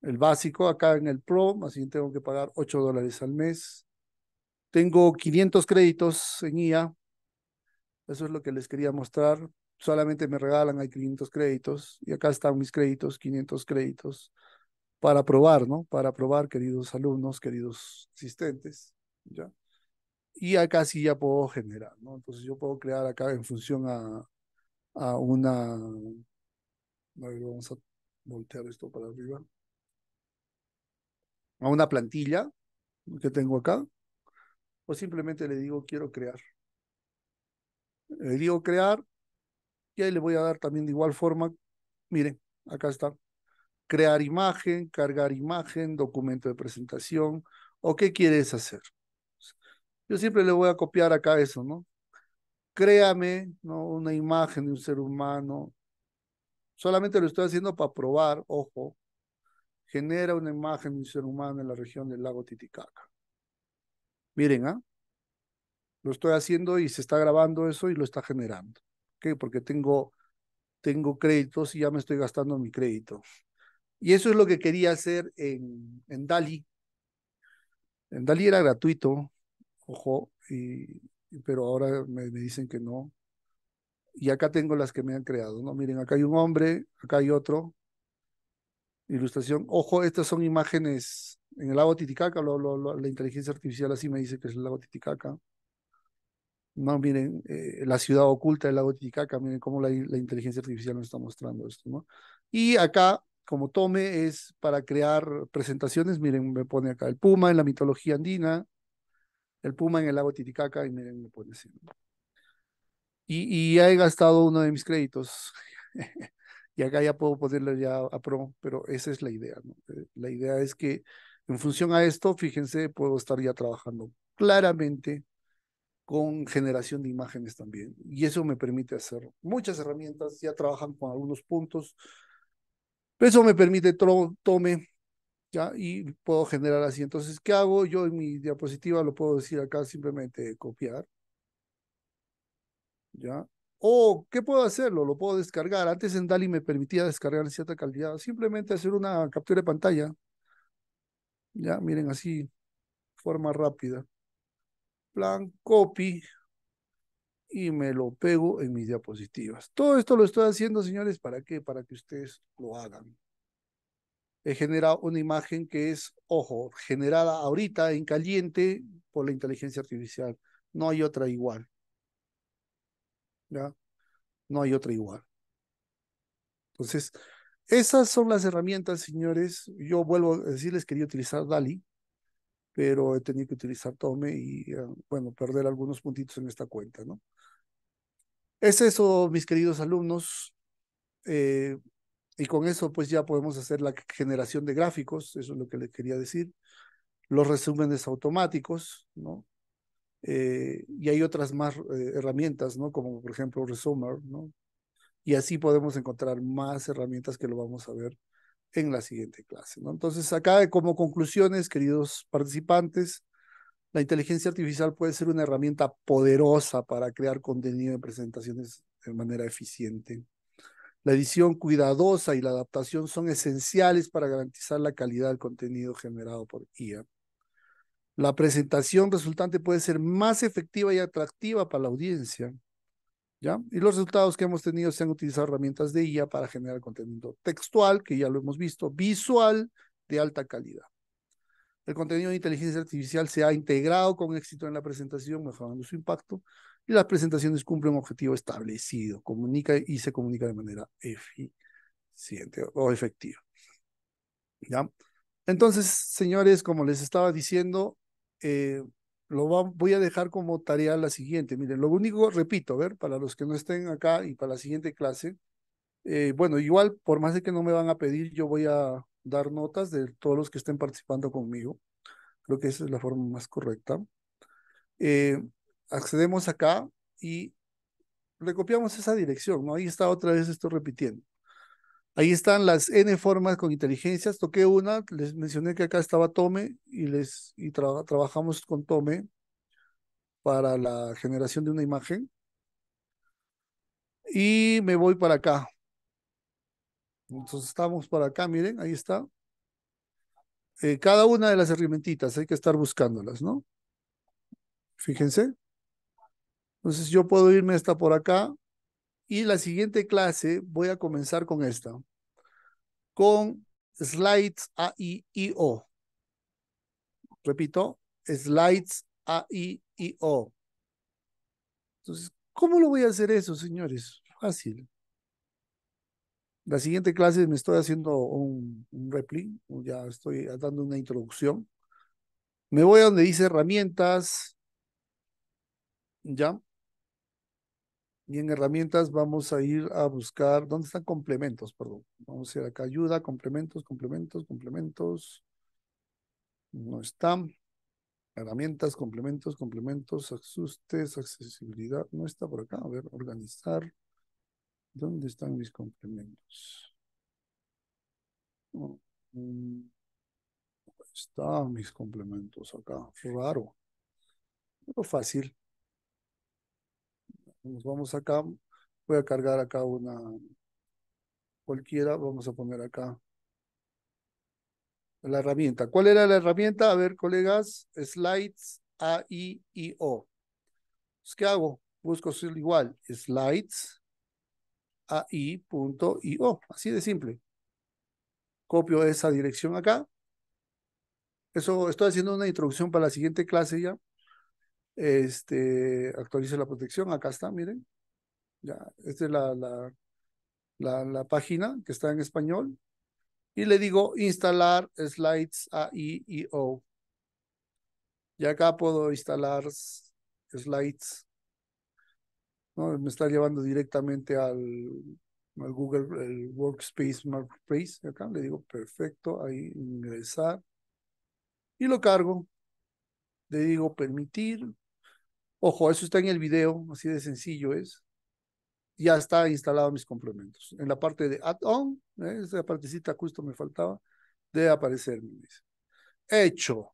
El básico, acá en el Pro, así tengo que pagar 8 dólares al mes. Tengo 500 créditos en IA. Eso es lo que les quería mostrar. Solamente me regalan, hay 500 créditos. Y acá están mis créditos, 500 créditos. Para probar, ¿no? Para probar, queridos alumnos, queridos asistentes. ¿ya? Y acá sí ya puedo generar, ¿no? Entonces yo puedo crear acá en función a, a una... vamos a voltear esto para arriba. A una plantilla que tengo acá. O simplemente le digo, quiero crear. Le digo crear. Y ahí le voy a dar también de igual forma. Miren, acá está. Crear imagen, cargar imagen, documento de presentación. ¿O qué quieres hacer? Yo siempre le voy a copiar acá eso, ¿no? créame, Una imagen de un ser humano. Solamente lo estoy haciendo para probar, ojo, genera una imagen de un ser humano en la región del lago Titicaca. Miren, ¿ah? Lo estoy haciendo y se está grabando eso y lo está generando. ¿Ok? Porque tengo, tengo créditos y ya me estoy gastando mi crédito. Y eso es lo que quería hacer en, en Dali. En Dali era gratuito, ojo, y pero ahora me, dicen que no. Y acá tengo las que me han creado, ¿no? Miren, acá hay un hombre, acá hay otro. Ilustración. Ojo, estas son imágenes en el lago Titicaca, la inteligencia artificial así me dice que es el lago Titicaca. No, miren, eh, la ciudad oculta del lago Titicaca, miren cómo la, la, inteligencia artificial nos está mostrando esto, ¿no? Y acá, como tome, es para crear presentaciones, miren, me pone acá el puma en la mitología andina, el Puma en el lago Titicaca y miren me pone así. Y, y, he gastado uno de mis créditos. (laughs) y acá ya puedo ponerle ya a pro, pero esa es la idea. ¿no? Eh, la idea es que en función a esto, fíjense, puedo estar ya trabajando claramente con generación de imágenes también. Y eso me permite hacer muchas herramientas, ya trabajan con algunos puntos. Eso me permite, tome ¿ya? Y puedo generar así. Entonces, ¿qué hago? Yo en mi diapositiva lo puedo decir acá, simplemente copiar. ¿Ya? O, ¿qué puedo hacerlo? Lo puedo descargar. Antes en DALI me permitía descargar en cierta calidad. Simplemente hacer una captura de pantalla. Ya, miren, así, forma rápida. Plan, copy. Y me lo pego en mis diapositivas. Todo esto lo estoy haciendo, señores, ¿para qué? Para que ustedes lo hagan he genera una imagen que es, ojo, generada ahorita en caliente por la inteligencia artificial. No hay otra igual. ¿Ya? No hay otra igual. Entonces, esas son las herramientas, señores. Yo vuelvo a decirles, que quería utilizar DALI, pero he tenido que utilizar Tome y, eh, bueno, perder algunos puntitos en esta cuenta, ¿no? Es eso, mis queridos alumnos. Eh, y con eso pues ya podemos hacer la generación de gráficos, eso es lo que le quería decir, los resúmenes automáticos, ¿no? Eh, y hay otras más eh, herramientas, ¿no? Como por ejemplo Resumer, ¿no? Y así podemos encontrar más herramientas que lo vamos a ver en la siguiente clase, ¿no? Entonces acá como conclusiones, queridos participantes, la inteligencia artificial puede ser una herramienta poderosa para crear contenido de presentaciones de manera eficiente. La edición cuidadosa y la adaptación son esenciales para garantizar la calidad del contenido generado por IA. La presentación resultante puede ser más efectiva y atractiva para la audiencia. ¿Ya? Y los resultados que hemos tenido se han utilizado herramientas de IA para generar contenido textual, que ya lo hemos visto, visual, de alta calidad. El contenido de inteligencia artificial se ha integrado con éxito en la presentación, mejorando su impacto y las presentaciones cumplen un objetivo establecido, comunica y se comunica de manera eficiente o efectiva. ¿Ya? Entonces, señores, como les estaba diciendo, eh, lo voy a dejar como tarea la siguiente. Miren, lo único, repito, a ver, para los que no estén acá y para la siguiente clase, eh, bueno, igual, por más de que no me van a pedir, yo voy a dar notas de todos los que estén participando conmigo. Creo que esa es la forma más correcta. Eh, accedemos acá y recopiamos esa dirección, ¿no? Ahí está otra vez, estoy repitiendo. Ahí están las N formas con inteligencias. Toqué una, les mencioné que acá estaba Tome y, les, y trabajamos con Tome para la generación de una imagen. Y me voy para acá. Entonces estamos para acá, miren, ahí está. Eh, cada una de las herramientitas, hay que estar buscándolas, ¿no? Fíjense. Entonces yo puedo irme hasta por acá y la siguiente clase voy a comenzar con esta, con slides O. Repito, slides A, O. Entonces, ¿cómo lo voy a hacer eso, señores? Fácil. La siguiente clase me estoy haciendo un, un repli, ya estoy dando una introducción. Me voy a donde dice herramientas, ya. Y en herramientas vamos a ir a buscar, ¿dónde están complementos? Perdón. Vamos a ir acá, ayuda, complementos, complementos, complementos. No están. Herramientas, complementos, complementos, asustes, accesibilidad. No está por acá. A ver, organizar. ¿Dónde están mis complementos? No. Mm, están mis complementos acá. Raro. Pero fácil. Nos vamos acá, voy a cargar acá una cualquiera, vamos a poner acá la herramienta. ¿Cuál era la herramienta? A ver, colegas, slides A, I, I, O. Pues, ¿Qué hago? Busco igual, slides A, I, punto, I, O. Así de simple. Copio esa dirección acá. Eso, estoy haciendo una introducción para la siguiente clase ya. Este, actualice la protección, acá está, miren. Ya, esta es la, la, la, página que está en español. Y le digo instalar slides o Y acá puedo instalar slides. ¿no? Me está llevando directamente al, Google Workspace Marketplace. Acá le digo perfecto, ahí ingresar. Y lo cargo. Le digo permitir. Ojo, eso está en el video, así de sencillo es. Ya está instalado mis complementos. En la parte de add-on, ¿eh? esa partecita justo me faltaba, debe aparecer. Hecho.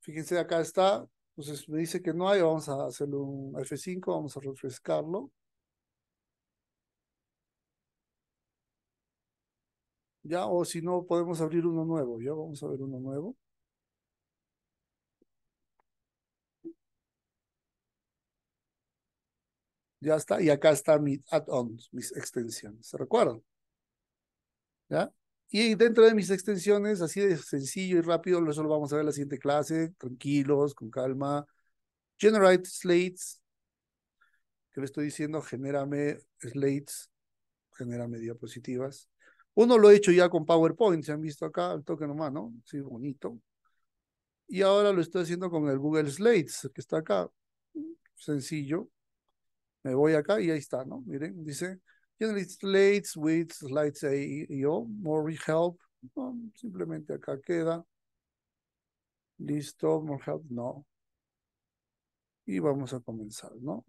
Fíjense, acá está. Entonces pues, me dice que no hay, vamos a hacerle un F5, vamos a refrescarlo. Ya, o si no, podemos abrir uno nuevo. Ya vamos a ver uno nuevo. Ya está. Y acá está mi add-ons, mis extensiones. ¿Se recuerdan? ¿Ya? Y dentro de mis extensiones, así de sencillo y rápido, eso lo vamos a ver en la siguiente clase, tranquilos, con calma. Generate slates. que le estoy diciendo? Genérame slates, genérame diapositivas. Uno lo he hecho ya con PowerPoint, se han visto acá, el toque nomás, ¿no? Sí, bonito. Y ahora lo estoy haciendo con el Google Slates, que está acá. Sencillo me voy acá y ahí está, ¿no? Miren, dice, generally slates, with slides A more help, simplemente acá queda. Listo, more help, no. Y vamos a comenzar, ¿no?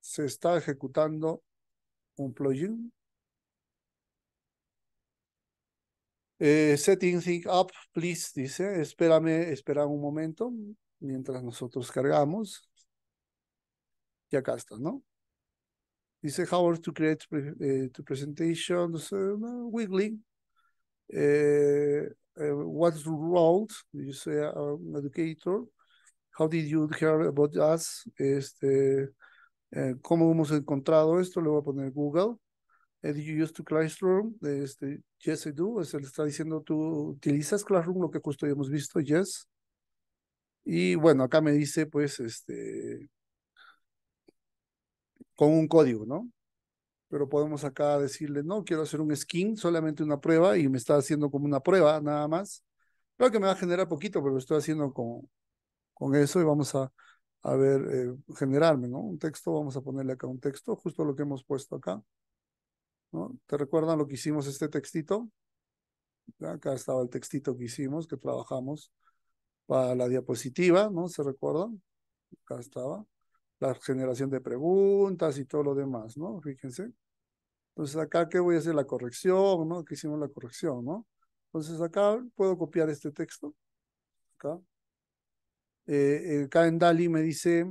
Se está ejecutando un plugin. Eh, setting thing up, please, dice, espérame, espera un momento mientras nosotros cargamos y acá está, ¿no? Dice, how to create to presentations uh, weekly. Eh, uh, eh, eh, what's role? an educator. How did you hear about us? Este, eh, ¿Cómo hemos encontrado esto? Le voy a poner Google. Did you use to Classroom? Este, yes, I do. se le está diciendo, ¿tú utilizas Classroom? Lo que justo hemos visto, yes. Y bueno, acá me dice, pues, este, con un código, ¿no? Pero podemos acá decirle, no, quiero hacer un skin, solamente una prueba, y me está haciendo como una prueba nada más. Creo que me va a generar poquito, pero lo estoy haciendo con, con eso y vamos a, ver, eh, generarme, ¿no? Un texto, vamos a ponerle acá un texto, justo lo que hemos puesto acá. ¿no? ¿Te recuerdan lo que hicimos este textito? Acá estaba el textito que hicimos, que trabajamos para la diapositiva, ¿no? ¿Se recuerdan? Acá estaba la generación de preguntas y todo lo demás, ¿no? Fíjense. Entonces acá, ¿qué voy a hacer? La corrección, ¿no? Que hicimos la corrección, ¿no? Entonces acá puedo copiar este texto. Acá. Eh, eh, acá en DALI me dice,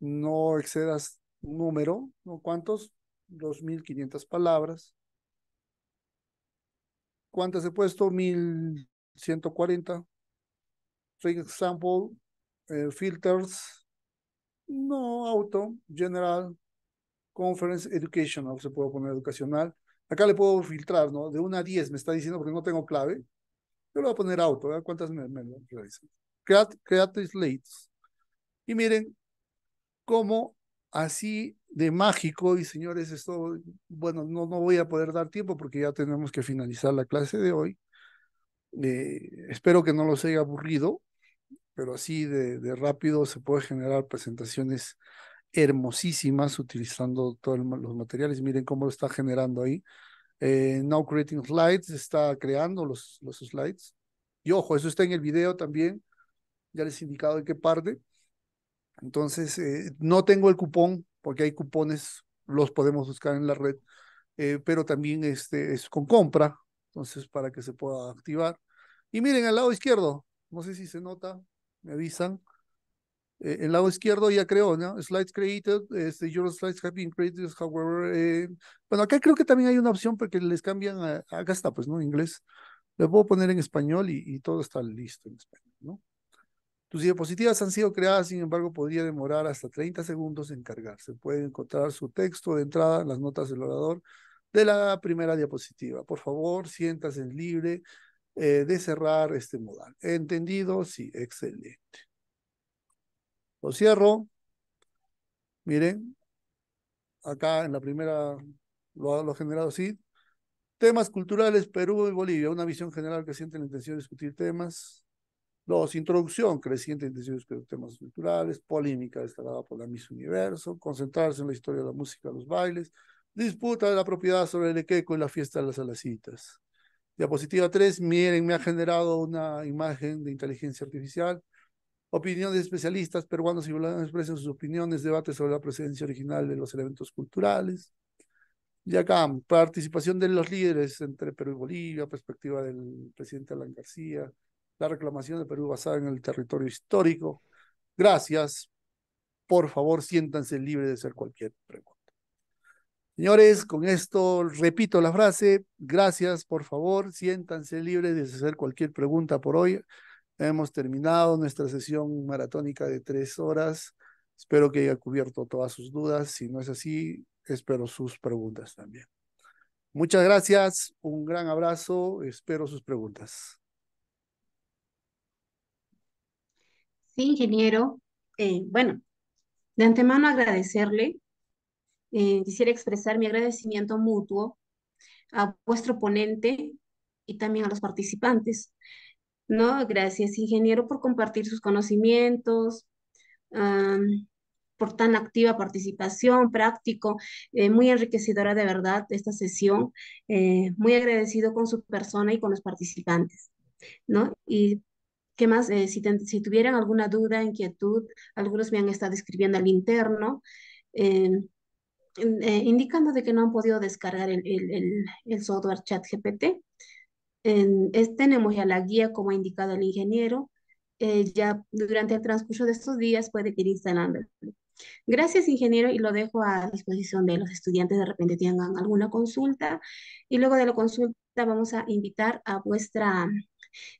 no excedas número, ¿no? ¿Cuántos? 2.500 palabras. ¿Cuántas he puesto? 1.140. For example, eh, filters, no, auto, general, conference, educational, se puede poner educacional. Acá le puedo filtrar, ¿no? De 1 a 10 me está diciendo porque no tengo clave. Yo le voy a poner auto, ¿verdad? ¿Cuántas me, me realizan? Create, create slates. Y miren cómo así de mágico, y señores, esto, bueno, no, no voy a poder dar tiempo porque ya tenemos que finalizar la clase de hoy. Eh, espero que no los haya aburrido pero así de, rápido se puede generar presentaciones hermosísimas utilizando todos los materiales. Miren cómo lo está generando ahí. Eh, Now Creating Slides está creando los, los slides. Y ojo, eso está en el video también. Ya les he indicado en qué parte. Entonces, eh, no tengo el cupón, porque hay cupones, los podemos buscar en la red, eh, pero también este, es con compra, entonces para que se pueda activar. Y miren al lado izquierdo, no sé si se nota, me avisan. Eh, el lado izquierdo ya creo, ¿no? Slides created, este, your slides have been created, however. Eh, bueno, acá creo que también hay una opción porque les cambian, a, acá está, pues, ¿no? Inglés. Le puedo poner en español y, todo está listo en español, ¿no? Tus diapositivas han sido creadas, sin embargo, podría demorar hasta 30 segundos en cargarse. puede encontrar su texto de entrada, en las notas del orador de la primera diapositiva. Por favor, siéntase libre eh, de cerrar este modal. ¿Entendido? Sí, excelente. Lo cierro. Miren, acá en la primera lo, ha generado así. Temas culturales, Perú y Bolivia, una visión general creciente la intención de discutir temas. Dos, introducción, creciente intención de discutir temas culturales, polémica descargada por la Miss Universo, concentrarse en la historia de la música, los bailes, disputa de la propiedad sobre el equeco y la fiesta de las alacitas. Diapositiva 3, miren, me ha generado una imagen de inteligencia artificial. Opinión de especialistas peruanos y bolivianos expresan sus opiniones, Debate sobre la presencia original de los elementos culturales. Y acá, participación de los líderes entre Perú y Bolivia, perspectiva del presidente Alan García, la reclamación de Perú basada en el territorio histórico. Gracias. Por favor, siéntanse libres de hacer cualquier pregunta. Señores, con esto repito la frase. Gracias, por favor, siéntanse libres de hacer cualquier pregunta por hoy. Hemos terminado nuestra sesión maratónica de tres horas. Espero que haya cubierto todas sus dudas. Si no es así, espero sus preguntas también. Muchas gracias, un gran abrazo, espero sus preguntas. Sí, ingeniero. Eh, bueno, de antemano agradecerle eh, quisiera expresar mi agradecimiento mutuo a vuestro ponente y también a los participantes. ¿no? Gracias, ingeniero, por compartir sus conocimientos, por tan activa participación, práctico, eh, muy enriquecedora de verdad esta sesión, eh, muy agradecido con su persona y con los participantes. ¿no? Y ¿Qué más? si, tuvieran alguna duda, inquietud, algunos me han estado escribiendo al interno. Eh, eh, indicando de que no han podido descargar el, software ChatGPT. tenemos ya la guía como ha indicado el ingeniero. Eh, ya durante el transcurso de estos días puede ir instalando. Gracias, ingeniero, y lo dejo a disposición de los estudiantes. De repente tengan alguna consulta y luego de la consulta vamos a invitar a vuestra,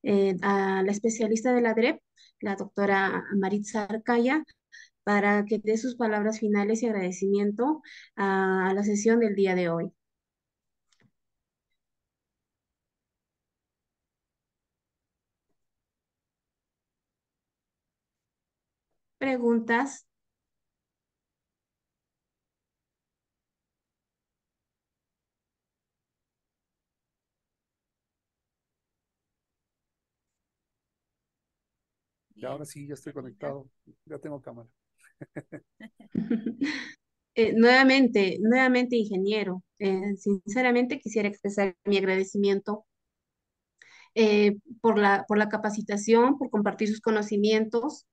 eh, a la especialista de la DREP, la doctora Maritza Arcaya, para que dé sus palabras finales y agradecimiento a, la sesión del día de hoy. Preguntas. Y ahora sí, ya estoy conectado, ya tengo cámara. (laughs) Eh, nuevamente, nuevamente, ingeniero, eh, sinceramente quisiera expresar mi agradecimiento eh, por, la, por la capacitación, por compartir sus conocimientos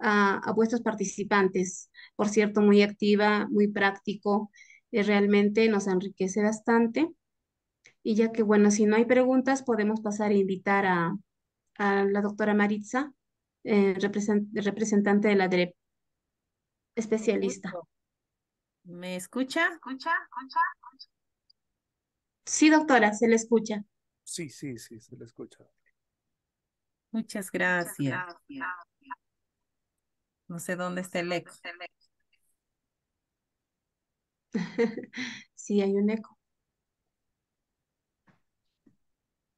a, vuestros participantes. Por cierto, muy activa, muy práctico, realmente nos enriquece bastante. Y ya que, bueno, si no hay preguntas, podemos pasar a invitar a, la doctora Maritza, representante de la DREP especialista. ¿Me escucha? ¿Escucha? ¿Escucha? Sí, doctora, se le escucha. Sí, sí, sí, se le escucha. Muchas gracias. No sé dónde está el eco. (laughs) sí, hay un eco.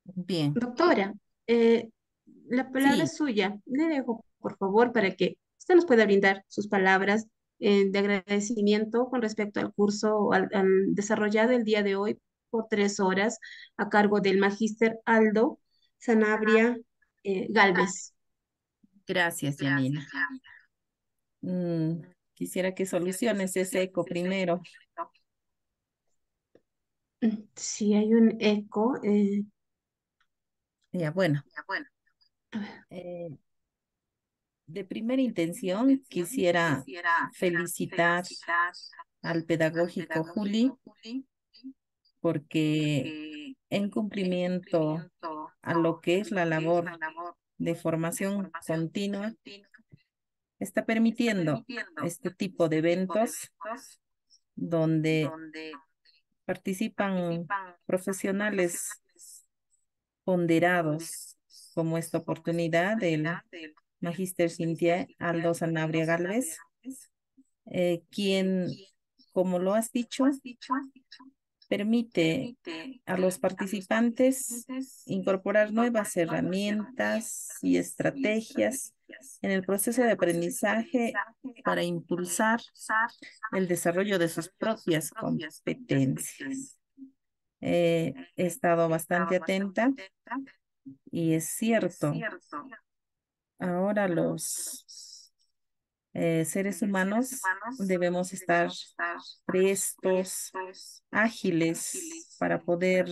Bien. Doctora, eh, la palabra es suya. Le dejo, por favor, para que usted nos puede brindar sus palabras eh, de agradecimiento con respecto al curso desarrollado el día de hoy por tres horas a cargo del magíster Aldo Sanabria eh, Galvez. Gracias, Janina. Mm, quisiera que soluciones ese eco primero. Mm, si hay un eco. Eh. Ya, bueno. Ya, bueno. De primera intención, quisiera felicitar al pedagógico Juli porque en cumplimiento a lo que es la labor de formación continua, está permitiendo este, este tipo de eventos donde participan profesionales ponderados como esta oportunidad del Magister Cintia Aldo Sanabria Galvez, quien, como lo has dicho, permite a los participantes incorporar nuevas herramientas y estrategias en el proceso de aprendizaje para impulsar el desarrollo de sus propias competencias. Eh, he estado bastante atenta y es cierto Ahora los eh, seres humanos debemos estar prestos, ágiles para poder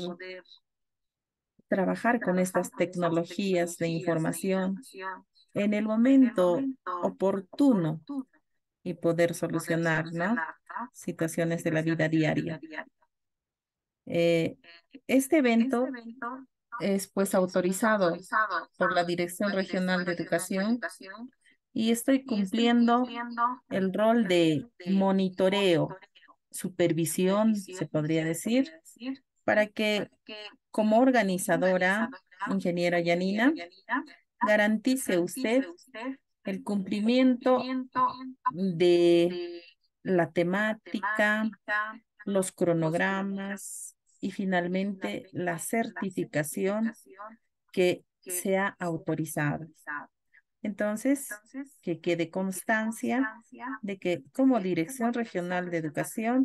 trabajar con estas tecnologías de información en el momento oportuno y poder solucionar ¿no? situaciones de la vida diaria. Eh, este, este evento es pues autorizado por la Dirección Regional de Educación y estoy cumpliendo el rol de monitoreo, supervisión, se podría decir, para que como organizadora, ingeniera Yanina, garantice usted el cumplimiento de la temática, los cronogramas, y finalmente la certificación que sea autorizada. Entonces, que quede constancia de que como Dirección Regional de Educación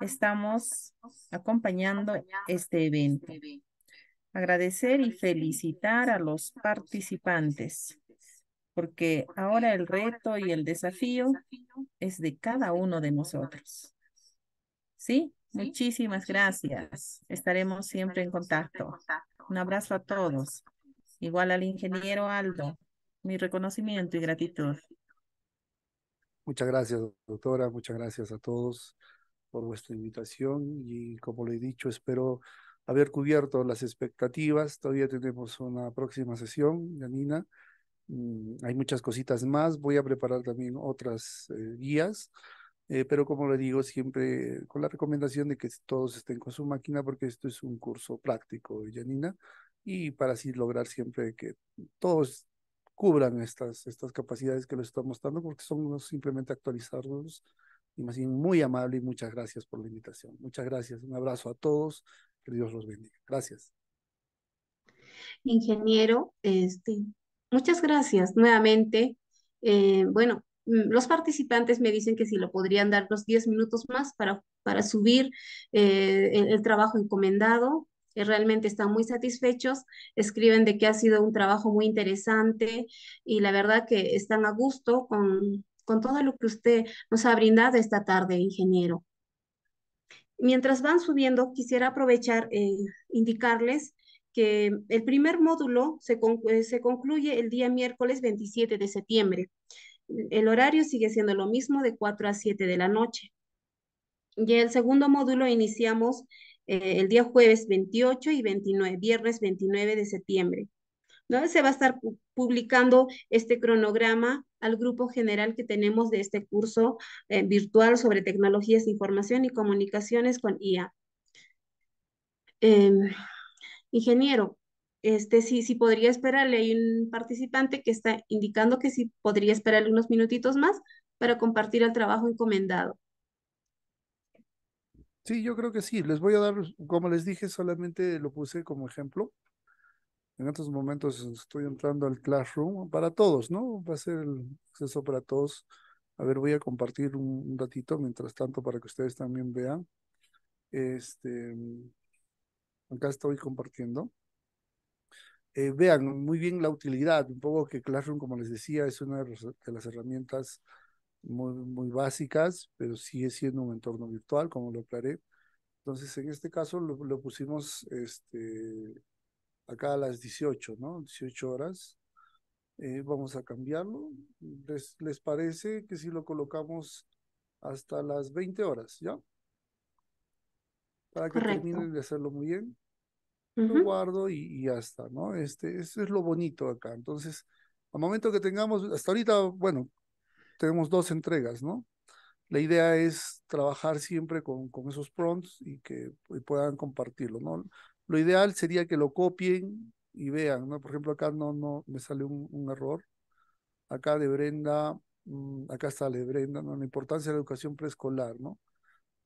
estamos acompañando este, este evento. Agradecer y felicitar a los participantes, porque ahora el reto y el desafío es de cada uno de nosotros. ¿Sí? Muchísimas gracias. Estaremos siempre en contacto. Un abrazo a todos. Igual al ingeniero Aldo, mi reconocimiento y gratitud. Muchas gracias, doctora. Muchas gracias a todos por vuestra invitación y como lo he dicho, espero haber cubierto las expectativas. Todavía tenemos una próxima sesión, Janina. Mm, hay muchas cositas más. Voy a preparar también otras eh, guías eh, pero como le digo, siempre con la recomendación de que todos estén con su máquina porque esto es un curso práctico, Yanina, y para así lograr siempre que todos cubran estas, estas capacidades que les estamos mostrando porque son simplemente actualizarlos. Y más bien muy amable y muchas gracias por la invitación. Muchas gracias. Un abrazo a todos. Que Dios los bendiga. Gracias. Ingeniero, este, muchas gracias nuevamente. Eh, bueno, Mm, los participantes me dicen que si lo podrían dar los 10 minutos más para, subir eh, el, trabajo encomendado. Eh, realmente están muy satisfechos, escriben de que ha sido un trabajo muy interesante y la verdad que están a gusto con, todo lo que usted nos ha brindado esta tarde, ingeniero. Mientras van subiendo, quisiera aprovechar e indicarles que el primer módulo se, concluye el día miércoles 27 de septiembre el horario sigue siendo lo mismo de 4 a 7 de la noche. Y el segundo módulo iniciamos eh, el día jueves 28 y 29, viernes 29 de septiembre. ¿no? Se va a estar publicando este cronograma al grupo general que tenemos de este curso eh, virtual sobre tecnologías de información y comunicaciones con IA. Em, ingeniero, este, sí, sí podría esperarle. Hay un participante que está indicando que sí podría esperarle unos minutitos más para compartir el trabajo encomendado. Sí, yo creo que sí. Les voy a dar, como les dije, solamente lo puse como ejemplo. En estos momentos estoy entrando al Classroom para todos, ¿no? Va a ser el acceso para todos. A ver, voy a compartir un, un ratito mientras tanto para que ustedes también vean. Este, acá estoy compartiendo. Eh, vean muy bien la utilidad, un poco que Classroom, como les decía, es una de las herramientas muy, muy básicas, pero sigue siendo un entorno virtual, como lo aclaré. Entonces, en este caso lo, pusimos este, acá a las 18, ¿no? 18 horas. Eh, vamos a cambiarlo. ¿Les, parece que si lo colocamos hasta las 20 horas, ya? Para que terminen de hacerlo muy bien lo guardo y, y, ya está, ¿no? Este, eso es lo bonito acá. Entonces, al momento que tengamos, hasta ahorita, bueno, tenemos dos entregas, ¿no? La idea es trabajar siempre con, con esos prompts y que puedan compartirlo, ¿no? Lo ideal sería que lo copien y vean, ¿no? Por ejemplo, acá no, no me sale un, un error. Acá de Brenda, mm, acá sale Brenda, ¿no? La importancia de la educación preescolar, ¿no?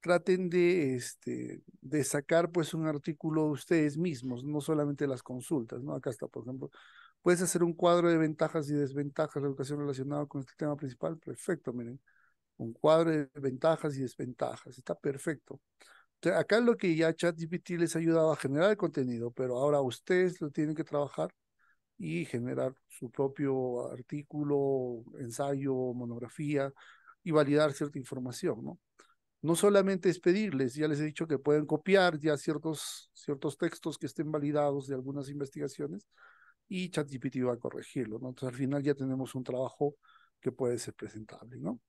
traten de, este, de sacar pues un artículo ustedes mismos, no solamente las consultas, ¿no? Acá está, por ejemplo, puedes hacer un cuadro de ventajas y desventajas de la educación relacionado con este tema principal, perfecto, miren, un cuadro de ventajas y desventajas, está perfecto. acá es lo que ya ChatGPT les ha ayudado a generar el contenido, pero ahora ustedes lo tienen que trabajar y generar su propio artículo, ensayo, monografía y validar cierta información, ¿no? no solamente es pedirles, ya les he dicho que pueden copiar ya ciertos, ciertos textos que estén validados de algunas investigaciones y ChatGPT va a corregirlo, ¿no? Entonces al final ya tenemos un trabajo que puede ser presentable, ¿no?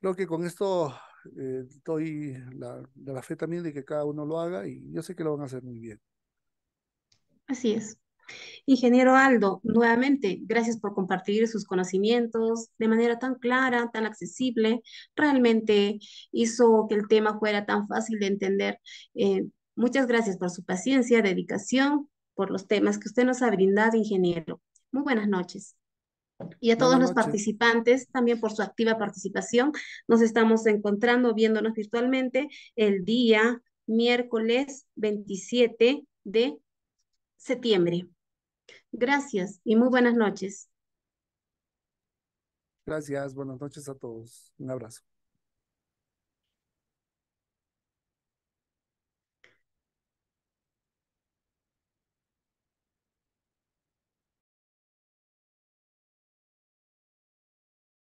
Creo que con esto eh, doy la fe también de que cada uno lo haga y yo sé que lo van a hacer muy bien. Así es. Ingeniero Aldo, nuevamente, gracias por compartir sus conocimientos de manera tan clara, tan accesible. Realmente hizo que el tema fuera tan fácil de entender. Eh, muchas gracias por su paciencia, dedicación, por los temas que usted nos ha brindado, ingeniero. Muy buenas noches. Y a todos los participantes, también por su activa participación. Nos estamos encontrando, viéndonos virtualmente el día miércoles 27 de septiembre. Gracias y muy buenas noches. Gracias, buenas noches a todos. Un abrazo.